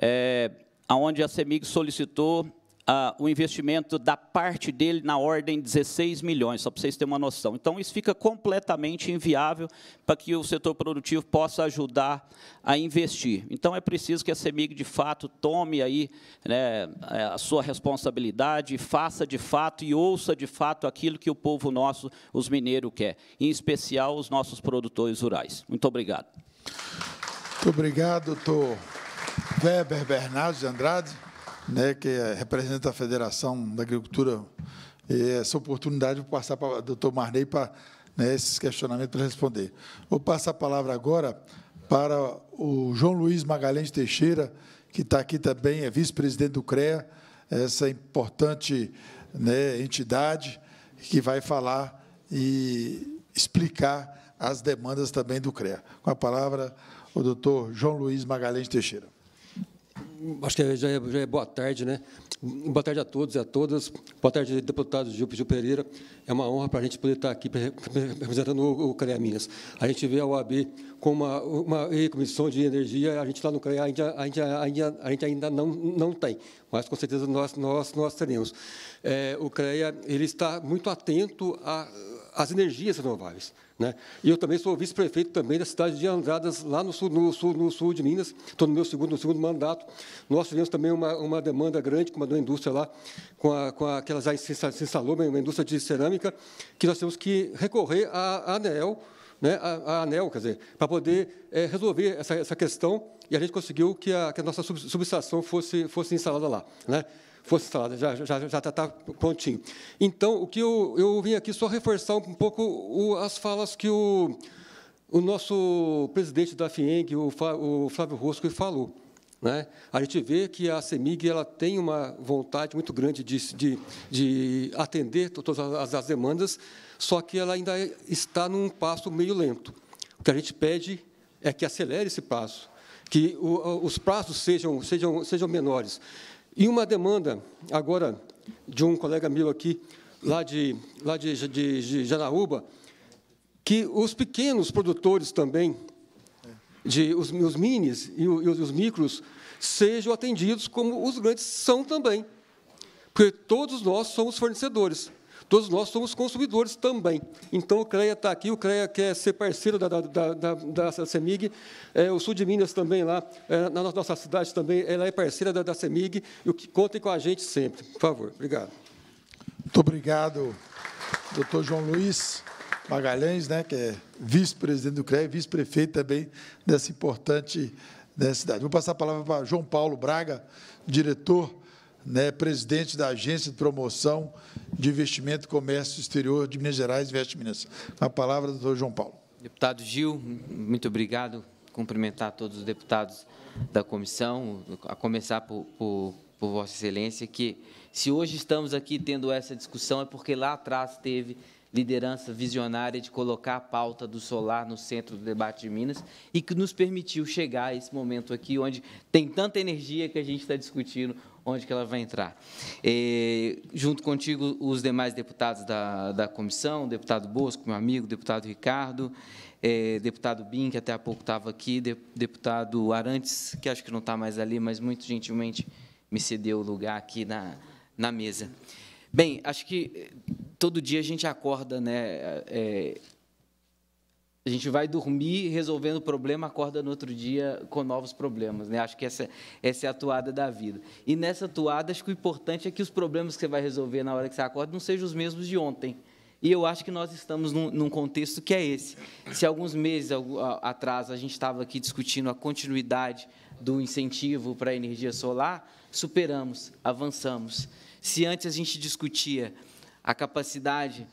É, onde a CEMIG solicitou ah, o investimento da parte dele na ordem de 16 milhões, só para vocês terem uma noção. Então, isso fica completamente inviável para que o setor produtivo possa ajudar a investir. Então, é preciso que a CEMIG, de fato, tome aí né, é, a sua responsabilidade, faça de fato e ouça de fato aquilo que o povo nosso, os mineiros, quer, em especial os nossos produtores rurais. Muito obrigado. Muito obrigado, doutor Weber Bernardo de Andrade né, que é, representa a Federação da Agricultura, essa oportunidade de passar para o doutor Marney para né, esses questionamentos para responder. Vou passar a palavra agora para o João Luiz Magalhães Teixeira, que está aqui também, é vice-presidente do CREA, essa importante né, entidade que vai falar e explicar as demandas também do CREA. Com a palavra, o doutor João Luiz Magalhães Teixeira acho que é, já é, já é, boa tarde, né? Boa tarde a todos e a todas. Boa tarde, deputado Gil, Gil Pereira. É uma honra para a gente poder estar tá aqui representando o CREA Minas. A gente vê a OAB com uma, uma comissão de energia, a gente lá no CREA ainda, ainda, ainda, a gente ainda não, não tem, mas com certeza nós, nós, nós teremos. É, o CREA ele está muito atento às energias renováveis. Né? E eu também sou vice-prefeito também da cidade de Andradas, lá no sul, no sul, no sul de Minas, estou no meu segundo, no segundo mandato. Nós tivemos também uma, uma demanda grande com uma, uma indústria lá, com, a, com a, que já se instalou, uma indústria de cerâmica, que nós temos que recorrer à ANEL, né, a, a ANEL, quer dizer, para poder é, resolver essa, essa questão, e a gente conseguiu que a, que a nossa sub, subestação fosse, fosse instalada lá. Né? fosse falado já está já, já tá prontinho. Então, o que eu, eu vim aqui só reforçar um pouco o, as falas que o, o nosso presidente da FIENG, o, o Flávio Rosco, falou. Né? A gente vê que a CEMIG ela tem uma vontade muito grande de, de, de atender todas as, as demandas, só que ela ainda está num passo meio lento. O que a gente pede é que acelere esse passo, que o, os prazos sejam, sejam, sejam menores. E uma demanda, agora, de um colega meu aqui, lá de, lá de, de, de que os pequenos produtores também, de, os, os minis e os, os micros, sejam atendidos como os grandes são também. Porque todos nós somos fornecedores todos nós somos consumidores também. Então, o CREA está aqui, o CREA quer ser parceiro da, da, da, da CEMIG, é, o Sul de Minas também lá, é, na nossa cidade também, ela é parceira da, da CEMIG, o que contem com a gente sempre, por favor. Obrigado. Muito obrigado, doutor João Luiz Magalhães, né, que é vice-presidente do CREA e vice-prefeito também dessa importante né, cidade. Vou passar a palavra para João Paulo Braga, diretor né, presidente da Agência de Promoção de Investimento e Comércio Exterior de Minas Gerais, Veste Minas. A palavra, doutor João Paulo. Deputado Gil, muito obrigado. Cumprimentar todos os deputados da comissão, a começar por, por, por Vossa Excelência, que se hoje estamos aqui tendo essa discussão é porque lá atrás teve liderança visionária de colocar a pauta do solar no centro do debate de Minas e que nos permitiu chegar a esse momento aqui, onde tem tanta energia que a gente está discutindo onde que ela vai entrar. E, é, junto contigo, os demais deputados da, da comissão, deputado Bosco, meu amigo, deputado Ricardo, é, deputado Bin, que até há pouco estava aqui, de, deputado Arantes, que acho que não está mais ali, mas muito gentilmente me cedeu o lugar aqui na, na mesa. Bem, acho que eh, todo dia a gente acorda, né? É, a gente vai dormir resolvendo o problema, acorda no outro dia com novos problemas, né? Acho que essa, essa é a toada da vida. E nessa toada, acho que o importante é que os problemas que você vai resolver na hora que você acorda não sejam os mesmos de ontem. E eu acho que nós estamos num, num, contexto que é esse. Se alguns meses atrás a gente estava aqui discutindo a continuidade do incentivo para a energia solar, superamos, avançamos. Se antes a gente discutia a capacidade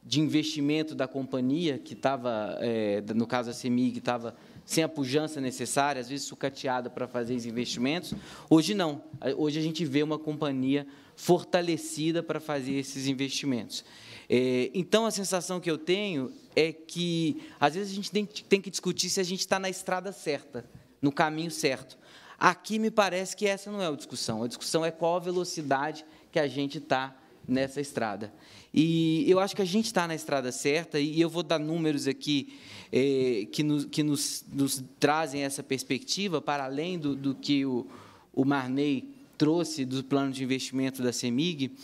de investimento da companhia, que estava, é, no caso a CEMIG, estava sem a pujança necessária, às vezes sucateada para fazer os investimentos, hoje não. Hoje a gente vê uma companhia fortalecida para fazer esses investimentos. É, então, a sensação que eu tenho é que, às vezes, a gente tem, tem que discutir se a gente está na estrada certa, no caminho certo. Aqui me parece que essa não é a discussão. A discussão é qual a velocidade que a gente está nessa estrada. E eu acho que a gente está na estrada certa, e eu vou dar números aqui é, que, nos, que nos, nos, trazem essa perspectiva, para além do, do que o, o Marney trouxe do plano de investimento da CEMIG.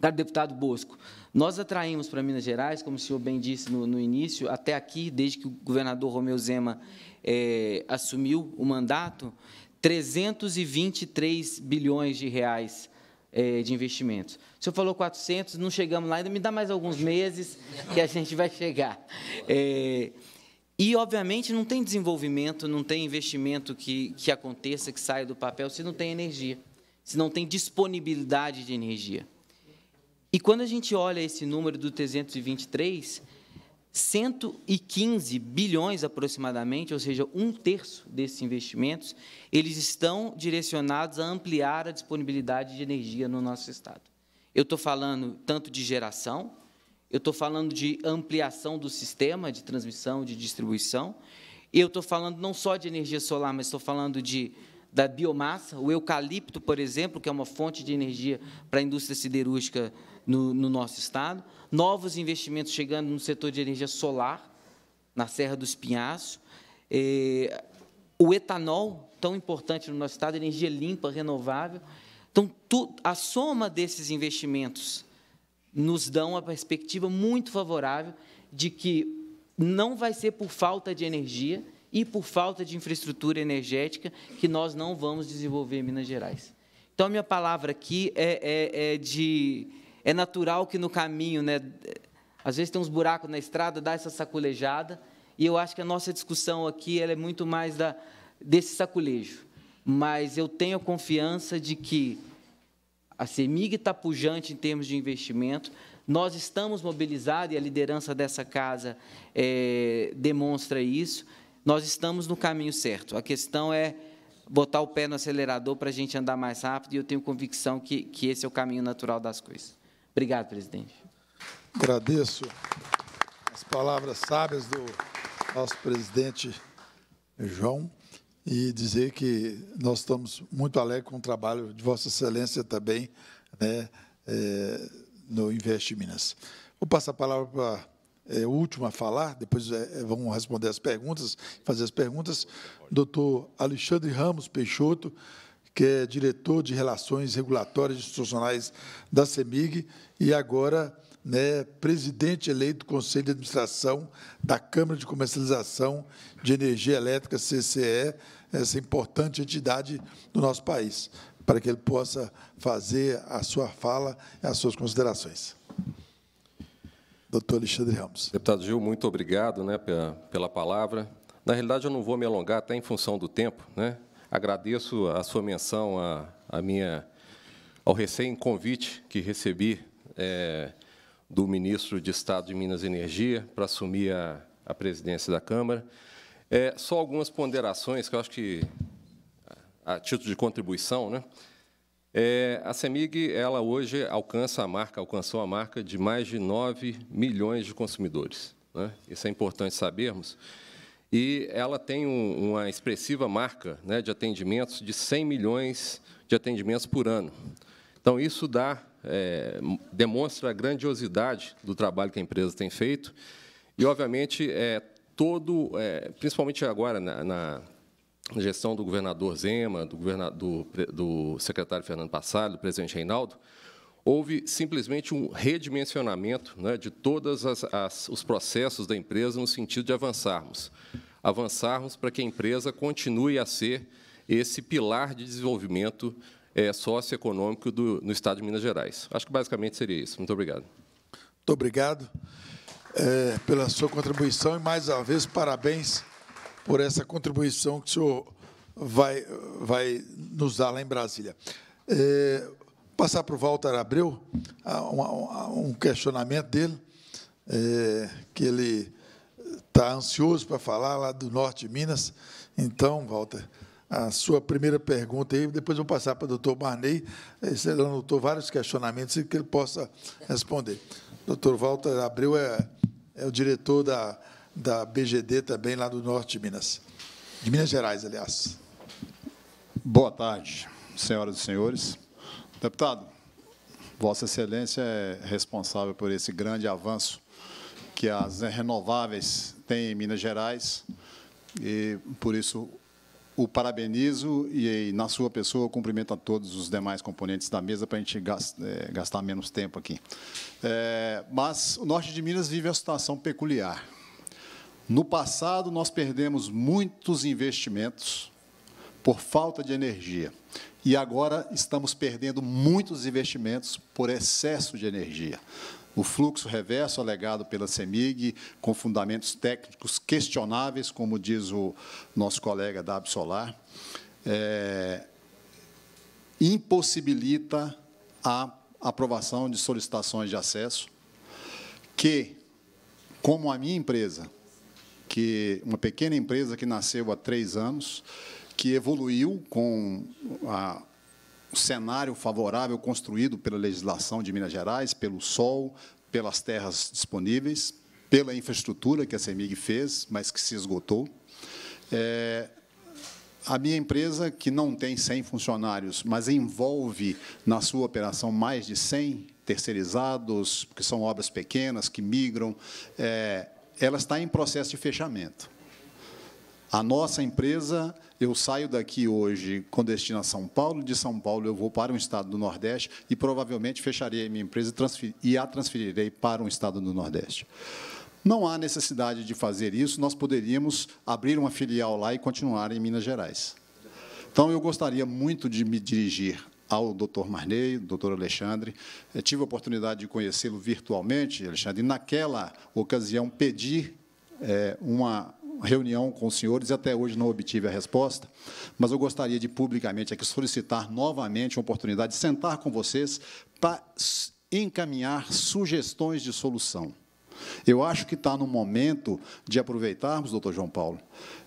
Caro deputado Bosco, nós atraímos para Minas Gerais, como o senhor bem disse no, no início, até aqui, desde que o governador Romeu Zema é, assumiu o mandato, 323 bilhões de reais é, de investimentos. O senhor falou 400, não chegamos lá ainda, me dá mais alguns meses que a gente vai chegar. É, e, obviamente, não tem desenvolvimento, não tem investimento que, que aconteça, que saia do papel, se não tem energia, se não tem disponibilidade de energia. E quando a gente olha esse número do 323, 115 bilhões aproximadamente, ou seja, um terço desses investimentos, eles estão direcionados a ampliar a disponibilidade de energia no nosso Estado. Eu estou falando tanto de geração, eu estou falando de ampliação do sistema de transmissão, de distribuição, eu estou falando não só de energia solar, mas estou falando de da biomassa, o eucalipto, por exemplo, que é uma fonte de energia para a indústria siderúrgica no, no nosso estado, novos investimentos chegando no setor de energia solar, na Serra dos Espinhaço, o etanol, tão importante no nosso estado, energia limpa, renovável. Então, tu, a soma desses investimentos nos dão uma perspectiva muito favorável de que não vai ser por falta de energia e por falta de infraestrutura energética que nós não vamos desenvolver Minas Gerais. Então, a minha palavra aqui é, é, é de é natural que no caminho, né, às vezes tem uns buracos na estrada, dá essa sacolejada, e eu acho que a nossa discussão aqui ela é muito mais da, desse sacolejo. Mas eu tenho confiança de que a CEMIG está pujante em termos de investimento, nós estamos mobilizados, e a liderança dessa casa é, demonstra isso, nós estamos no caminho certo. A questão é botar o pé no acelerador para a gente andar mais rápido, e eu tenho convicção que, que esse é o caminho natural das coisas. Obrigado, presidente. Agradeço as palavras sábias do nosso presidente João e dizer que nós estamos muito alegres com o trabalho de Vossa Excelência também né, é, no Invest Minas. Vou passar a palavra para é, o último a falar, depois é, é responder as perguntas, fazer as perguntas, doutor Alexandre Ramos Peixoto, que é diretor de Relações Regulatórias e Institucionais da CEMIG e agora né, presidente eleito do Conselho de Administração da Câmara de Comercialização de Energia Elétrica, CCE, essa importante entidade do nosso país, para que ele possa fazer a sua fala e as suas considerações. Doutor Alexandre Ramos. Deputado Gil, muito obrigado né, pela, pela palavra. Na realidade, eu não vou me alongar, até em função do tempo, né? Agradeço a sua menção a, a minha, ao recém-convite que recebi é, do ministro de Estado de Minas e Energia para assumir a, a presidência da Câmara. É, só algumas ponderações que eu acho que, a, título de contribuição, né? É, a CEMIG, ela hoje alcança a marca, alcançou a marca de mais de 9 milhões de consumidores. Né? Isso é importante sabermos, e ela tem um, uma expressiva marca né, de atendimentos de 100 milhões de atendimentos por ano. Então, isso dá, é, demonstra a grandiosidade do trabalho que a empresa tem feito e, obviamente, é, todo, é, principalmente agora na, na, gestão do governador Zema, do, governador, do, do secretário Fernando Passado, do presidente Reinaldo, houve simplesmente um redimensionamento né, de todos os processos da empresa no sentido de avançarmos. Avançarmos para que a empresa continue a ser esse pilar de desenvolvimento é, socioeconômico do, no Estado de Minas Gerais. Acho que basicamente seria isso. Muito obrigado. Muito obrigado é, pela sua contribuição e, mais uma vez, parabéns por essa contribuição que o senhor vai, vai nos dar lá em Brasília. É, passar para o Walter Abreu um, questionamento dele, é, que ele está ansioso para falar lá do norte de Minas. Então, Walter, a sua primeira pergunta aí, depois vou passar para o doutor Barney, é, se ele anotou vários questionamentos que ele possa responder. O doutor Walter Abreu é, é o diretor da, da BGD também lá do norte de Minas, de Minas Gerais, aliás. Boa tarde, senhoras e senhores. Deputado, Vossa Excelência é responsável por esse grande avanço que as renováveis têm em Minas Gerais, e por isso o parabenizo e, na sua pessoa, cumprimento a todos os demais componentes da mesa para a gente é, gastar menos tempo aqui. É, mas o norte de Minas vive uma situação peculiar. No passado, nós perdemos muitos investimentos por falta de energia. E agora estamos perdendo muitos investimentos por excesso de energia. O fluxo reverso alegado pela CEMIG, com fundamentos técnicos questionáveis, como diz o nosso colega da Absolar, é, impossibilita a aprovação de solicitações de acesso, que, como a minha empresa, que uma pequena empresa que nasceu há três anos, que evoluiu com a, o cenário favorável construído pela legislação de Minas Gerais, pelo sol, pelas terras disponíveis, pela infraestrutura que a CEMIG fez, mas que se esgotou. É, a minha empresa, que não tem 100 funcionários, mas envolve na sua operação mais de 100 terceirizados, que são obras pequenas, que migram, é, ela está em processo de fechamento. A nossa empresa, eu saio daqui hoje com destino a São Paulo, de São Paulo eu vou para um estado do Nordeste e provavelmente fecharei a minha empresa e a transferirei para um estado do Nordeste. Não há necessidade de fazer isso, nós poderíamos abrir uma filial lá e continuar em Minas Gerais. Então, eu gostaria muito de me dirigir ao doutor Marnei, doutor Alexandre. Eu tive a oportunidade de conhecê-lo virtualmente, Alexandre, e naquela ocasião pedi é, uma reunião com os senhores e até hoje não obtive a resposta, mas eu gostaria de publicamente aqui solicitar novamente uma oportunidade de sentar com vocês para encaminhar sugestões de solução. Eu acho que está no momento de aproveitarmos, doutor João Paulo,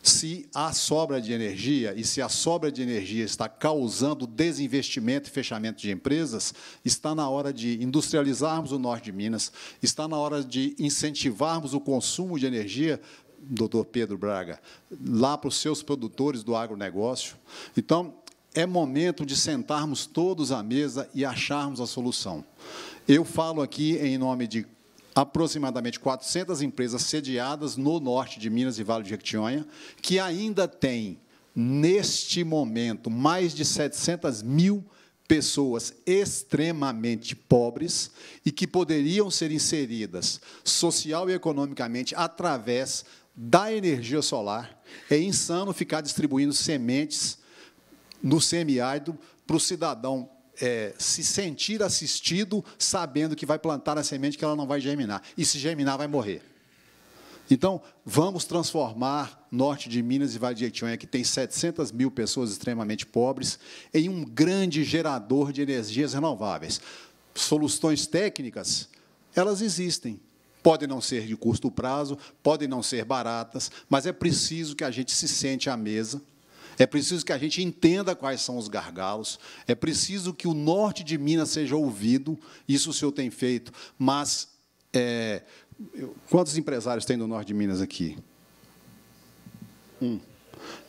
se há sobra de energia e se a sobra de energia está causando desinvestimento e fechamento de empresas, está na hora de industrializarmos o norte de Minas, está na hora de incentivarmos o consumo de energia doutor Pedro Braga, lá para os seus produtores do agronegócio. Então, é momento de sentarmos todos à mesa e acharmos a solução. Eu falo aqui em nome de aproximadamente 400 empresas sediadas no norte de Minas e Vale de Jequitinhonha, que ainda tem, neste momento, mais de 700 mil pessoas extremamente pobres e que poderiam ser inseridas social e economicamente através da energia solar. É insano ficar distribuindo sementes no semiárido para o cidadão é, se sentir assistido, sabendo que vai plantar a semente que ela não vai germinar. E se germinar, vai morrer. Então, vamos transformar norte de Minas e Vale de Jequitinhonha, que tem 700 mil pessoas extremamente pobres, em um grande gerador de energias renováveis. Soluções técnicas, elas existem podem não ser de curto prazo, podem não ser baratas, mas é preciso que a gente se sente à mesa, é preciso que a gente entenda quais são os gargalos, é preciso que o norte de Minas seja ouvido, isso o senhor tem feito, mas é, quantos empresários tem do norte de Minas aqui? Um.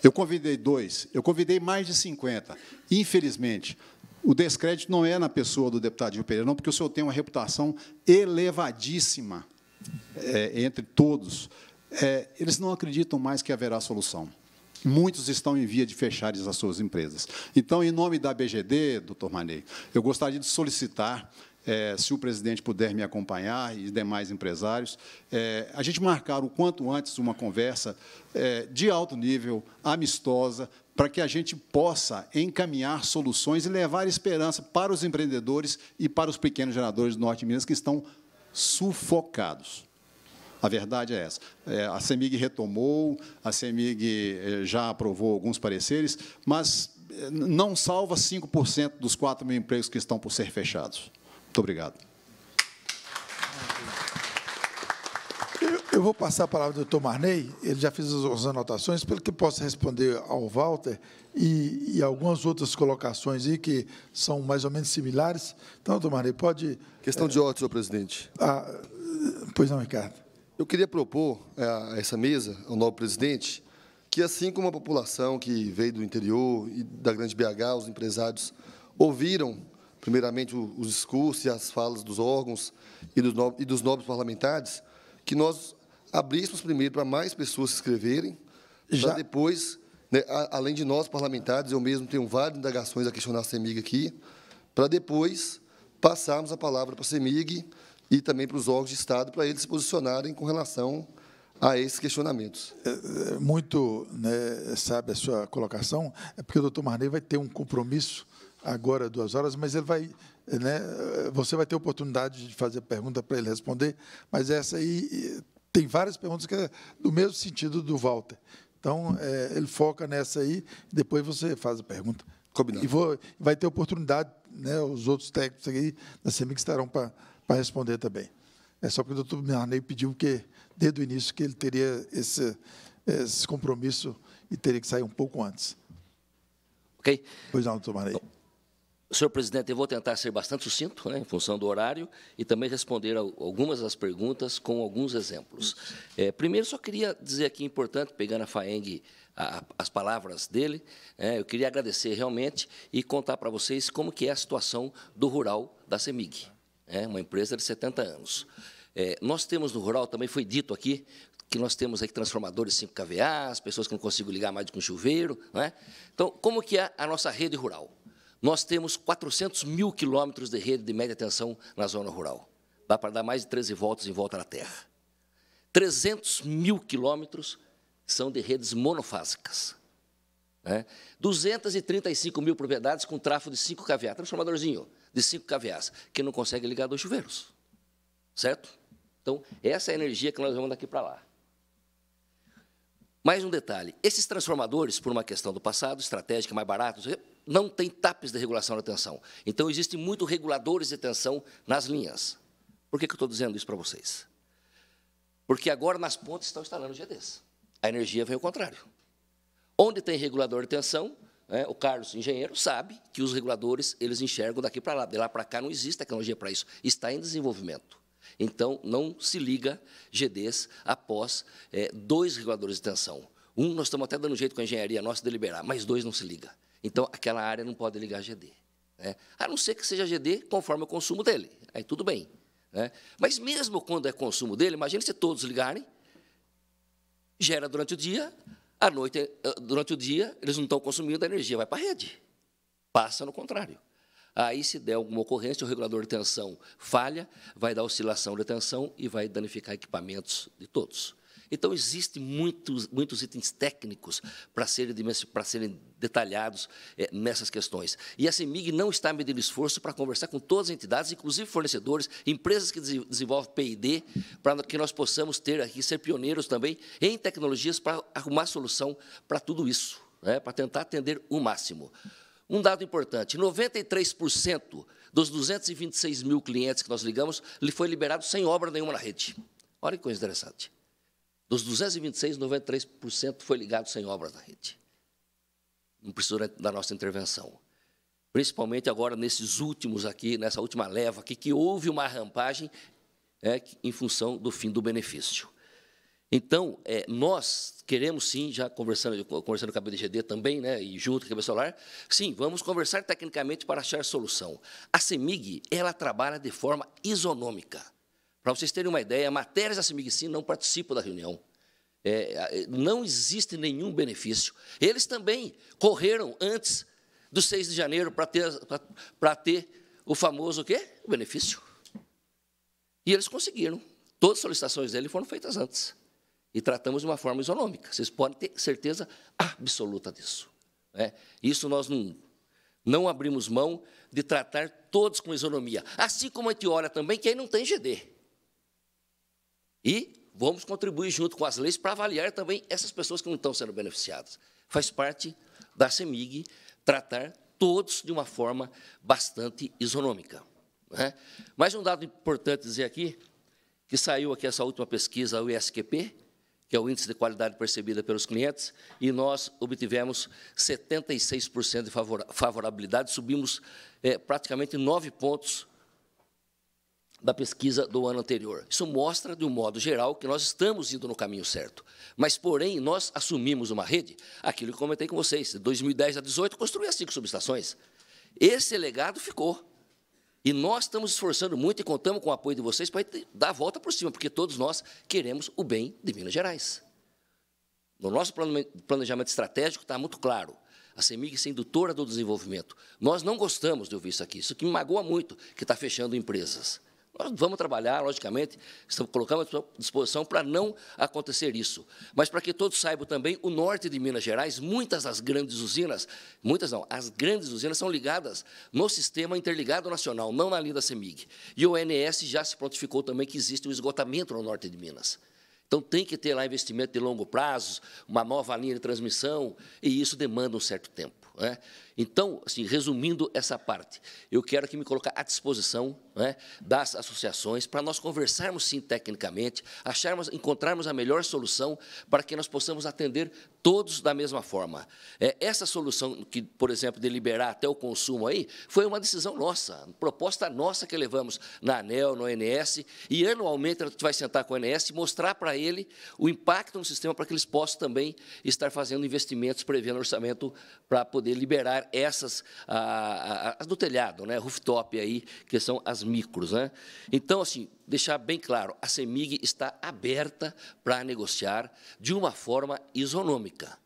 Eu convidei dois, eu convidei mais de 50. Infelizmente, o descrédito não é na pessoa do deputado Gil Pereira, não, porque o senhor tem uma reputação elevadíssima é, entre todos, é, eles não acreditam mais que haverá solução. Muitos estão em via de fechar as suas empresas. Então, em nome da BGD, doutor Manei, eu gostaria de solicitar, é, se o presidente puder me acompanhar e demais empresários, é, a gente marcar o quanto antes uma conversa é, de alto nível, amistosa, para que a gente possa encaminhar soluções e levar esperança para os empreendedores e para os pequenos geradores do Norte de Minas que estão sufocados. A verdade é essa. É, a CEMIG retomou, a CEMIG eh, já aprovou alguns pareceres, mas eh, não salva 5% dos 4 mil empregos que estão por ser fechados. Muito obrigado. Eu vou passar a palavra ao doutor Marney, ele já fez as anotações, pelo que posso responder ao Walter, e, e, algumas outras colocações aí que são mais ou menos similares. Então, doutor Marley, pode. Questão é, de ordem, senhor presidente. A, ah, pois não, Ricardo. Eu queria propor é, a essa mesa, ao novo presidente, que assim como a população que veio do interior e da grande BH, os empresários ouviram primeiramente os discursos e as falas dos órgãos e dos, no, e dos nobres parlamentares, que nós abríssemos primeiro para mais pessoas se inscreverem, já depois né, além de nós, parlamentares, eu mesmo tenho várias indagações a questionar a CEMIG aqui, para depois passarmos a palavra para a CEMIG e também para os órgãos de Estado, para eles se posicionarem com relação a esses questionamentos. É, é, muito, né, sabe, a sua colocação, é porque o doutor Marney vai ter um compromisso agora, duas horas, mas ele vai né, você vai ter oportunidade de fazer pergunta para ele responder, mas essa aí eh, tem várias perguntas que é do mesmo sentido do Walter. Então, é, ele foca nessa aí, depois você faz a pergunta. Combinado. E vou, vai ter oportunidade, né, os outros técnicos aí da CEMIC estarão para responder também. É só porque o doutor Marnei pediu que, desde o início, que ele teria esse, esse compromisso e teria que sair um pouco antes. Ok? Pois não, doutor Marnei. Senhor presidente, eu vou tentar ser bastante sucinto, né, em função do horário, e também responder algumas das perguntas com alguns exemplos. É, primeiro, só queria dizer aqui, importante, pegando a Faeng, a, as palavras dele, é, eu queria agradecer realmente e contar para vocês como que é a situação do rural da CEMIG, é, né, uma empresa de 70 anos. É, nós temos no rural, também foi dito aqui, que nós temos aí transformadores 5 KVA, as pessoas que não conseguem ligar mais com chuveiro. Não é? Então, como que é a nossa rede rural? Nós temos 400 mil quilômetros de rede de média tensão na zona rural. Dá para dar mais de 13 voltas em volta da Terra. 300 mil quilômetros são de redes monofásicas. Né? 235 mil propriedades com tráfego de cinco KVA, transformadorzinho de cinco KVA, que não consegue ligar dois chuveiros. Certo? Então, essa é a energia que nós vamos daqui para lá. Mais um detalhe: esses transformadores, por uma questão do passado, estratégica, mais baratos, não tem TAPs de regulação da tensão. Então, existem muitos reguladores de tensão nas linhas. Por que, que eu estou dizendo isso para vocês? Porque agora nas pontes estão instalando GDs. A energia vem ao contrário. Onde tem regulador de tensão, né, o Carlos, engenheiro, sabe que os reguladores eles enxergam daqui para lá. De lá para cá não existe tecnologia para isso. Está em desenvolvimento. Então, não se liga GDs após é, dois reguladores de tensão. Um, nós estamos até dando jeito com a engenharia nossa de deliberar, mas dois não se liga. Então, aquela área não pode ligar GD. Né? A não ser que seja GD conforme o consumo dele. Aí tudo bem. Né? Mas mesmo quando é consumo dele, imagine se todos ligarem, gera durante o dia, à noite, eh, durante o dia, eles não estão consumindo, a energia vai para a rede. Passa no contrário. Aí, se der alguma ocorrência, o regulador de tensão falha, vai dar oscilação de tensão e vai danificar equipamentos de todos. Então, existem muitos, muitos itens técnicos para serem, para serem detalhados é, nessas questões. E a CEMIG não está medindo esforço para conversar com todas as entidades, inclusive fornecedores, empresas que desenvolvem P&D, para que nós possamos ter aqui, ser pioneiros também em tecnologias para arrumar solução para tudo isso, né, para tentar atender o máximo. Um dado importante, 93% dos 226 mil clientes que nós ligamos, foi liberado sem obra nenhuma na rede. Olha que coisa interessante. Dos 226, 93% foi ligado sem obras na rede. Não precisou da nossa intervenção. Principalmente agora, nesses últimos aqui, nessa última leva aqui, que houve uma rampagem é, em função do fim do benefício. Então, é, nós queremos sim, já conversando, conversando com a BDGD também, né, e junto com a Solar, sim, vamos conversar tecnicamente para achar solução. A CEMIG, ela trabalha de forma isonômica. Para vocês terem uma ideia, matérias da Semigicim não participam da reunião. É, é, não existe nenhum benefício. Eles também correram antes do 6 de janeiro para ter, ter o famoso o quê? O benefício. E eles conseguiram. Todas as solicitações dele foram feitas antes. E tratamos de uma forma isonômica. Vocês podem ter certeza absoluta disso. É, isso nós não, não abrimos mão de tratar todos com isonomia. Assim como a gente olha também aí não tem GD. E vamos contribuir junto com as leis para avaliar também essas pessoas que não estão sendo beneficiadas. Faz parte da CEMIG tratar todos de uma forma bastante isonômica. Né? Mais um dado importante dizer aqui, que saiu aqui essa última pesquisa, o ISQP, que é o índice de qualidade percebida pelos clientes, e nós obtivemos 76% de favorabilidade, subimos é, praticamente 9 pontos da pesquisa do ano anterior. Isso mostra, de um modo geral, que nós estamos indo no caminho certo. Mas, porém, nós assumimos uma rede, aquilo que comentei com vocês, de 2010 a 2018, construí as cinco subestações. Esse legado ficou. E nós estamos esforçando muito e contamos com o apoio de vocês para dar a volta por cima, porque todos nós queremos o bem de Minas Gerais. No nosso planejamento estratégico está muito claro. A CEMIG é indutora do desenvolvimento. Nós não gostamos de ouvir isso aqui. Isso que me magoa muito, que está fechando empresas. Nós vamos trabalhar, logicamente, estamos colocando à disposição para não acontecer isso. Mas para que todos saibam também, o norte de Minas Gerais, muitas das grandes usinas, muitas não, as grandes usinas são ligadas no sistema interligado nacional, não na linha da CEMIG. E o ONS já se prontificou também que existe um esgotamento no norte de Minas. Então, tem que ter lá investimento de longo prazo, uma nova linha de transmissão, e isso demanda um certo tempo. Né? Então, assim, resumindo essa parte, eu quero que me colocar à disposição né, das associações para nós conversarmos, sim, tecnicamente, acharmos, encontrarmos a melhor solução para que nós possamos atender todos da mesma forma. É, essa solução, que, por exemplo, de liberar até o consumo aí, foi uma decisão nossa, proposta nossa que levamos na ANEL, no ONS, e anualmente a gente vai sentar com o ONS e mostrar para ele o impacto no sistema para que eles possam também estar fazendo investimentos prevendo orçamento para poder liberar essas a, a, a, do telhado, né, rooftop aí, que são as micros, né? Então assim, deixar bem claro, a Semig está aberta para negociar de uma forma isonômica.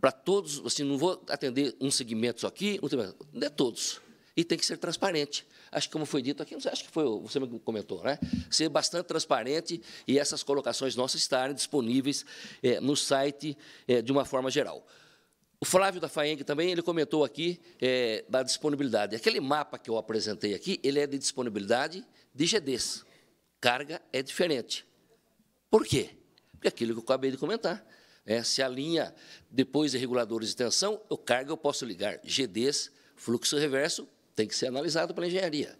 Para todos, assim, não vou atender um segmento só aqui, um segmento, é todos. E tem que ser transparente acho que como foi dito aqui, não sei, acho que foi você me comentou, né? Ser bastante transparente e essas colocações nossas estarem disponíveis é, no site é, de uma forma geral. O Flávio da FAENG também ele comentou aqui é, da disponibilidade. Aquele mapa que eu apresentei aqui, ele é de disponibilidade de GDs. Carga é diferente. Por quê? Porque aquilo que eu acabei de comentar. É, se a linha, depois de reguladores de tensão, o carga eu posso ligar. GDs, fluxo reverso, tem que ser analisado pela engenharia.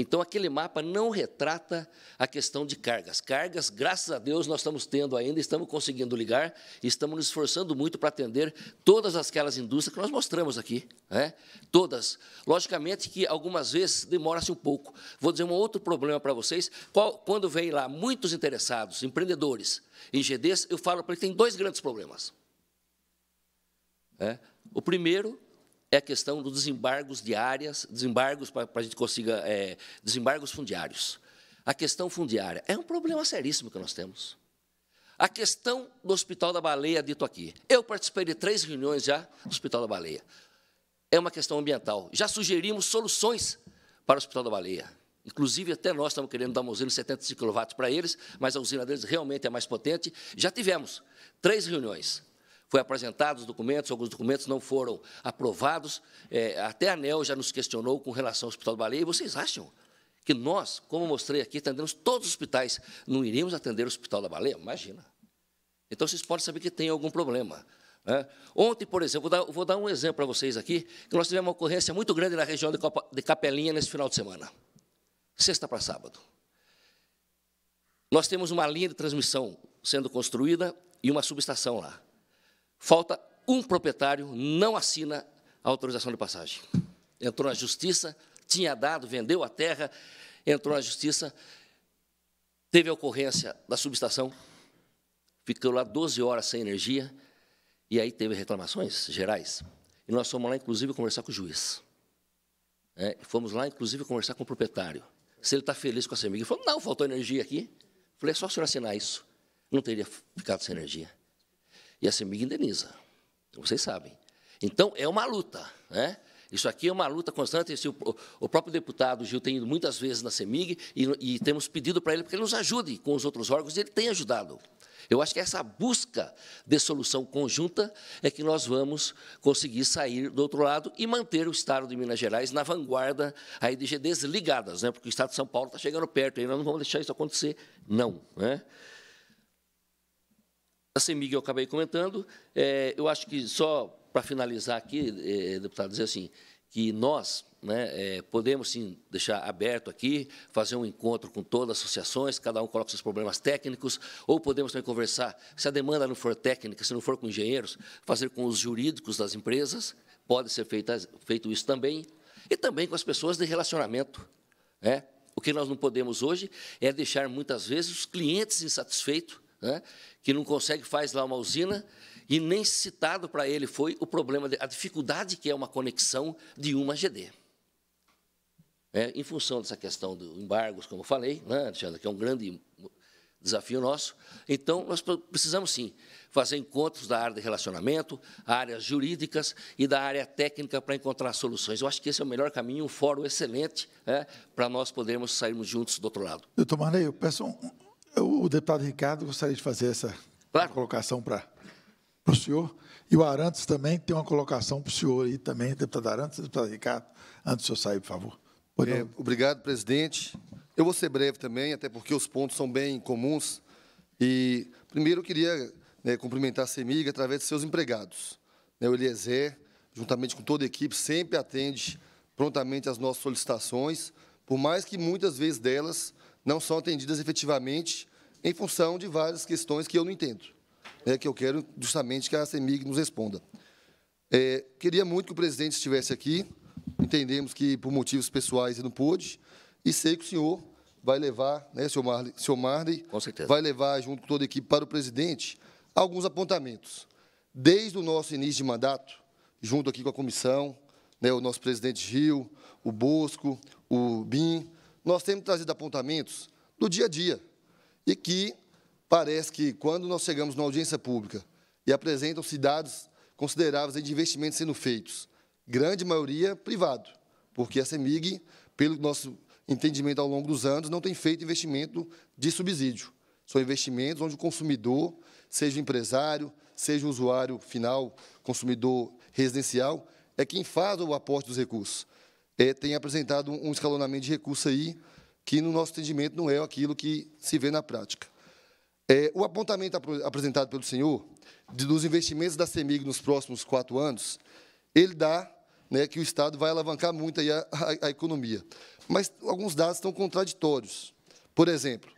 Então, aquele mapa não retrata a questão de cargas. Cargas, graças a Deus, nós estamos tendo ainda, estamos conseguindo ligar, estamos nos esforçando muito para atender todas aquelas indústrias que nós mostramos aqui. Né? Todas. Logicamente que algumas vezes demora-se um pouco. Vou dizer um outro problema para vocês. Qual, quando vem lá muitos interessados, empreendedores em GDs, eu falo para eles que tem dois grandes problemas. É? O primeiro é a questão dos desembargos diárias, desembargos para a gente consiga, é, desembargos fundiários. A questão fundiária é um problema seríssimo que nós temos. A questão do Hospital da Baleia, dito aqui. Eu participei de três reuniões já do Hospital da Baleia. É uma questão ambiental. Já sugerimos soluções para o Hospital da Baleia. Inclusive, até nós estamos querendo dar uma usina de 75 kW para eles, mas a usina deles realmente é mais potente. Já tivemos três reuniões. Foi apresentado os documentos, alguns documentos não foram aprovados. É, até a ANEL já nos questionou com relação ao Hospital do Baleia. E vocês acham que nós, como mostrei aqui, atendemos todos os hospitais, não iríamos atender o Hospital da Baleia? Imagina. Então, vocês podem saber que tem algum problema. Né? Ontem, por exemplo, vou dar, vou dar um exemplo para vocês aqui, que nós tivemos uma ocorrência muito grande na região de, Copa, de Capelinha nesse final de semana, sexta para sábado. Nós temos uma linha de transmissão sendo construída e uma subestação lá falta um proprietário, não assina a autorização de passagem. Entrou na justiça, tinha dado, vendeu a terra, entrou na justiça, teve a ocorrência da subestação, ficou lá 12 horas sem energia, e aí teve reclamações gerais. E nós fomos lá, inclusive, conversar com o juiz. É, fomos lá, inclusive, conversar com o proprietário. Se ele está feliz com a CEMIG. Ele falou, não, faltou energia aqui. Falei, é só o senhor assinar isso. Não teria ficado sem energia. E a assim Semig indeniza. Vocês sabem. Então, é uma luta. Né? Isso aqui é uma luta constante. Esse, o, o, próprio deputado Gil tem ido muitas vezes na CEMIG e, e temos pedido para ele que ele nos ajude com os outros órgãos, e ele tem ajudado. Eu acho que essa busca de solução conjunta é que nós vamos conseguir sair do outro lado e manter o Estado de Minas Gerais na vanguarda aí de ligadas, né? porque o Estado de São Paulo está chegando perto, e nós não vamos deixar isso acontecer, não. Né? A assim, CEMIG eu acabei comentando. É, eu acho que só para finalizar aqui, é, deputado, dizer assim, que nós né, é, podemos sim deixar aberto aqui, fazer um encontro com todas as associações, cada um coloca seus problemas técnicos, ou podemos também conversar, se a demanda não for técnica, se não for com engenheiros, fazer com os jurídicos das empresas, pode ser feito, feito isso também, e também com as pessoas de relacionamento. Né? O que nós não podemos hoje é deixar muitas vezes os clientes insatisfeitos né, que não consegue faz lá uma usina e nem citado para ele foi o problema, a dificuldade que é uma conexão de uma GD. É, em função dessa questão do embargos, como eu falei, né, Alexandre, que é um grande desafio nosso. Então, nós precisamos, sim, fazer encontros da área de relacionamento, áreas jurídicas e da área técnica para encontrar soluções. Eu acho que esse é o melhor caminho, um fórum excelente né, para nós podermos sairmos juntos do outro lado. Doutor Marley, eu peço um, o deputado Ricardo gostaria de fazer essa claro. colocação para o senhor. E o Arantes também tem uma colocação para o senhor aí também, deputado Arantes, deputado Ricardo, antes do senhor sair, por favor. É, obrigado, presidente. Eu vou ser breve também, até porque os pontos são bem comuns. E, primeiro, eu queria né, cumprimentar a CEMIG através de seus empregados. Né, o Eliezer, juntamente com toda a equipe, sempre atende prontamente às nossas solicitações, por mais que muitas vezes delas não são atendidas efetivamente em função de várias questões que eu não entendo, né, que eu quero justamente que a CEMIG nos responda. É, queria muito que o presidente estivesse aqui, entendemos que por motivos pessoais ele não pôde, e sei que o senhor vai levar, né, senhor Marley, senhor Marley vai levar junto com toda a equipe para o presidente alguns apontamentos. Desde o nosso início de mandato, junto aqui com a comissão, né, o nosso presidente Gil, o Bosco, o BIM, nós temos trazido apontamentos do dia a dia e que parece que, quando nós chegamos na audiência pública e apresentam-se dados consideráveis de investimentos sendo feitos, grande maioria privado, porque a CEMIG, pelo nosso entendimento ao longo dos anos, não tem feito investimento de subsídio. São investimentos onde o consumidor, seja o empresário, seja o usuário final, consumidor residencial, é quem faz o aporte dos recursos é, tem apresentado um escalonamento de recurso aí que, no nosso entendimento, não é aquilo que se vê na prática. É, o apontamento ap apresentado pelo senhor de, dos investimentos da CEMIG nos próximos quatro anos, ele dá né, que o Estado vai alavancar muito aí a, a, a economia. Mas alguns dados estão contraditórios. Por exemplo,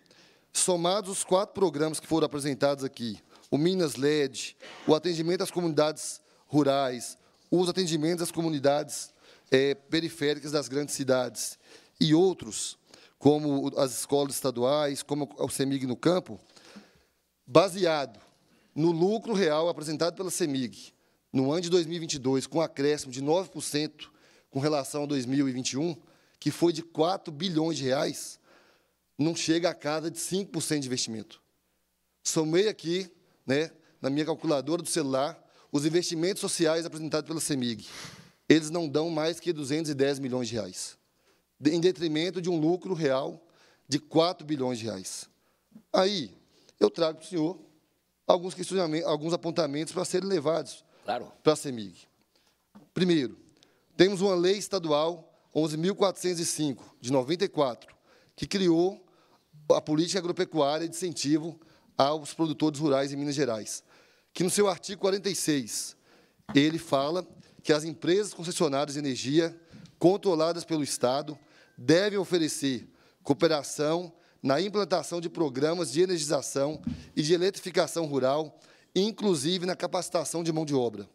somados os quatro programas que foram apresentados aqui, o Minas LED, o atendimento às comunidades rurais, os atendimentos às comunidades é, periféricas das grandes cidades, e outros, como as escolas estaduais, como o CEMIG no campo, baseado no lucro real apresentado pela CEMIG no ano de 2022, com um acréscimo de 9% com relação a 2021, que foi de 4 bilhões de reais, não chega a casa de 5% de investimento. Somei aqui, né, na minha calculadora do celular, os investimentos sociais apresentados pela CEMIG eles não dão mais que 210 milhões de reais, em detrimento de um lucro real de 4 bilhões de reais. Aí, eu trago para o senhor alguns, alguns apontamentos para serem levados claro. para a CEMIG. Primeiro, temos uma lei estadual 11.405, de 94, que criou a política agropecuária de incentivo aos produtores rurais em Minas Gerais, que no seu artigo 46, ele fala que as empresas concessionárias de energia, controladas pelo Estado, devem oferecer cooperação na implantação de programas de energização e de eletrificação rural, inclusive na capacitação de mão de obra.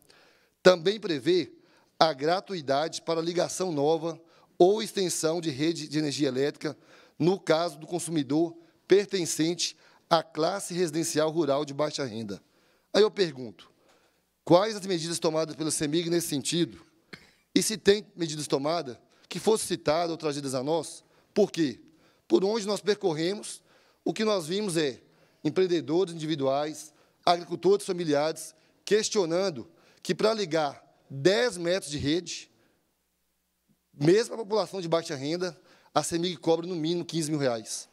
Também prevê a gratuidade para ligação nova ou extensão de rede de energia elétrica, no caso do consumidor pertencente à classe residencial rural de baixa renda. Aí eu pergunto, Quais as medidas tomadas pelo CEMIG nesse sentido? E se tem medidas tomadas que fossem citadas ou trazidas a nós? Por quê? Por onde nós percorremos, o que nós vimos é empreendedores individuais, agricultores familiares, questionando que para ligar 10 metros de rede, mesmo a população de baixa renda, a CEMIG cobra no mínimo 15 mil reais.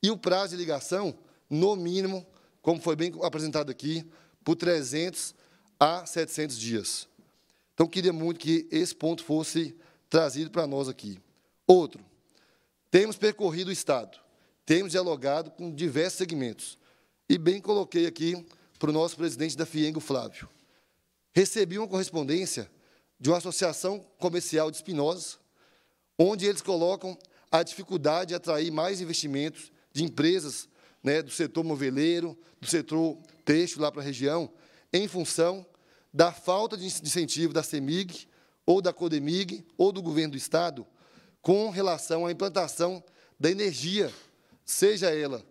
E o prazo de ligação, no mínimo, como foi bem apresentado aqui, por 300 há 700 dias. Então, queria muito que esse ponto fosse trazido para nós aqui. Outro, temos percorrido o Estado, temos dialogado com diversos segmentos. E bem coloquei aqui para o nosso presidente da Fiengo Flávio. Recebi uma correspondência de uma associação comercial de Espinosa, onde eles colocam a dificuldade de atrair mais investimentos de empresas né, do setor moveleiro, do setor têxtil lá para a região, em função da falta de incentivo da CEMIG ou da CODEMIG ou do governo do Estado com relação à implantação da energia, seja ela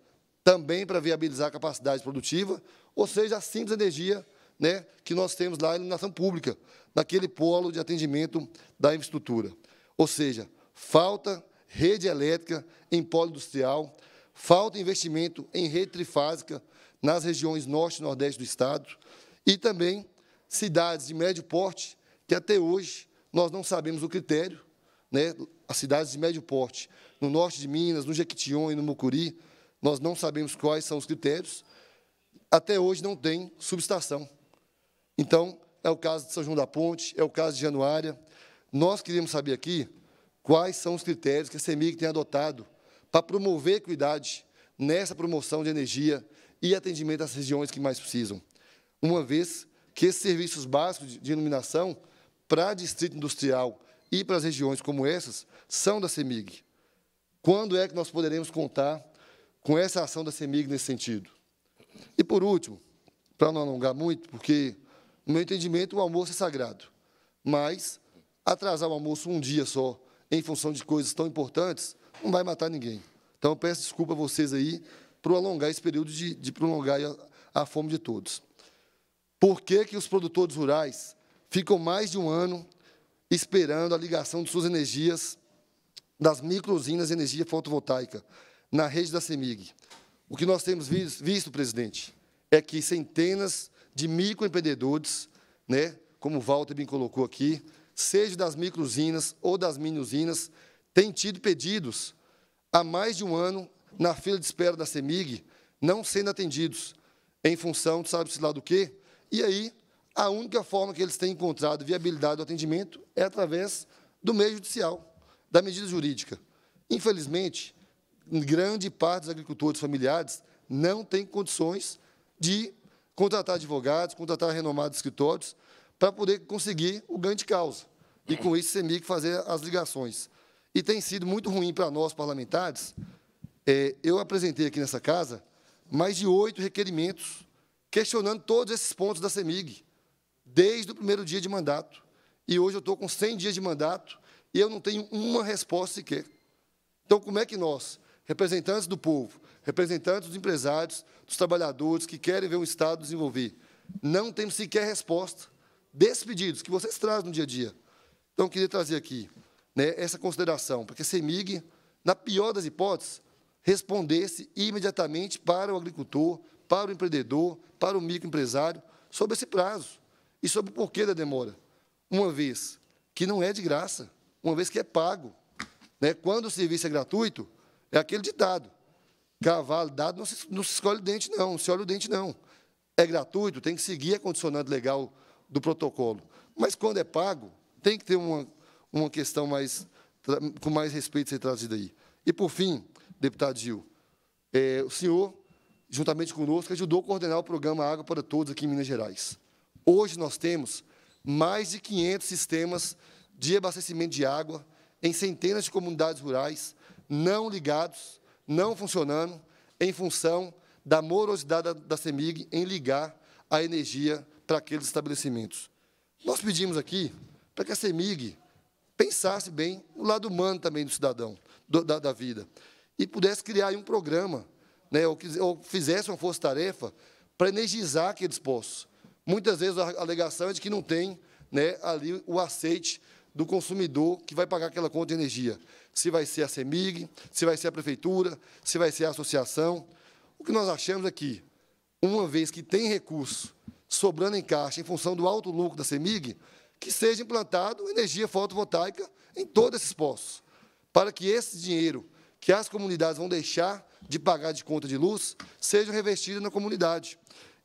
também para viabilizar a capacidade produtiva, ou seja, a simples energia né, que nós temos lá, a iluminação pública, naquele polo de atendimento da infraestrutura. Ou seja, falta rede elétrica em polo industrial, falta investimento em rede trifásica nas regiões norte e nordeste do Estado, e também cidades de médio porte, que até hoje nós não sabemos o critério, né? as cidades de médio porte, no norte de Minas, no Jequitinhonha e no Mucuri, nós não sabemos quais são os critérios, até hoje não tem subestação. Então, é o caso de São João da Ponte, é o caso de Januária. Nós queríamos saber aqui quais são os critérios que a CEMIG tem adotado para promover equidade nessa promoção de energia e atendimento às regiões que mais precisam uma vez que esses serviços básicos de iluminação para distrito industrial e para as regiões como essas são da CEMIG. Quando é que nós poderemos contar com essa ação da CEMIG nesse sentido? E, por último, para não alongar muito, porque, no meu entendimento, o almoço é sagrado, mas atrasar o almoço um dia só em função de coisas tão importantes não vai matar ninguém. Então, eu peço desculpa a vocês aí por alongar esse período de, de prolongar a, a fome de todos. Por que, que os produtores rurais ficam mais de um ano esperando a ligação de suas energias das micro-usinas de energia fotovoltaica na rede da CEMIG? O que nós temos visto, presidente, é que centenas de microempreendedores, né, como o Walter bem colocou aqui, seja das micro-usinas ou das mini-usinas, têm tido pedidos há mais de um ano na fila de espera da CEMIG, não sendo atendidos, em função, sabe-se lá do quê? E aí, a única forma que eles têm encontrado viabilidade do atendimento é através do meio judicial, da medida jurídica. Infelizmente, grande parte dos agricultores familiares não tem condições de contratar advogados, contratar renomados escritórios, para poder conseguir o ganho de causa. E, com isso, tem CEMIC fazer as ligações. E tem sido muito ruim para nós, parlamentares. Eh, eu apresentei aqui nessa casa mais de oito requerimentos questionando todos esses pontos da CEMIG, desde o primeiro dia de mandato. E hoje eu estou com 100 dias de mandato e eu não tenho uma resposta sequer. Então, como é que nós, representantes do povo, representantes dos empresários, dos trabalhadores que querem ver um Estado desenvolver, não temos sequer resposta desses pedidos que vocês trazem no dia a dia? Então, eu queria trazer aqui né, essa consideração, para que a CEMIG, na pior das hipóteses, respondesse imediatamente para o agricultor, para o empreendedor, para o microempresário, sobre esse prazo e sobre o porquê da demora, uma vez que não é de graça, uma vez que é pago. Né? Quando o serviço é gratuito, é aquele ditado, cavalo dado não se, não se escolhe o dente, não, não se olha o dente, não. É gratuito, tem que seguir a condicionante legal do protocolo. Mas quando é pago, tem que ter uma, uma questão mais, com mais respeito ser trazida aí. E, por fim, deputado Gil, é, o senhor juntamente conosco, ajudou a coordenar o programa Água para Todos aqui em Minas Gerais. Hoje nós temos mais de 500 sistemas de abastecimento de água em centenas de comunidades rurais, não ligados, não funcionando, em função da morosidade da CEMIG em ligar a energia para aqueles estabelecimentos. Nós pedimos aqui para que a CEMIG pensasse bem o lado humano também do cidadão, do, da, da vida, e pudesse criar um programa né, ou, ou fizesse uma força-tarefa para energizar aqueles postos. Muitas vezes a alegação é de que não tem né, ali o aceite do consumidor que vai pagar aquela conta de energia. Se vai ser a CEMIG, se vai ser a prefeitura, se vai ser a associação. O que nós achamos é que, uma vez que tem recurso sobrando em caixa em função do alto lucro da CEMIG, que seja implantado energia fotovoltaica em todos esses postos, para que esse dinheiro que as comunidades vão deixar de pagar de conta de luz sejam revestidas na comunidade.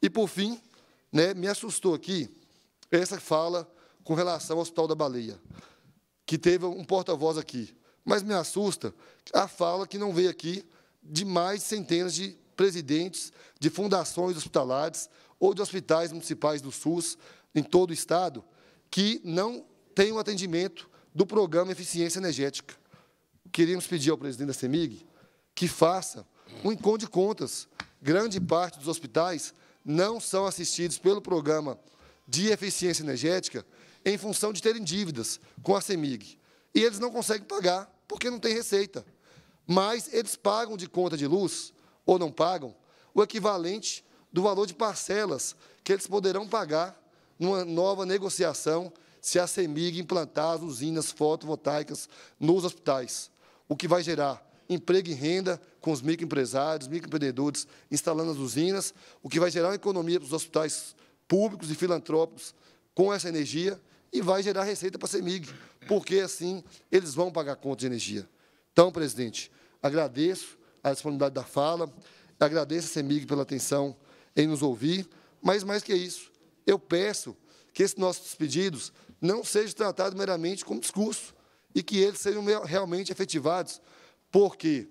E, por fim, né, me assustou aqui essa fala com relação ao Hospital da Baleia, que teve um porta-voz aqui. Mas me assusta a fala que não veio aqui de mais centenas de presidentes de fundações hospitalares ou de hospitais municipais do SUS em todo o Estado que não têm o atendimento do programa Eficiência Energética. Queríamos pedir ao presidente da CEMIG que faça um encontro de contas. Grande parte dos hospitais não são assistidos pelo programa de eficiência energética em função de terem dívidas com a CEMIG. E eles não conseguem pagar, porque não tem receita. Mas eles pagam de conta de luz, ou não pagam, o equivalente do valor de parcelas que eles poderão pagar numa nova negociação se a CEMIG implantar as usinas fotovoltaicas nos hospitais, o que vai gerar emprego e renda com os microempresários, microempreendedores, instalando as usinas, o que vai gerar uma economia para os hospitais públicos e filantrópicos com essa energia e vai gerar receita para a CEMIG, porque assim eles vão pagar conta de energia. Então, presidente, agradeço a disponibilidade da fala, agradeço a CEMIG pela atenção em nos ouvir, mas mais que isso, eu peço que esses nossos pedidos não sejam tratados meramente como discurso e que eles sejam realmente efetivados porque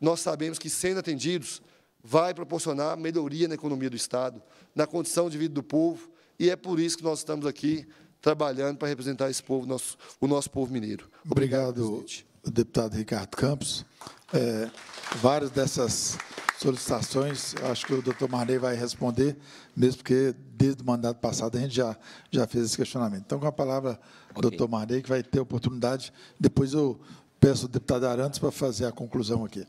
nós sabemos que, sendo atendidos, vai proporcionar melhoria na economia do Estado, na condição de vida do povo, e é por isso que nós estamos aqui trabalhando para representar esse povo, nosso, o nosso povo mineiro. Obrigado, Obrigado deputado Ricardo Campos. É, várias dessas solicitações, acho que o doutor Marney vai responder, mesmo porque desde o mandato passado a gente já, já fez esse questionamento. Então, com a palavra, okay. doutor Marney, que vai ter oportunidade, depois eu, Peço ao deputado Arantes para fazer a conclusão aqui.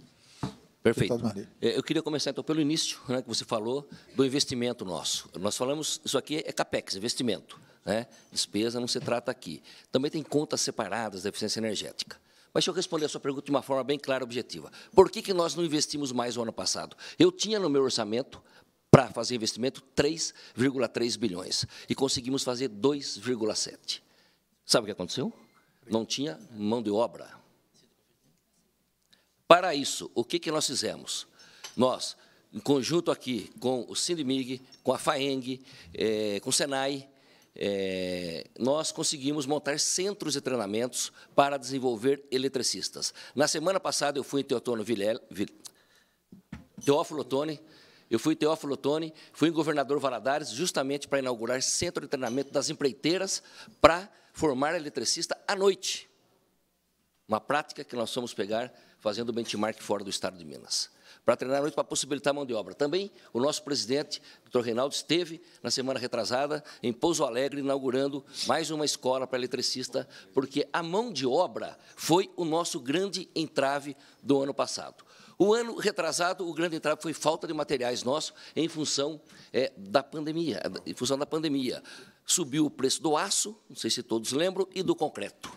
Perfeito. É, eu queria começar, então, pelo início, né, que você falou do investimento nosso. Nós falamos, isso aqui é CAPEX, investimento. Né? Despesa não se trata aqui. Também tem contas separadas da eficiência energética. Mas deixa eu responder a sua pergunta de uma forma bem clara e objetiva. Por que, que nós não investimos mais o ano passado? Eu tinha no meu orçamento para fazer investimento 3,3 bilhões e conseguimos fazer 2,7. Sabe o que aconteceu? Não tinha mão de obra, para isso, o que, que nós fizemos? Nós, em conjunto aqui com o Sindimig, com a FAENG, é, com o SENAI, é, nós conseguimos montar centros de treinamentos para desenvolver eletricistas. Na semana passada, eu fui em Teotono Vil, Teófilo Otoni, eu fui Teófilo Otoni, fui governador Valadares, justamente para inaugurar centro de treinamento das empreiteiras para formar eletricista à noite. Uma prática que nós vamos pegar fazendo benchmark fora do estado de Minas, para treinar muito para possibilitar mão de obra. Também o nosso presidente, doutor Reinaldo, esteve na semana retrasada em Pouso Alegre, inaugurando mais uma escola para eletricista, porque a mão de obra foi o nosso grande entrave do ano passado. O ano retrasado, o grande entrave foi falta de materiais nossos em função é, da pandemia. Em função da pandemia, subiu o preço do aço, não sei se todos lembram, e do concreto.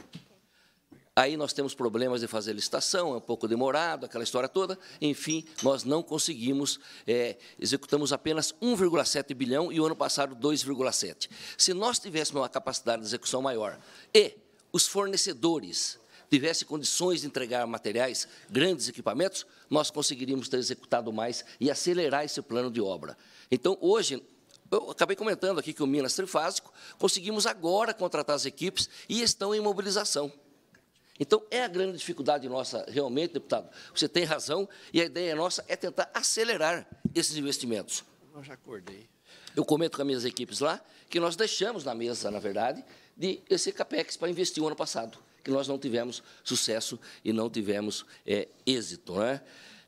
Aí nós temos problemas de fazer licitação, é um pouco demorado, aquela história toda. Enfim, nós não conseguimos, é, executamos apenas 1,7 bilhão e o ano passado 2,7. Se nós tivéssemos uma capacidade de execução maior e os fornecedores tivessem condições de entregar materiais, grandes equipamentos, nós conseguiríamos ter executado mais e acelerar esse plano de obra. Então, hoje, eu acabei comentando aqui que o Minas Trifásico, conseguimos agora contratar as equipes e estão em mobilização. Então, é a grande dificuldade nossa, realmente, deputado. Você tem razão, e a ideia nossa é tentar acelerar esses investimentos. Eu já acordei. Eu comento com as minhas equipes lá que nós deixamos na mesa, na verdade, de esse CAPEX para investir o ano passado, que nós não tivemos sucesso e não tivemos é, êxito. Não é?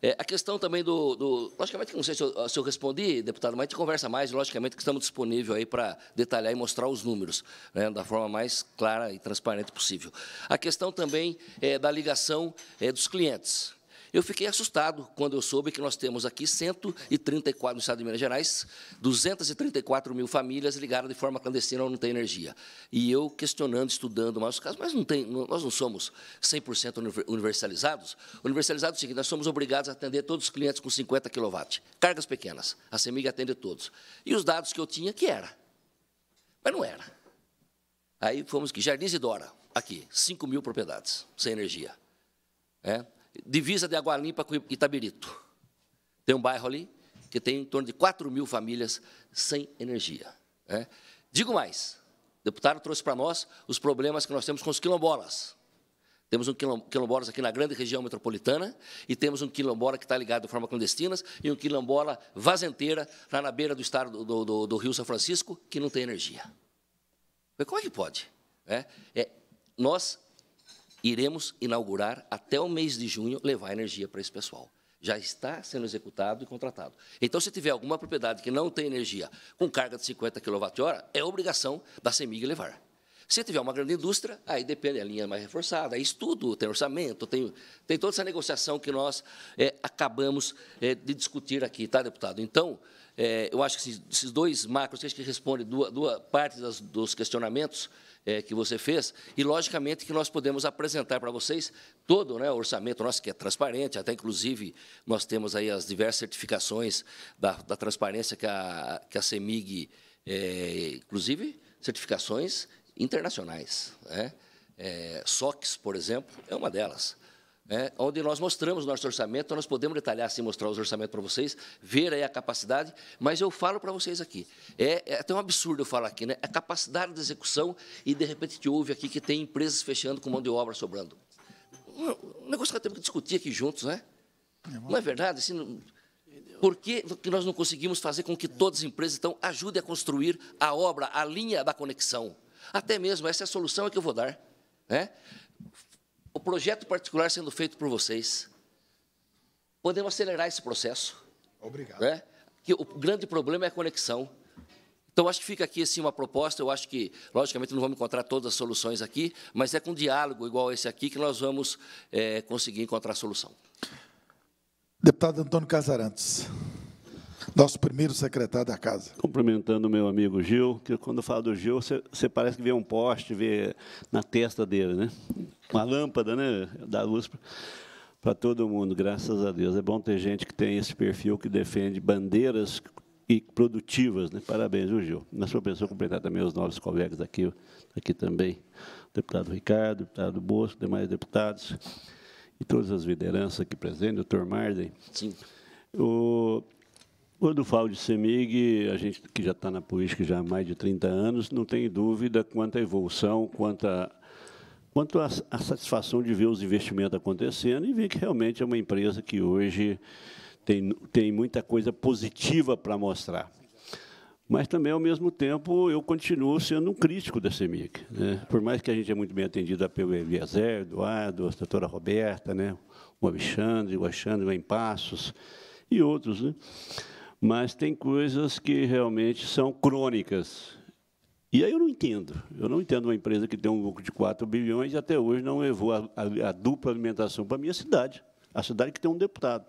É, a questão também do, do Logicamente, não sei se eu, ah, se eu, respondi, deputado, mas a gente conversa mais, logicamente, que estamos disponíveis aí para detalhar e mostrar os números né, da forma mais clara e transparente possível. A questão também é da ligação é, dos clientes. Eu fiquei assustado quando eu soube que nós temos aqui 134 no estado de Minas Gerais, 234 mil famílias ligadas de forma clandestina ou não tem energia. E eu questionando, estudando mais os casos, mas não tem, nós não somos 100% universalizados. Universalizados é o seguinte, nós somos obrigados a atender todos os clientes com 50 kW, cargas pequenas. A CEMIG atende todos. E os dados que eu tinha, que era. Mas não era. Aí fomos que Jardins e Dora, aqui, 5 mil propriedades sem energia. É? divisa de Água Limpa com Itabirito. Tem um bairro ali que tem em torno de 4 mil famílias sem energia. Né? Digo mais, o deputado trouxe para nós os problemas que nós temos com os quilombolas. Temos um quilombolas aqui na grande região metropolitana e temos um quilombola que está ligado de forma clandestina e um quilombola vazenteira lá na beira do estado do, do, do Rio São Francisco que não tem energia. Mas como é que pode? É, é, nós iremos inaugurar até o mês de junho levar energia para esse pessoal. Já está sendo executado e contratado. Então, se tiver alguma propriedade que não tem energia com carga de 50 kWh, é obrigação da CEMIG levar. Se tiver uma grande indústria, aí depende, a é linha mais reforçada, é estudo, tem orçamento, tem, tem toda essa negociação que nós é, acabamos é, de discutir aqui, tá, deputado? Então, é, eu acho que esses, dois macros, acho que respondem duas, duas partes das, dos questionamentos, é, que você fez, e logicamente que nós podemos apresentar para vocês todo né, o orçamento nosso que é transparente, até inclusive nós temos aí as diversas certificações da, da transparência que a, que a CEMIG, é, inclusive certificações internacionais. Né? É, SOX, por exemplo, é uma delas. Né, onde nós mostramos o nosso orçamento, então nós podemos detalhar assim, mostrar os orçamentos para vocês, ver aí a capacidade, mas eu falo para vocês aqui, é, é, até um absurdo eu falar aqui, né? a é capacidade de execução e, de repente, te ouve aqui que tem empresas fechando com mão de obra sobrando. Um, um negócio que nós temos que discutir aqui juntos, né? Não é verdade? Assim, não, por que, que nós não conseguimos fazer com que todas as empresas, então, ajudem a construir a obra, a linha da conexão? Até mesmo, essa é a solução que eu vou dar. Né? o projeto particular sendo feito por vocês. Podemos acelerar esse processo. Obrigado. Né? Que o grande problema é a conexão. Então, acho que fica aqui assim, uma proposta. Eu acho que, logicamente, não vamos encontrar todas as soluções aqui, mas é com diálogo igual esse aqui que nós vamos é, conseguir encontrar a solução. Deputado Antônio Casarantes nosso primeiro secretário da casa. Cumprimentando meu amigo Gil, que quando fala do Gil, você, você parece que vê um poste, vê na testa dele, né? Uma lâmpada, né? Da luz para todo mundo, graças a Deus. É bom ter gente que tem esse perfil que defende bandeiras e produtivas, né? Parabéns, o Gil? Na sua pessoa, cumprimentar também os novos colegas aqui, aqui também, o deputado Ricardo, o deputado Bosco, demais deputados e todas as lideranças aqui presentes, doutor Marden. Sim. O, quando falo de CEMIG, a gente que já está na política já há mais de 30 anos, não tem dúvida quanto à evolução, quanto à quanto a satisfação de ver os investimentos acontecendo e ver que realmente é uma empresa que hoje tem, tem muita coisa positiva para mostrar. Mas também, ao mesmo tempo, eu continuo sendo um crítico da CEMIG. Né? Por mais que a gente é muito bem atendido pelo Eliezer, Eduardo, a doutora Roberta, né? o Alexandre, o Alexandre, o Em e outros. Né? mas tem coisas que realmente são crônicas. E aí eu não entendo. Eu não entendo uma empresa que tem um lucro de 4 bilhões e até hoje não levou a, a, a dupla alimentação para a minha cidade, a cidade que tem um deputado,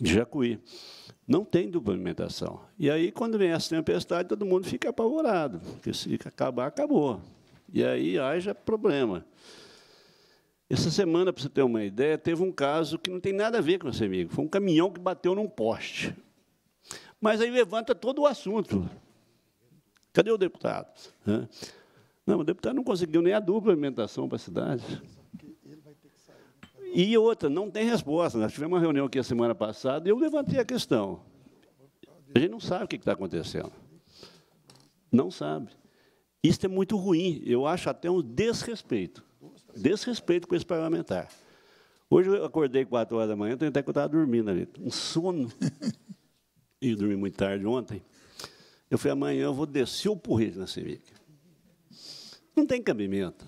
Jacuí. Não tem dupla alimentação. E aí, quando vem essa tempestade, todo mundo fica apavorado, porque se acabar, acabou. E aí haja problema. Essa semana, para você ter uma ideia, teve um caso que não tem nada a ver com você amigo. Foi um caminhão que bateu num poste. Mas aí levanta todo o assunto. Cadê o deputado? Não, o deputado não conseguiu nem a dupla alimentação para a cidade. E outra, não tem resposta. Nós tivemos uma reunião aqui a semana passada e eu levantei a questão. A gente não sabe o que está acontecendo. Não sabe. Isso é muito ruim. Eu acho até um desrespeito. Desrespeito com esse parlamentar. Hoje eu acordei 4 horas da manhã, tenho até que eu estava dormindo ali. Um sono e dormi muito tarde ontem, eu falei, amanhã eu vou descer o porrete na Civic. Não tem cabimento.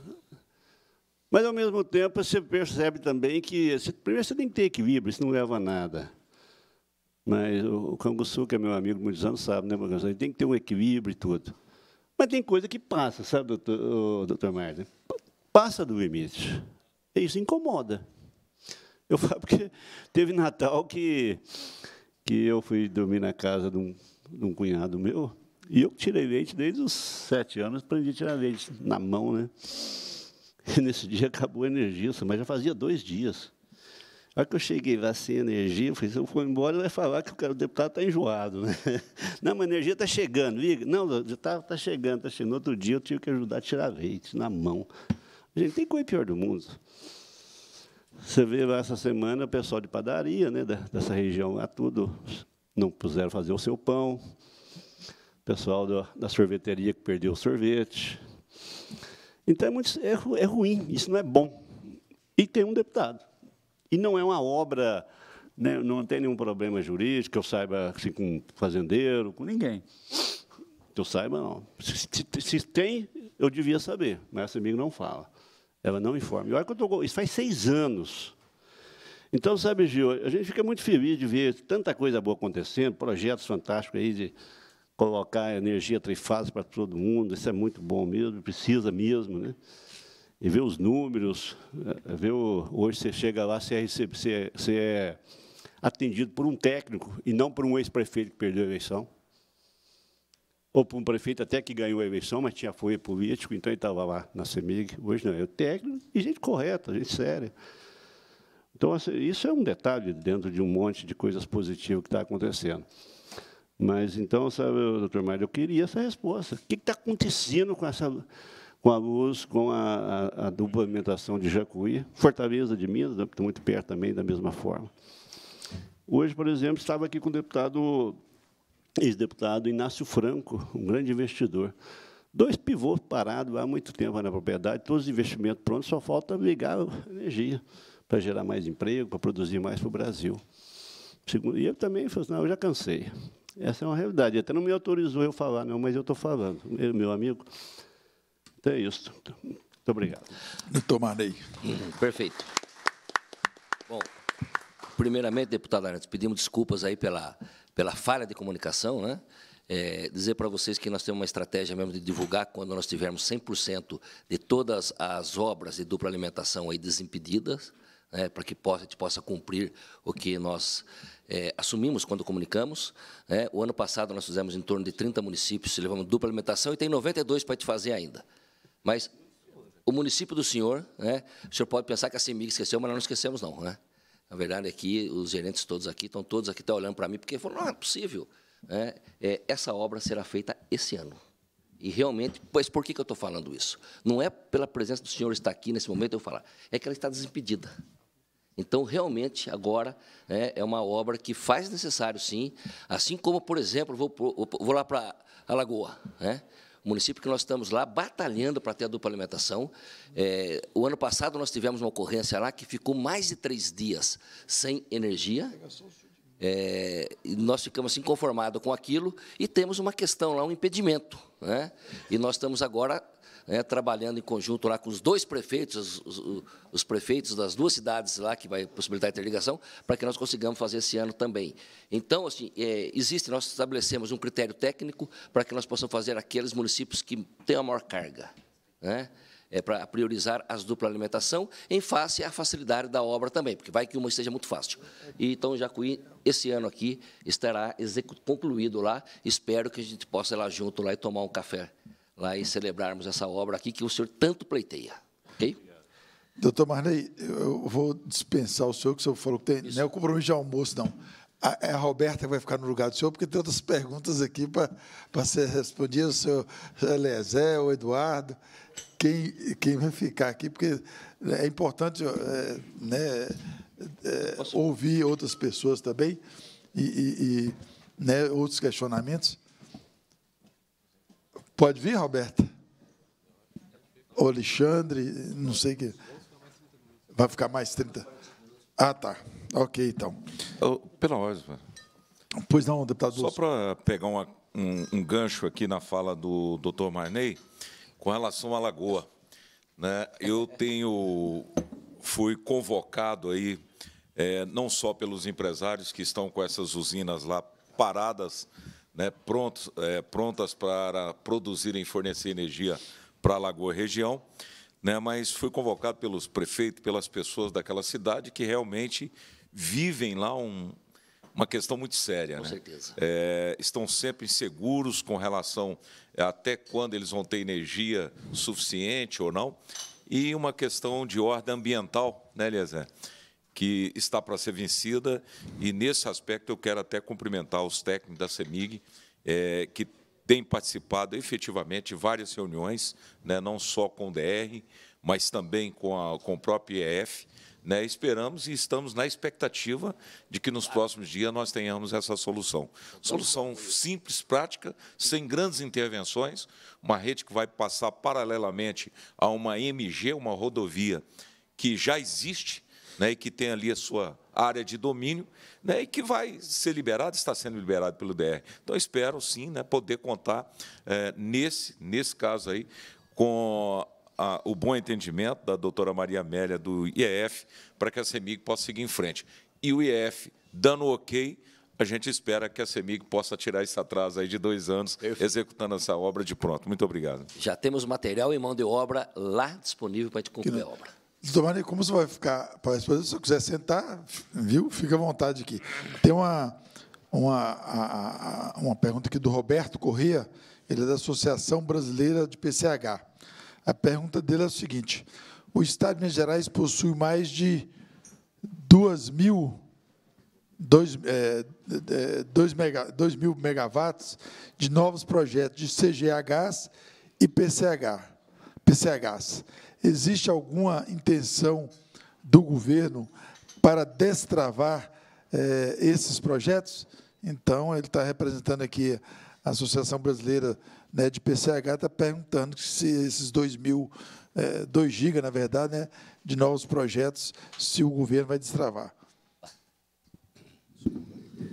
Mas, ao mesmo tempo, você percebe também que, primeiro, você tem que ter equilíbrio, isso não leva a nada. Mas o Canguçu, que é meu amigo muitos anos, sabe, né, professor? Ele tem que ter um equilíbrio e tudo. Mas tem coisa que passa, sabe, doutor, doutor Marta? Passa do limite. Isso incomoda. Eu falo porque teve Natal que que eu fui dormir na casa de um, de um cunhado meu, e eu tirei leite desde os sete anos, aprendi a tirar leite na mão, né? E nesse dia acabou a energia, mas já fazia dois dias. A hora que eu cheguei lá sem energia, eu falei, se eu for embora, vai falar que o, cara, o deputado está enjoado. Né? Não, mas a energia está chegando, liga. Não, está tá chegando, está chegando. Outro dia eu tive que ajudar a tirar leite na mão. Gente, tem coisa pior do mundo. Você vê essa semana o pessoal de padaria, né, dessa região a tudo não puseram fazer o seu pão. O pessoal da, da sorveteria que perdeu o sorvete. Então é, muito, é, é ruim, isso não é bom. E tem um deputado. E não é uma obra, né, não tem nenhum problema jurídico, que eu saiba assim, com fazendeiro, com ninguém. Que eu saiba, não. Se, se, se tem, eu devia saber, mas esse amigo não fala. Ela não informa. E olha que eu tô, isso faz seis anos. Então, sabe, Gil, a gente fica muito feliz de ver tanta coisa boa acontecendo, projetos fantásticos aí de colocar energia trifásica para todo mundo, isso é muito bom mesmo, precisa mesmo, né? E ver os números, eh, ver o, hoje você chega lá, é você é, você é atendido por um técnico e não por um ex-prefeito que perdeu a eleição ou para um prefeito até que ganhou a eleição, mas tinha foi político, então ele estava lá na CEMIG. Hoje não, é o técnico e gente correta, gente séria. Então, assim, isso é um detalhe dentro de um monte de coisas positivas que está acontecendo. Mas, então, sabe, doutor Mário, eu queria essa resposta. O que está acontecendo com essa com a luz, com a, a, a duplamentação de Jacuí, Fortaleza de Minas, né, tá muito perto também, da mesma forma. Hoje, por exemplo, estava aqui com o deputado ex-deputado Inácio Franco, um grande investidor. Dois pivôs parados há muito tempo na propriedade, todos os investimentos prontos, só falta ligar a energia para gerar mais emprego, para produzir mais para o Brasil. E eu também falei assim, não, eu já cansei. Essa é uma realidade. Até não me autorizou eu falar, não, mas eu estou falando, meu amigo. Então é isso. Muito obrigado. Tomarei. Perfeito. Bom, primeiramente, deputada Arantes, pedimos desculpas aí pela pela falha de comunicação, né? É, dizer para vocês que nós temos uma estratégia mesmo de divulgar quando nós tivermos 100% de todas as obras de dupla alimentação aí desimpedidas, né, para que possa, a gente possa cumprir o que nós é, assumimos quando comunicamos. Né. O ano passado nós fizemos em torno de 30 municípios, levamos dupla alimentação e tem 92 para te fazer ainda. Mas o município do senhor, né, o senhor pode pensar que a CEMIG esqueceu, mas nós não esquecemos não, né? Na verdade, aqui, é os gerentes todos aqui, estão todos aqui estão tá olhando para mim, porque falaram, não é possível. É, é, essa obra será feita esse ano. E realmente, pois por que, que eu estou falando isso? Não é pela presença do senhor estar aqui nesse momento eu falar, é que ela está desimpedida. Então, realmente, agora é, é uma obra que faz necessário, sim. Assim como, por exemplo, vou, vou lá para a Lagoa. Né? o município que nós estamos lá batalhando para ter a dupla alimentação. É, o ano passado nós tivemos uma ocorrência lá que ficou mais de três dias sem energia. É, nós ficamos assim conformados com aquilo e temos uma questão lá, um impedimento. Né? E nós estamos agora né, trabalhando em conjunto lá com os dois prefeitos, os, os, os, prefeitos das duas cidades lá que vai possibilitar a interligação, para que nós consigamos fazer esse ano também. Então, assim, é, existe, nós estabelecemos um critério técnico para que nós possamos fazer aqueles municípios que têm a maior carga. Né? É para priorizar as dupla alimentação em face à facilidade da obra também, porque vai que uma esteja muito fácil. E, então, Jacuí, esse ano aqui, estará concluído lá. Espero que a gente possa ir lá junto lá e tomar um café e celebrarmos essa obra aqui que o senhor tanto pleiteia. Ok? Doutor Marley, eu vou dispensar o senhor, que o senhor falou que tem, Isso. não é o compromisso de almoço, não. É a, Roberta que vai ficar no lugar do senhor, porque tem outras perguntas aqui para ser respondidas. O senhor Elezé, é o Eduardo, quem, quem vai ficar aqui, porque é importante é, né, é, ouvir outras pessoas também e, e, e né, outros questionamentos. Pode vir, Roberta? O Alexandre, não sei o que. Vai ficar mais 30. Ah, tá. Ok, então. Pela ordem, Pois não, deputado. Só para pegar uma, um, um, gancho aqui na fala do doutor Marney, com relação à Lagoa. Né? Eu tenho. fui convocado aí, é, não só pelos empresários que estão com essas usinas lá paradas né, prontos, é, prontas para produzirem e fornecer energia para a Lagoa Região. Né, mas fui convocado pelos prefeitos, pelas pessoas daquela cidade que realmente vivem lá um, uma questão muito séria. Com né? certeza. É, estão sempre inseguros com relação até quando eles vão ter energia suficiente ou não. E uma questão de ordem ambiental, né, Eliezer? que está para ser vencida, e nesse aspecto eu quero até cumprimentar os técnicos da CEMIG, é, que têm participado efetivamente de várias reuniões, né, não só com o DR, mas também com, a, com o próprio IEF, né, esperamos e estamos na expectativa de que nos próximos dias nós tenhamos essa solução. Solução simples, prática, sem grandes intervenções, uma rede que vai passar paralelamente a uma MG, uma rodovia que já existe, né, e que tem ali a sua área de domínio, né, e que vai ser liberado, está sendo liberado pelo DR. Então, espero sim né, poder contar, é, nesse, nesse caso aí, com a, o bom entendimento da doutora Maria Amélia do IEF, para que a CEMIG possa seguir em frente. E o IEF, dando ok, a gente espera que a CEMIG possa tirar esse atraso aí de dois anos, executando essa obra de pronto. Muito obrigado. Já temos material em mão de obra lá disponível para a gente concluir a obra. Doutor Maria, como você vai ficar para responder? Se você quiser sentar, viu? Fica à vontade aqui. Tem uma, uma, uma pergunta aqui do Roberto Corrêa, ele é da Associação Brasileira de PCH. A pergunta dele é a seguinte: o Estado de Minas Gerais possui mais de 2 mil, 2, é, 2, é, mega, 2 mil megawatts de novos projetos de CGHs e PCH, PCHs existe alguma intenção do governo para destravar eh, esses projetos? Então, ele está representando aqui a Associação Brasileira né, de PCH, está perguntando se esses 2 mil, eh, 2 na verdade, né, de novos projetos, se o governo vai destravar.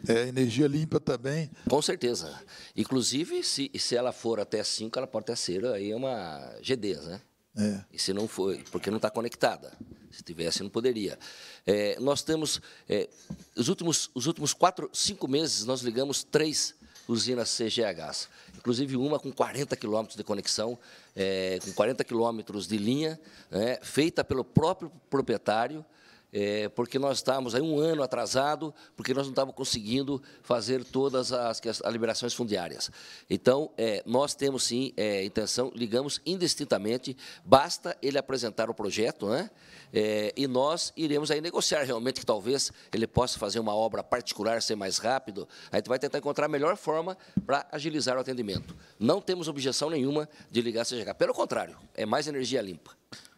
É, energia limpa também. Com certeza. Inclusive, se, se ela for até 5, ela pode até ser aí uma GD, né? É. E se não foi, porque não está conectada. Se tivesse, não poderia. É, nós temos, é, os, últimos, os últimos quatro, cinco meses, nós ligamos três usinas CGHs, inclusive uma com 40 quilômetros de conexão, é, com 40 quilômetros de linha, né, feita pelo próprio proprietário, é, porque nós estávamos aí um ano atrasado, porque nós não estávamos conseguindo fazer todas as, as, as liberações fundiárias. Então, é, nós temos sim é, intenção, ligamos indistintamente, basta ele apresentar o projeto, né? É, e nós iremos aí negociar realmente que talvez ele possa fazer uma obra particular, ser mais rápido, a gente vai tentar encontrar a melhor forma para agilizar o atendimento. Não temos objeção nenhuma de ligar a CGK, pelo contrário, é mais energia limpa.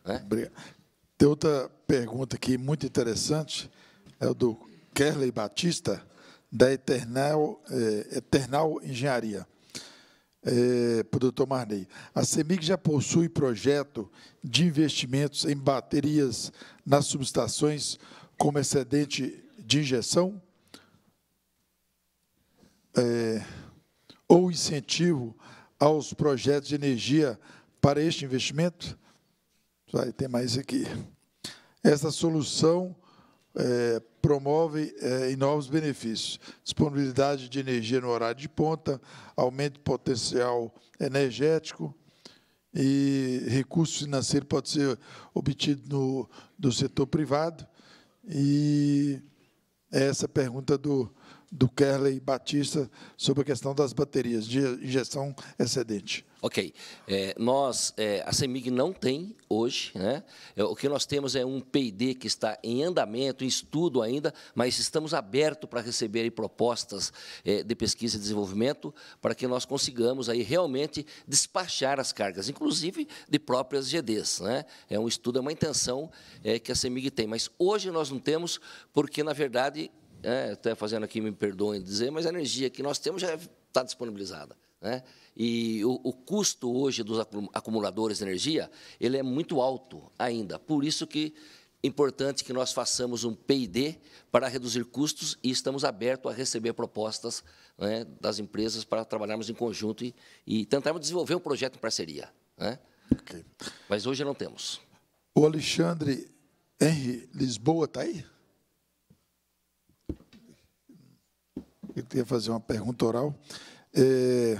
Né? Tem outra pergunta aqui muito interessante, é o do Kerley Batista, da Eternal, eh, Eternal Engenharia, eh, para o doutor Marney. A CEMIG já possui projeto de investimentos em baterias nas subestações como excedente de injeção? Eh, ou incentivo aos projetos de energia para este investimento? Vai, tem mais aqui. Essa solução é, promove é, novos benefícios, disponibilidade de energia no horário de ponta, aumento do potencial energético e recurso financeiro pode ser obtido no, do setor privado. E é essa pergunta do, do Kerley Batista sobre a questão das baterias de injeção excedente. Ok. É, nós, é, a CEMIG não tem hoje, né? É, o que nós temos é um PD que está em andamento, em estudo ainda, mas estamos abertos para receber propostas é, de pesquisa e desenvolvimento para que nós consigamos aí realmente despachar as cargas, inclusive de próprias GDs. Né? É um estudo, é uma intenção é, que a CEMIG tem, mas hoje nós não temos, porque, na verdade, é, até fazendo aqui, me perdoem dizer, mas a energia que nós temos já está disponibilizada. Né? E o, o, custo hoje dos acumuladores de energia ele é muito alto ainda. Por isso que é importante que nós façamos um P&D para reduzir custos e estamos abertos a receber propostas né, das empresas para trabalharmos em conjunto e, e tentarmos desenvolver um projeto em parceria. Né? Okay. Mas hoje não temos. O Alexandre Henry Lisboa está aí? Eu queria fazer uma pergunta oral. É,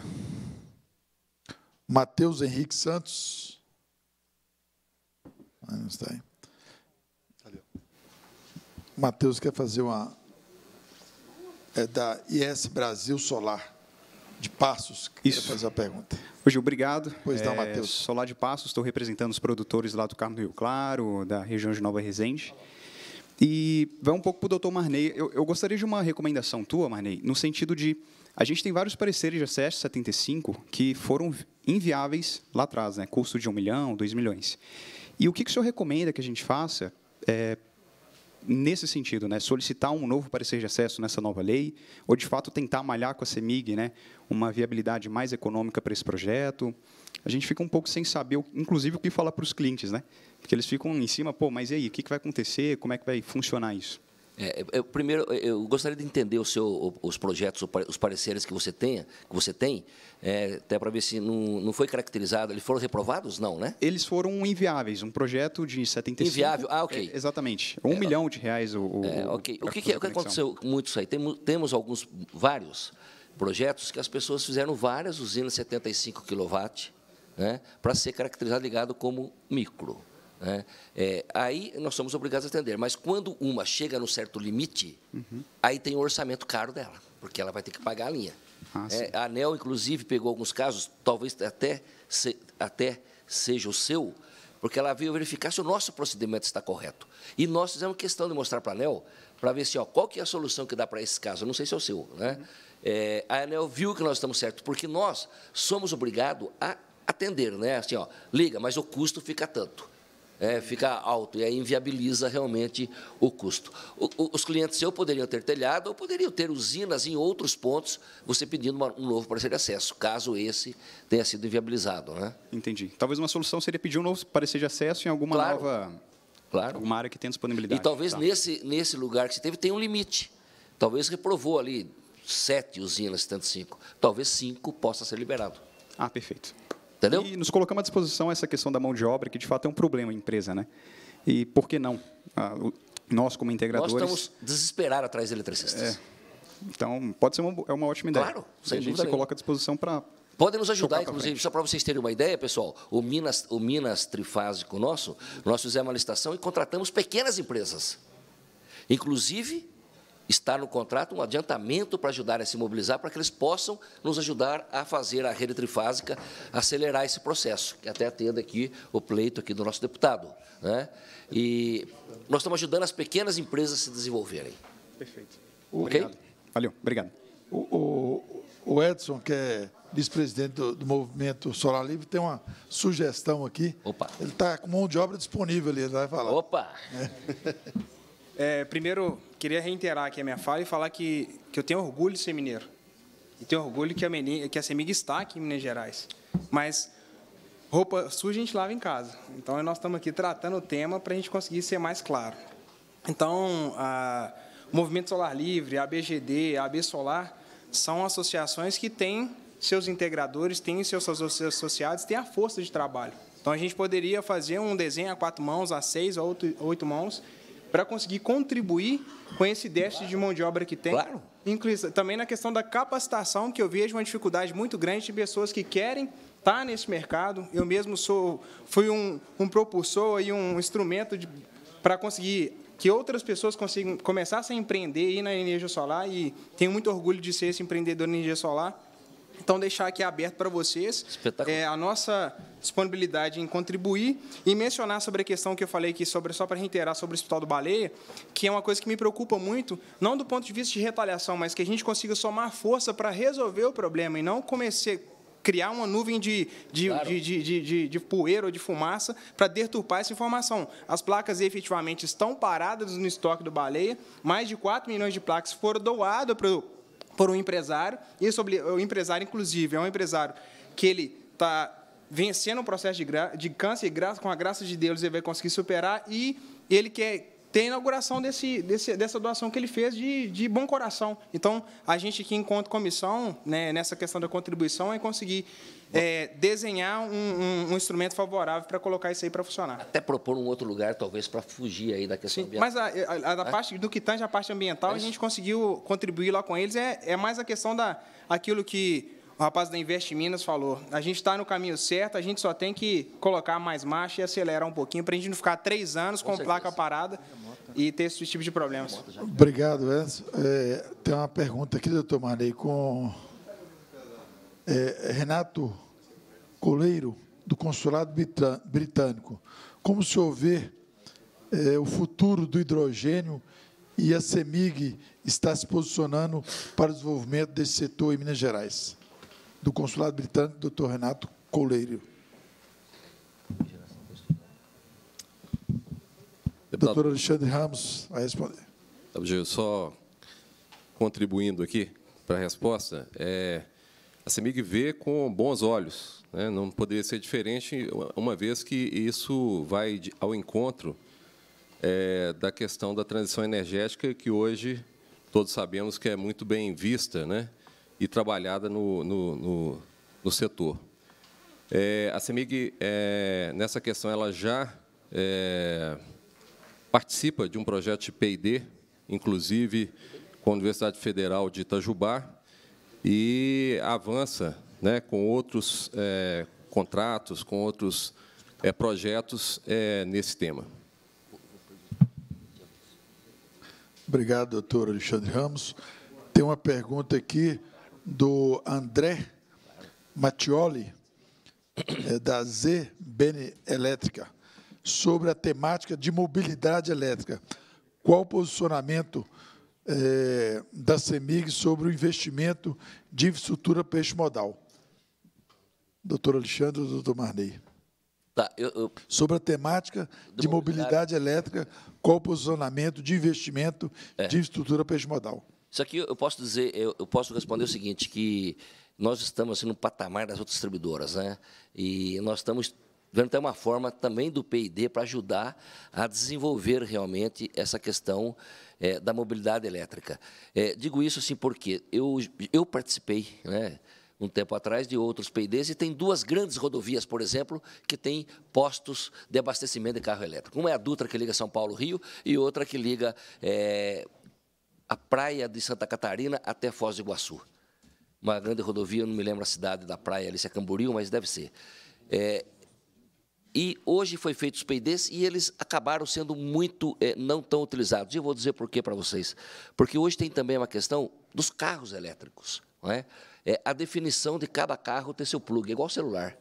Matheus Henrique Santos. Ah, não está aí. Matheus quer fazer uma. É da IS Brasil Solar, de Passos, que Isso. quer fazer a pergunta. Hoje, obrigado. Pois não, é, Matheus. Solar de Passos, estou representando os produtores lá do Carmo Rio Claro, da região de Nova Resende. E vai um pouco para o doutor Marney. Eu, eu gostaria de uma recomendação tua, Marney, no sentido de a gente tem vários pareceres de acesso 75 que foram inviáveis lá atrás, né? custo de 1 milhão, 2 milhões. E o que, que o senhor recomenda que a gente faça é, nesse sentido, né? solicitar um novo parecer de acesso nessa nova lei, ou, de fato, tentar malhar com a CEMIG né? uma viabilidade mais econômica para esse projeto? A gente fica um pouco sem saber, inclusive, o que falar para os clientes, né? porque eles ficam em cima, pô, mas e aí, o que, que vai acontecer, como é que vai funcionar isso? É, é, eu, primeiro, é, eu gostaria de entender o seu, os projetos, os pareceres que você tenha, que você tem, é, até para ver se não, não foi caracterizado. Eles foram reprovados, não, né? Eles foram inviáveis. Um projeto de 75. Inviável, ah, ok. É, exatamente. Um é, milhão de reais o. o ok. O que, que, que aconteceu muito isso aí? Temos, temos alguns, vários projetos que as pessoas fizeram várias usinas 75 kW né, para ser caracterizado ligado como micro. Né? É, aí nós somos obrigados a atender. Mas quando uma chega no certo limite, uhum. aí tem o um orçamento caro dela, porque ela vai ter que pagar a linha. Ah, é, a ANEL, inclusive, pegou alguns casos, talvez até, se, até seja o seu, porque ela veio verificar se o nosso procedimento está correto. E nós fizemos questão de mostrar para a ANEL, para ver se, assim, ó, qual que é a solução que dá para esse caso. não sei se é o seu. Né? Uhum. É, a ANEL viu que nós estamos certos, porque nós somos obrigados a atender. Né? Assim, ó, liga, mas o custo fica tanto é, fica alto e aí inviabiliza realmente o custo. O, o, os clientes seu poderiam ter telhado ou poderiam ter usinas em outros pontos, você pedindo uma, um novo parecer de acesso, caso esse tenha sido inviabilizado. Né? Entendi. Talvez uma solução seria pedir um novo parecer de acesso em alguma claro. nova claro. alguma área que tenha disponibilidade. E talvez tá. nesse, nesse lugar que você teve tem um limite. Talvez reprovou ali sete usinas, tanto cinco. Talvez cinco possa ser liberado. Ah, perfeito. Entendeu? E nos colocamos à disposição essa questão da mão de obra, que de fato é um problema em empresa, né? E por que não? Ah, nós, como integradores. Nós estamos desesperados atrás de eletricistas. É, então, pode ser uma, é uma ótima ideia. Claro, sem A gente se coloca à disposição para. Podem nos ajudar, inclusive, só para vocês terem uma ideia, pessoal, o Minas, o Minas Trifásico nosso, nós fizemos uma licitação e contratamos pequenas empresas. Inclusive, está no contrato um adiantamento para ajudar a se mobilizar, para que eles possam nos ajudar a fazer a rede trifásica, acelerar esse processo, que até atenda aqui o pleito aqui do nosso deputado. Né? E nós estamos ajudando as pequenas empresas a se desenvolverem. Perfeito. Obrigado. Ok? Valeu, obrigado. O, o, o, Edson, que é vice-presidente do, do, Movimento Solar Livre, tem uma sugestão aqui. Opa. Ele está com mão de obra disponível ali, ele vai falar. Opa! É. É, primeiro, queria reiterar aqui a minha fala e falar que, que eu tenho orgulho de ser mineiro. E tenho orgulho que a, Menin, que a Semig está aqui em Minas Gerais. Mas roupa suja a gente lava em casa. Então, nós estamos aqui tratando o tema para a gente conseguir ser mais claro. Então, a Movimento Solar Livre, a ABGD, a AB Solar, são associações que têm seus integradores, têm seus associados, têm a força de trabalho. Então, a gente poderia fazer um desenho a quatro mãos, a seis ou oito mãos, para conseguir contribuir com esse déficit de mão de obra que tem. Claro. Inclusive, também na questão da capacitação, que eu vejo uma dificuldade muito grande de pessoas que querem estar tá nesse mercado. Eu mesmo sou, fui um, um propulsor e um instrumento para conseguir que outras pessoas consigam começassem a empreender aí na energia solar e tenho muito orgulho de ser esse empreendedor na energia solar então, deixar aqui aberto para vocês é, a nossa disponibilidade em contribuir e mencionar sobre a questão que eu falei aqui, sobre, só para reiterar sobre o Hospital do Baleia, que é uma coisa que me preocupa muito, não do ponto de vista de retaliação, mas que a gente consiga somar força para resolver o problema e não comecei, criar uma nuvem de, de, claro. de, de, de, de, poeira ou de fumaça para deturpar essa informação. As placas efetivamente estão paradas no estoque do Baleia, mais de 4 milhões de placas foram doadas para o por um empresário. e Esse o empresário, inclusive, é um empresário que ele está vencendo um processo de, de câncer, e graça, com a graça de Deus ele vai conseguir superar, e ele quer ter a inauguração desse, desse dessa doação que ele fez de, de, bom coração. Então, a gente aqui, enquanto comissão, né, nessa questão da contribuição, é conseguir é, desenhar um, um, um, instrumento favorável para colocar isso aí para funcionar. Até propor um outro lugar, talvez, para fugir aí da questão Sim, ambiental. Mas a, a, a da é? Né? parte do que tange a parte ambiental, é a gente conseguiu contribuir lá com eles. É, é mais a questão da aquilo que o rapaz da Invest Minas falou. A gente está no caminho certo, a gente só tem que colocar mais marcha e acelerar um pouquinho para a gente não ficar três anos com, com placa parada né? e ter esse tipo de problemas. Obrigado, Edson. É, tem uma pergunta aqui, doutor Marei, com é, Renato Coleiro, do Consulado Britânico. Como o senhor vê é, o futuro do hidrogênio e a CEMIG está se posicionando para o desenvolvimento desse setor em Minas Gerais? Do Consulado Britânico, doutor Renato Coleiro. Deputado, doutor Alexandre Ramos, a responder. só contribuindo aqui para a resposta, é, a CEMIG vê com bons olhos. Né? Não poderia ser diferente, uma vez que isso vai ao encontro é, da questão da transição energética, que hoje todos sabemos que é muito bem vista né? e trabalhada no, no, no, no setor. É, a CEMIG, é, nessa questão, ela já é, participa de um projeto de P&D, inclusive com a Universidade Federal de Itajubá, e avança né, com outros é, contratos, com outros é, projetos é, nesse tema. Obrigado, doutor Alexandre Ramos. Tem uma pergunta aqui do André Mattioli, é, da ZBN Elétrica, sobre a temática de mobilidade elétrica. Qual o posicionamento é, da CEMIG sobre o investimento de infraestrutura peixe-modal. Doutor Alexandre, doutor Marnei. Tá, eu, eu, sobre a temática de mobilidade elétrica, qual o posicionamento de investimento é. de infraestrutura peixe-modal? Isso aqui eu posso dizer, eu, eu posso responder o seguinte, que nós estamos assim, no patamar das outras distribuidoras, né? E nós estamos vendo até uma forma também do PID para ajudar a desenvolver realmente essa questão é, da mobilidade elétrica. É, digo isso assim porque eu, eu participei, né, um tempo atrás, de outros PIDs, e tem duas grandes rodovias, por exemplo, que têm postos de abastecimento de carro elétrico. Uma é a Dutra, que liga São Paulo-Rio, e outra que liga é, a praia de Santa Catarina até Foz do Iguaçu. Uma grande rodovia, não me lembro a cidade da praia, ali se é Camboriú, mas deve ser. É, e hoje foi feito os PIDs e eles acabaram sendo muito é, não tão utilizados. E eu vou dizer por quê para vocês. Porque hoje tem também uma questão dos carros elétricos. Não é? É, a definição de cada carro ter seu plug, é igual celular.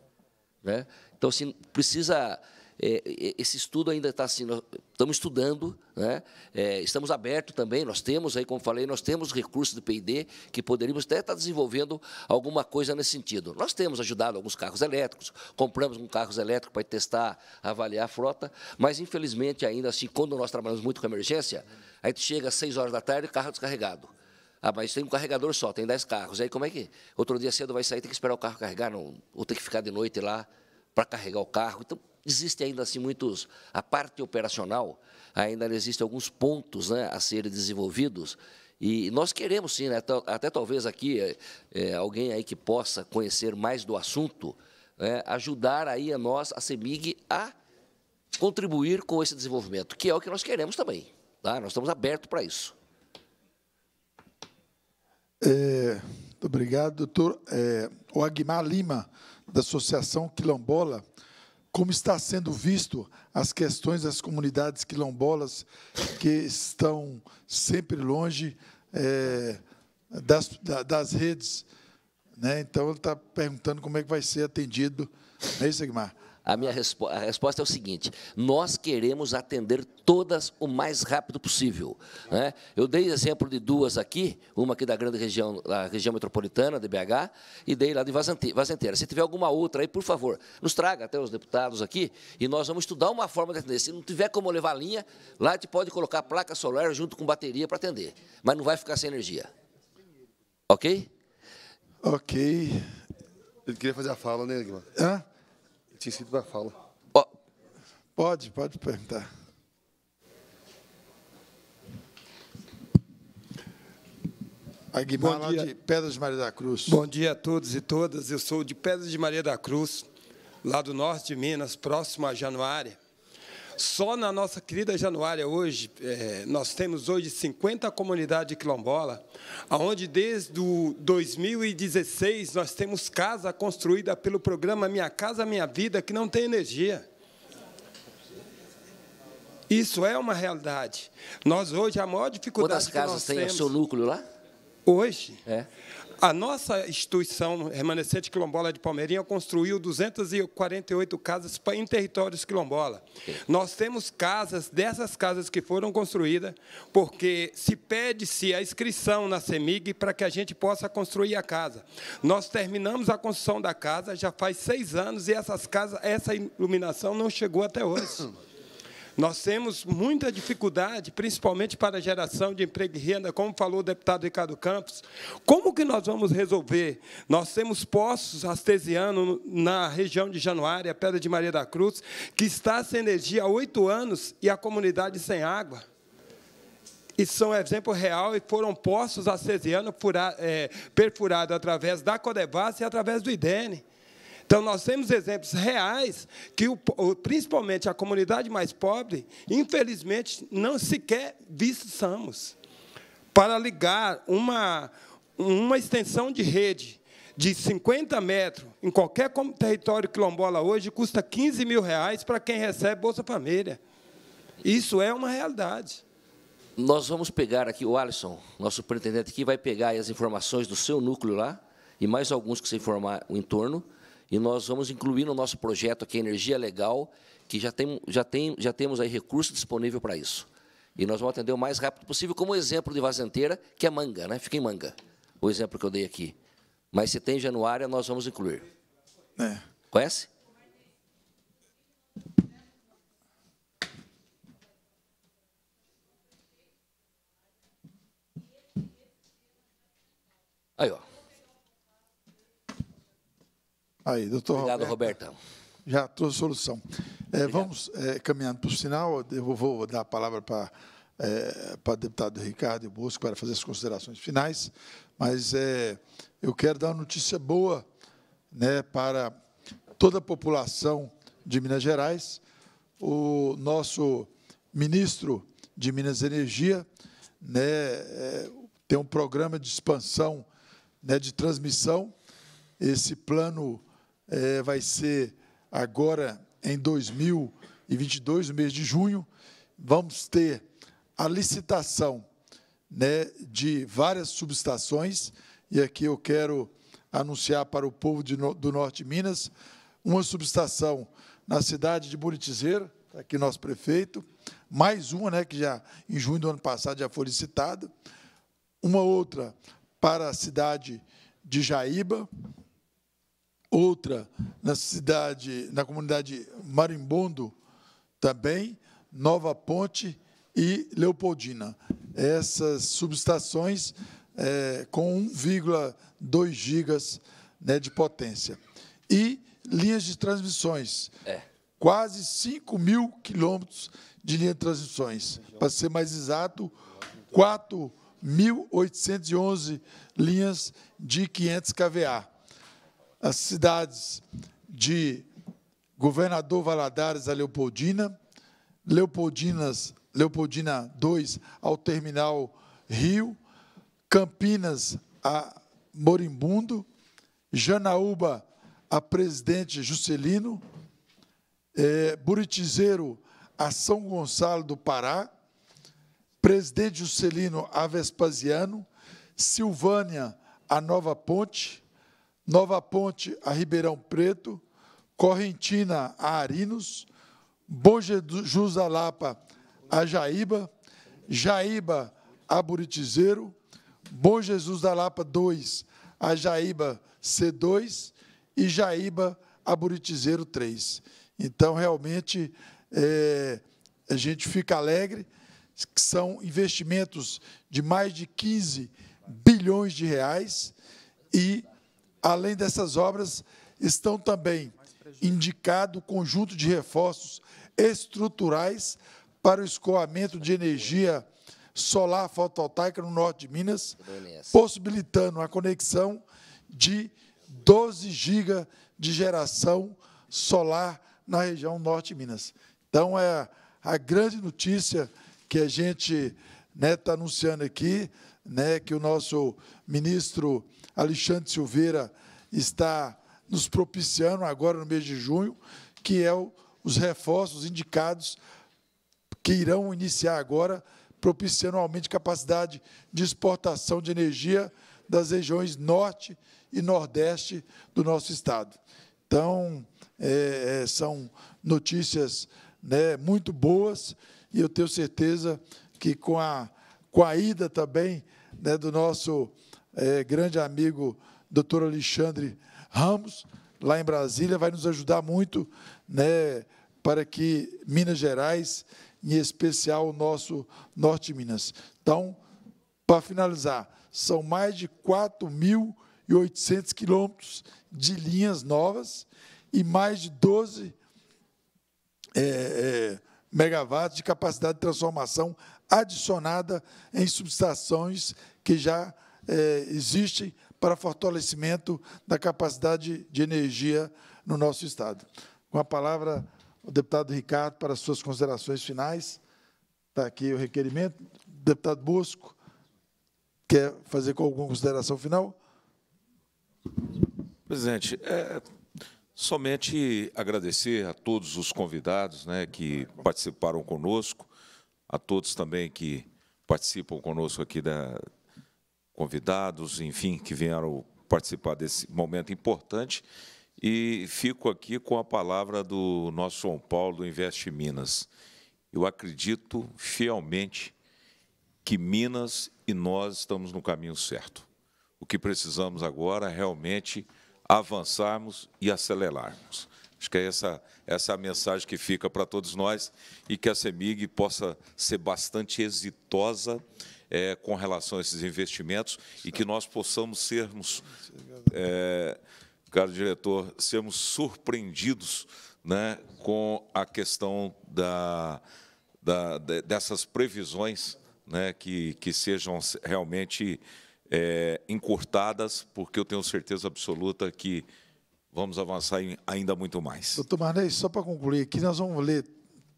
Né? Então, assim, precisa é, esse estudo ainda está assim, estamos estudando, né? É, estamos abertos também, nós temos, aí, como falei, nós temos recursos do P&D que poderíamos até estar desenvolvendo alguma coisa nesse sentido. Nós temos ajudado alguns carros elétricos, compramos um carro elétrico para testar, avaliar a frota, mas, infelizmente, ainda assim, quando nós trabalhamos muito com emergência, a gente chega às 6 horas da tarde e o carro é descarregado. Ah, mas tem um carregador só, tem 10 carros. Aí como é que. Outro dia cedo vai sair, tem que esperar o carro carregar, não, ou tem que ficar de noite lá para carregar o carro. Então, Existe ainda assim muitos, a parte operacional, ainda existem alguns pontos né, a serem desenvolvidos, e nós queremos sim, né, até talvez aqui é, é, alguém aí que possa conhecer mais do assunto, né, ajudar aí a nós, a CEMIG, a contribuir com esse desenvolvimento, que é o que nós queremos também. Tá? Nós estamos abertos para isso. É, muito obrigado, doutor. É, o Agmar Lima, da Associação Quilombola, como está sendo visto as questões das comunidades quilombolas que estão sempre longe é, das, das redes. Né? Então, ele está perguntando como é que vai ser atendido. É né, isso, Guimar? A minha respo a resposta é o seguinte: nós queremos atender todas o mais rápido possível. Né? Eu dei exemplo de duas aqui, uma aqui da grande região, da região metropolitana de BH, e dei lá de Vazenteira. Se tiver alguma outra aí, por favor, nos traga até os deputados aqui e nós vamos estudar uma forma de atender. Se não tiver como levar linha, lá a gente pode colocar placa solar junto com bateria para atender, mas não vai ficar sem energia. Ok? Ok. Ele queria fazer a fala, né, Guilherme? Hã? tinha sido uma fala. Oh. Pode, pode perguntar. Aguimar, de Pedras de Maria da Cruz. Bom dia a todos e todas. Eu sou de Pedras de Maria da Cruz, lá do norte de Minas, próximo a Januária. Só na nossa querida Januária hoje, é, nós temos hoje 50 comunidades de quilombola, onde desde o 2016 nós temos casa construída pelo programa Minha Casa Minha Vida, que não tem energia. Isso é uma realidade. Nós hoje, a maior dificuldade Quantas casas que nós temos... o seu núcleo lá? Hoje? É. A nossa instituição remanescente quilombola de Palmeirinha construiu 248 casas em territórios quilombola. Nós temos casas, dessas casas que foram construídas, porque se pede-se a inscrição na CEMIG para que a gente possa construir a casa. Nós terminamos a construção da casa já faz seis anos e essas casas, essa iluminação não chegou até hoje. Nós temos muita dificuldade, principalmente para a geração de emprego e renda, como falou o deputado Ricardo Campos. Como que nós vamos resolver? Nós temos poços artesianos na região de Januária, Pedra de Maria da Cruz, que está sem energia há oito anos e a comunidade sem água. Isso são exemplo real e foram poços artesianos eh, perfurados através da Codevas e através do IDENE. Então, nós temos exemplos reais que, o, principalmente a comunidade mais pobre, infelizmente, não sequer visamos. Para ligar uma, uma extensão de rede de 50 metros em qualquer território quilombola hoje custa 15 mil reais para quem recebe Bolsa Família. Isso é uma realidade. Nós vamos pegar aqui, o Alisson, nosso superintendente aqui, vai pegar as informações do seu núcleo lá e mais alguns que se informar o entorno e nós vamos incluir no nosso projeto aqui Energia Legal, que já, tem, já, tem, já temos aí recurso disponível para isso. E nós vamos atender o mais rápido possível, como exemplo de vazenteira, que é manga, né? Fica em manga, o exemplo que eu dei aqui. Mas se tem januária, nós vamos incluir. É. Conhece? Aí, doutor Obrigado, Roberto. Robertão. Já trouxe solução. É, vamos é, caminhando para o sinal. Eu vou dar a palavra para, é, para o deputado Ricardo e Bosco para fazer as considerações finais, mas é, eu quero dar uma notícia boa né, para toda a população de Minas Gerais. O nosso ministro de Minas Energia né, é, tem um programa de expansão né, de transmissão. Esse plano é, vai ser agora em 2022, no mês de junho, vamos ter a licitação né, de várias subestações, e aqui eu quero anunciar para o povo de, do Norte de Minas uma subestação na cidade de Buritizeiro, tá aqui nosso prefeito, mais uma né, que já em junho do ano passado já foi licitada, uma outra para a cidade de Jaíba, outra na cidade, na comunidade Marimbondo, também Nova Ponte e Leopoldina. Essas subestações é, com 1,2 gigas né, de potência. E linhas de transmissões. É. Quase 5 mil quilômetros de linha de transmissões. Para ser mais exato, 4.811 linhas de 500 kVA as cidades de Governador Valadares a Leopoldina, Leopoldinas, Leopoldina 2 ao Terminal Rio, Campinas a Morimbundo, Janaúba a Presidente Juscelino, é, Buritizeiro a São Gonçalo do Pará, Presidente Juscelino a Vespasiano, Silvânia a Nova Ponte, Nova Ponte a Ribeirão Preto, Correntina a Arinos, Bom Jesus a Lapa a Jaíba, Jaíba a Buritizeiro, Bom Jesus da Lapa 2 a Jaíba C2 e Jaíba a Buritizeiro 3. Então, realmente, é, a gente fica alegre, que são investimentos de mais de 15 bilhões de reais e Além dessas obras, estão também indicado o conjunto de reforços estruturais para o escoamento de energia solar fotovoltaica no norte de Minas, possibilitando a conexão de 12 gigas de geração solar na região norte de Minas. Então, é a grande notícia que a gente está né, tá anunciando aqui, né, que o nosso ministro Alexandre Silveira está nos propiciando agora no mês de junho, que é o, os reforços indicados que irão iniciar agora, propiciando um aumento de capacidade de exportação de energia das regiões norte e nordeste do nosso estado. Então, é, é são notícias né, muito boas e eu tenho certeza que com a, com a ida também né, do nosso é, grande amigo, doutor Alexandre Ramos, lá em Brasília, vai nos ajudar muito né, para que Minas Gerais, em especial o nosso Norte de Minas. Então, para finalizar, são mais de 4.800 quilômetros de linhas novas e mais de 12 é, é, megawatts de capacidade de transformação adicionada em subestações que já é, existe para fortalecimento da capacidade de energia no nosso Estado. Com a palavra, o deputado Ricardo, para suas considerações finais. Está aqui o requerimento. Deputado Bosco, quer fazer alguma consideração final? Presidente, é, somente agradecer a todos os convidados né, que participaram conosco, a todos também que participam conosco aqui da, convidados, enfim, que vieram participar desse momento importante. E fico aqui com a palavra do nosso São Paulo Investe Minas. Eu acredito fielmente que Minas e nós estamos no caminho certo. O que precisamos agora é realmente avançarmos e acelerarmos. Acho que é essa, essa é a mensagem que fica para todos nós e que a CEMIG possa ser bastante exitosa é, com relação a esses investimentos e que nós possamos sermos, é, caro diretor, sermos surpreendidos né, com a questão da, da, dessas previsões né, que, que sejam realmente é, encurtadas, porque eu tenho certeza absoluta que vamos avançar ainda muito mais. Doutor Marnei, só para concluir aqui, nós vamos ler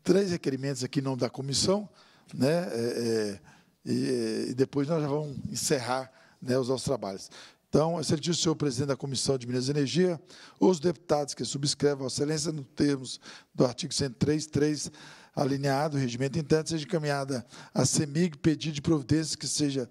três requerimentos aqui em nome da comissão, né, é, é e, eh, e depois nós já vamos encerrar né, os nossos trabalhos. Então, excelentíssimo senhor presidente da Comissão de Minas e Energia, os deputados que subscrevam, a excelência nos termos do artigo 103, 3, alinhado, regimento interno, seja encaminhada à CEMIG, pedido de providências que seja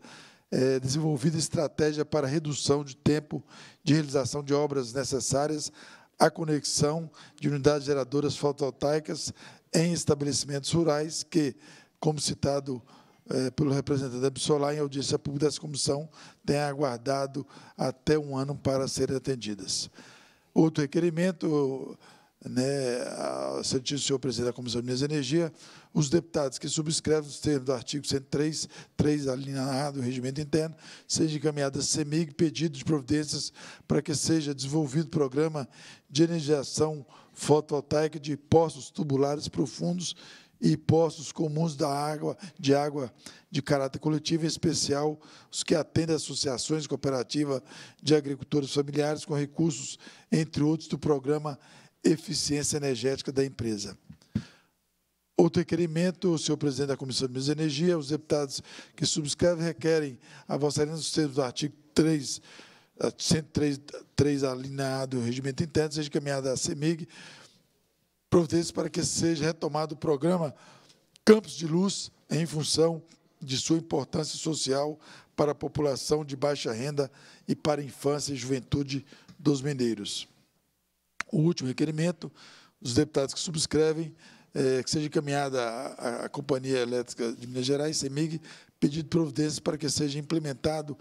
é, desenvolvida estratégia para redução de tempo de realização de obras necessárias à conexão de unidades geradoras fotovoltaicas em estabelecimentos rurais que, como citado é, pelo representante da Absolar em audiência pública dessa comissão tenha aguardado até um ano para serem atendidas. Outro requerimento, né, certinho o senhor presidente da Comissão de Minas e Energia, os deputados que subscrevem os termos do artigo 103, 3 alinhado do regimento interno, seja encaminhado a CEMIG pedido de providências para que seja desenvolvido programa de energiação fotovoltaica de poços tubulares profundos e postos comuns da água, de água de caráter coletivo, em especial os que atendem associações cooperativas de agricultores familiares com recursos, entre outros, do programa Eficiência Energética da empresa. Outro requerimento, o senhor presidente da Comissão de Minas e Energia, os deputados que subscrevem requerem a vossa lenda dos termos do artigo 3, 103, 3 alineado do regimento interno, seja encaminhada à CEMIG, providências para que seja retomado o programa Campos de Luz em função de sua importância social para a população de baixa renda e para a infância e juventude dos mineiros. O último requerimento, os deputados que subscrevem, é, que seja encaminhada à, à Companhia Elétrica de Minas Gerais, CEMIG, pedido de providências para que seja implementado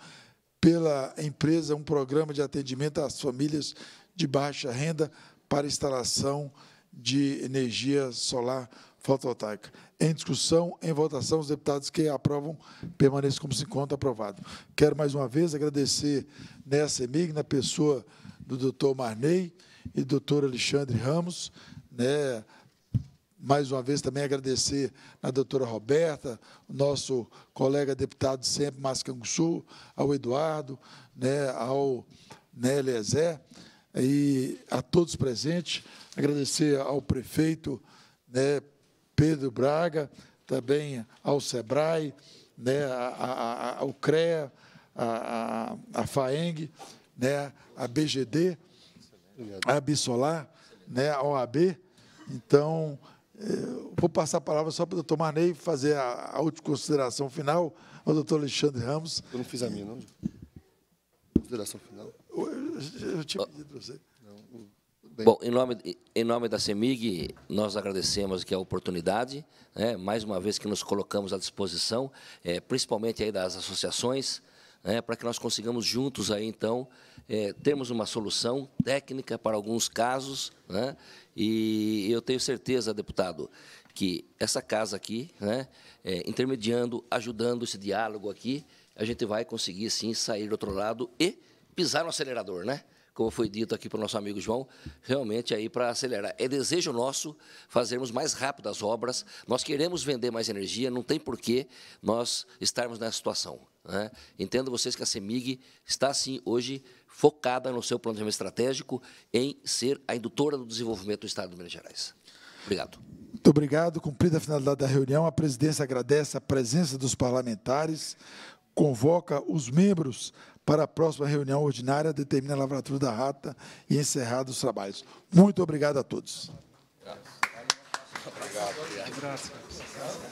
pela empresa um programa de atendimento às famílias de baixa renda para instalação de de energia solar fotovoltaica. Em discussão, em votação, os deputados que aprovam permaneçam como se encontra aprovado. Quero, mais uma vez, agradecer nessa EMIG, na pessoa do doutor Marney e do doutor Alexandre Ramos, né, mais uma vez também agradecer à doutora Roberta, nosso colega deputado sempre Mascanguçu, ao Eduardo, né, ao Nélio Zé e a todos presentes, agradecer ao prefeito né, Pedro Braga, também ao SEBRAE, né, ao CREA, a, a, a FAENG, né, a BGD, a Bissolar, né, a OAB. Então, eh, vou passar a palavra só para o doutor Manei fazer a, a última consideração final ao doutor Alexandre Ramos. Eu não fiz a minha, não? Consideração final. Eu tinha pedido você. Bom, em nome, em nome da CEMIG, nós agradecemos aqui a oportunidade, né, mais uma vez que nos colocamos à disposição, é, principalmente aí das associações, né, para que nós consigamos juntos aí, então, é, termos uma solução técnica para alguns casos. Né, e eu tenho certeza, deputado, que essa casa aqui, né, é, intermediando, ajudando esse diálogo aqui, a gente vai conseguir, sim, sair do outro lado e pisar no acelerador, né? Como foi dito aqui para o nosso amigo João, realmente aí para acelerar. É desejo nosso fazermos mais rápido as obras, nós queremos vender mais energia, não tem porquê nós estarmos nessa situação. Né? Entendo vocês que a CEMIG está, sim, hoje focada no seu planejamento estratégico em ser a indutora do desenvolvimento do Estado de Minas Gerais. Obrigado. Muito obrigado. Cumprida a finalidade da reunião, a presidência agradece a presença dos parlamentares, convoca os membros para a próxima reunião ordinária, determina a lavratura da rata e encerrados os trabalhos. Muito obrigado a todos. Obrigado. obrigado.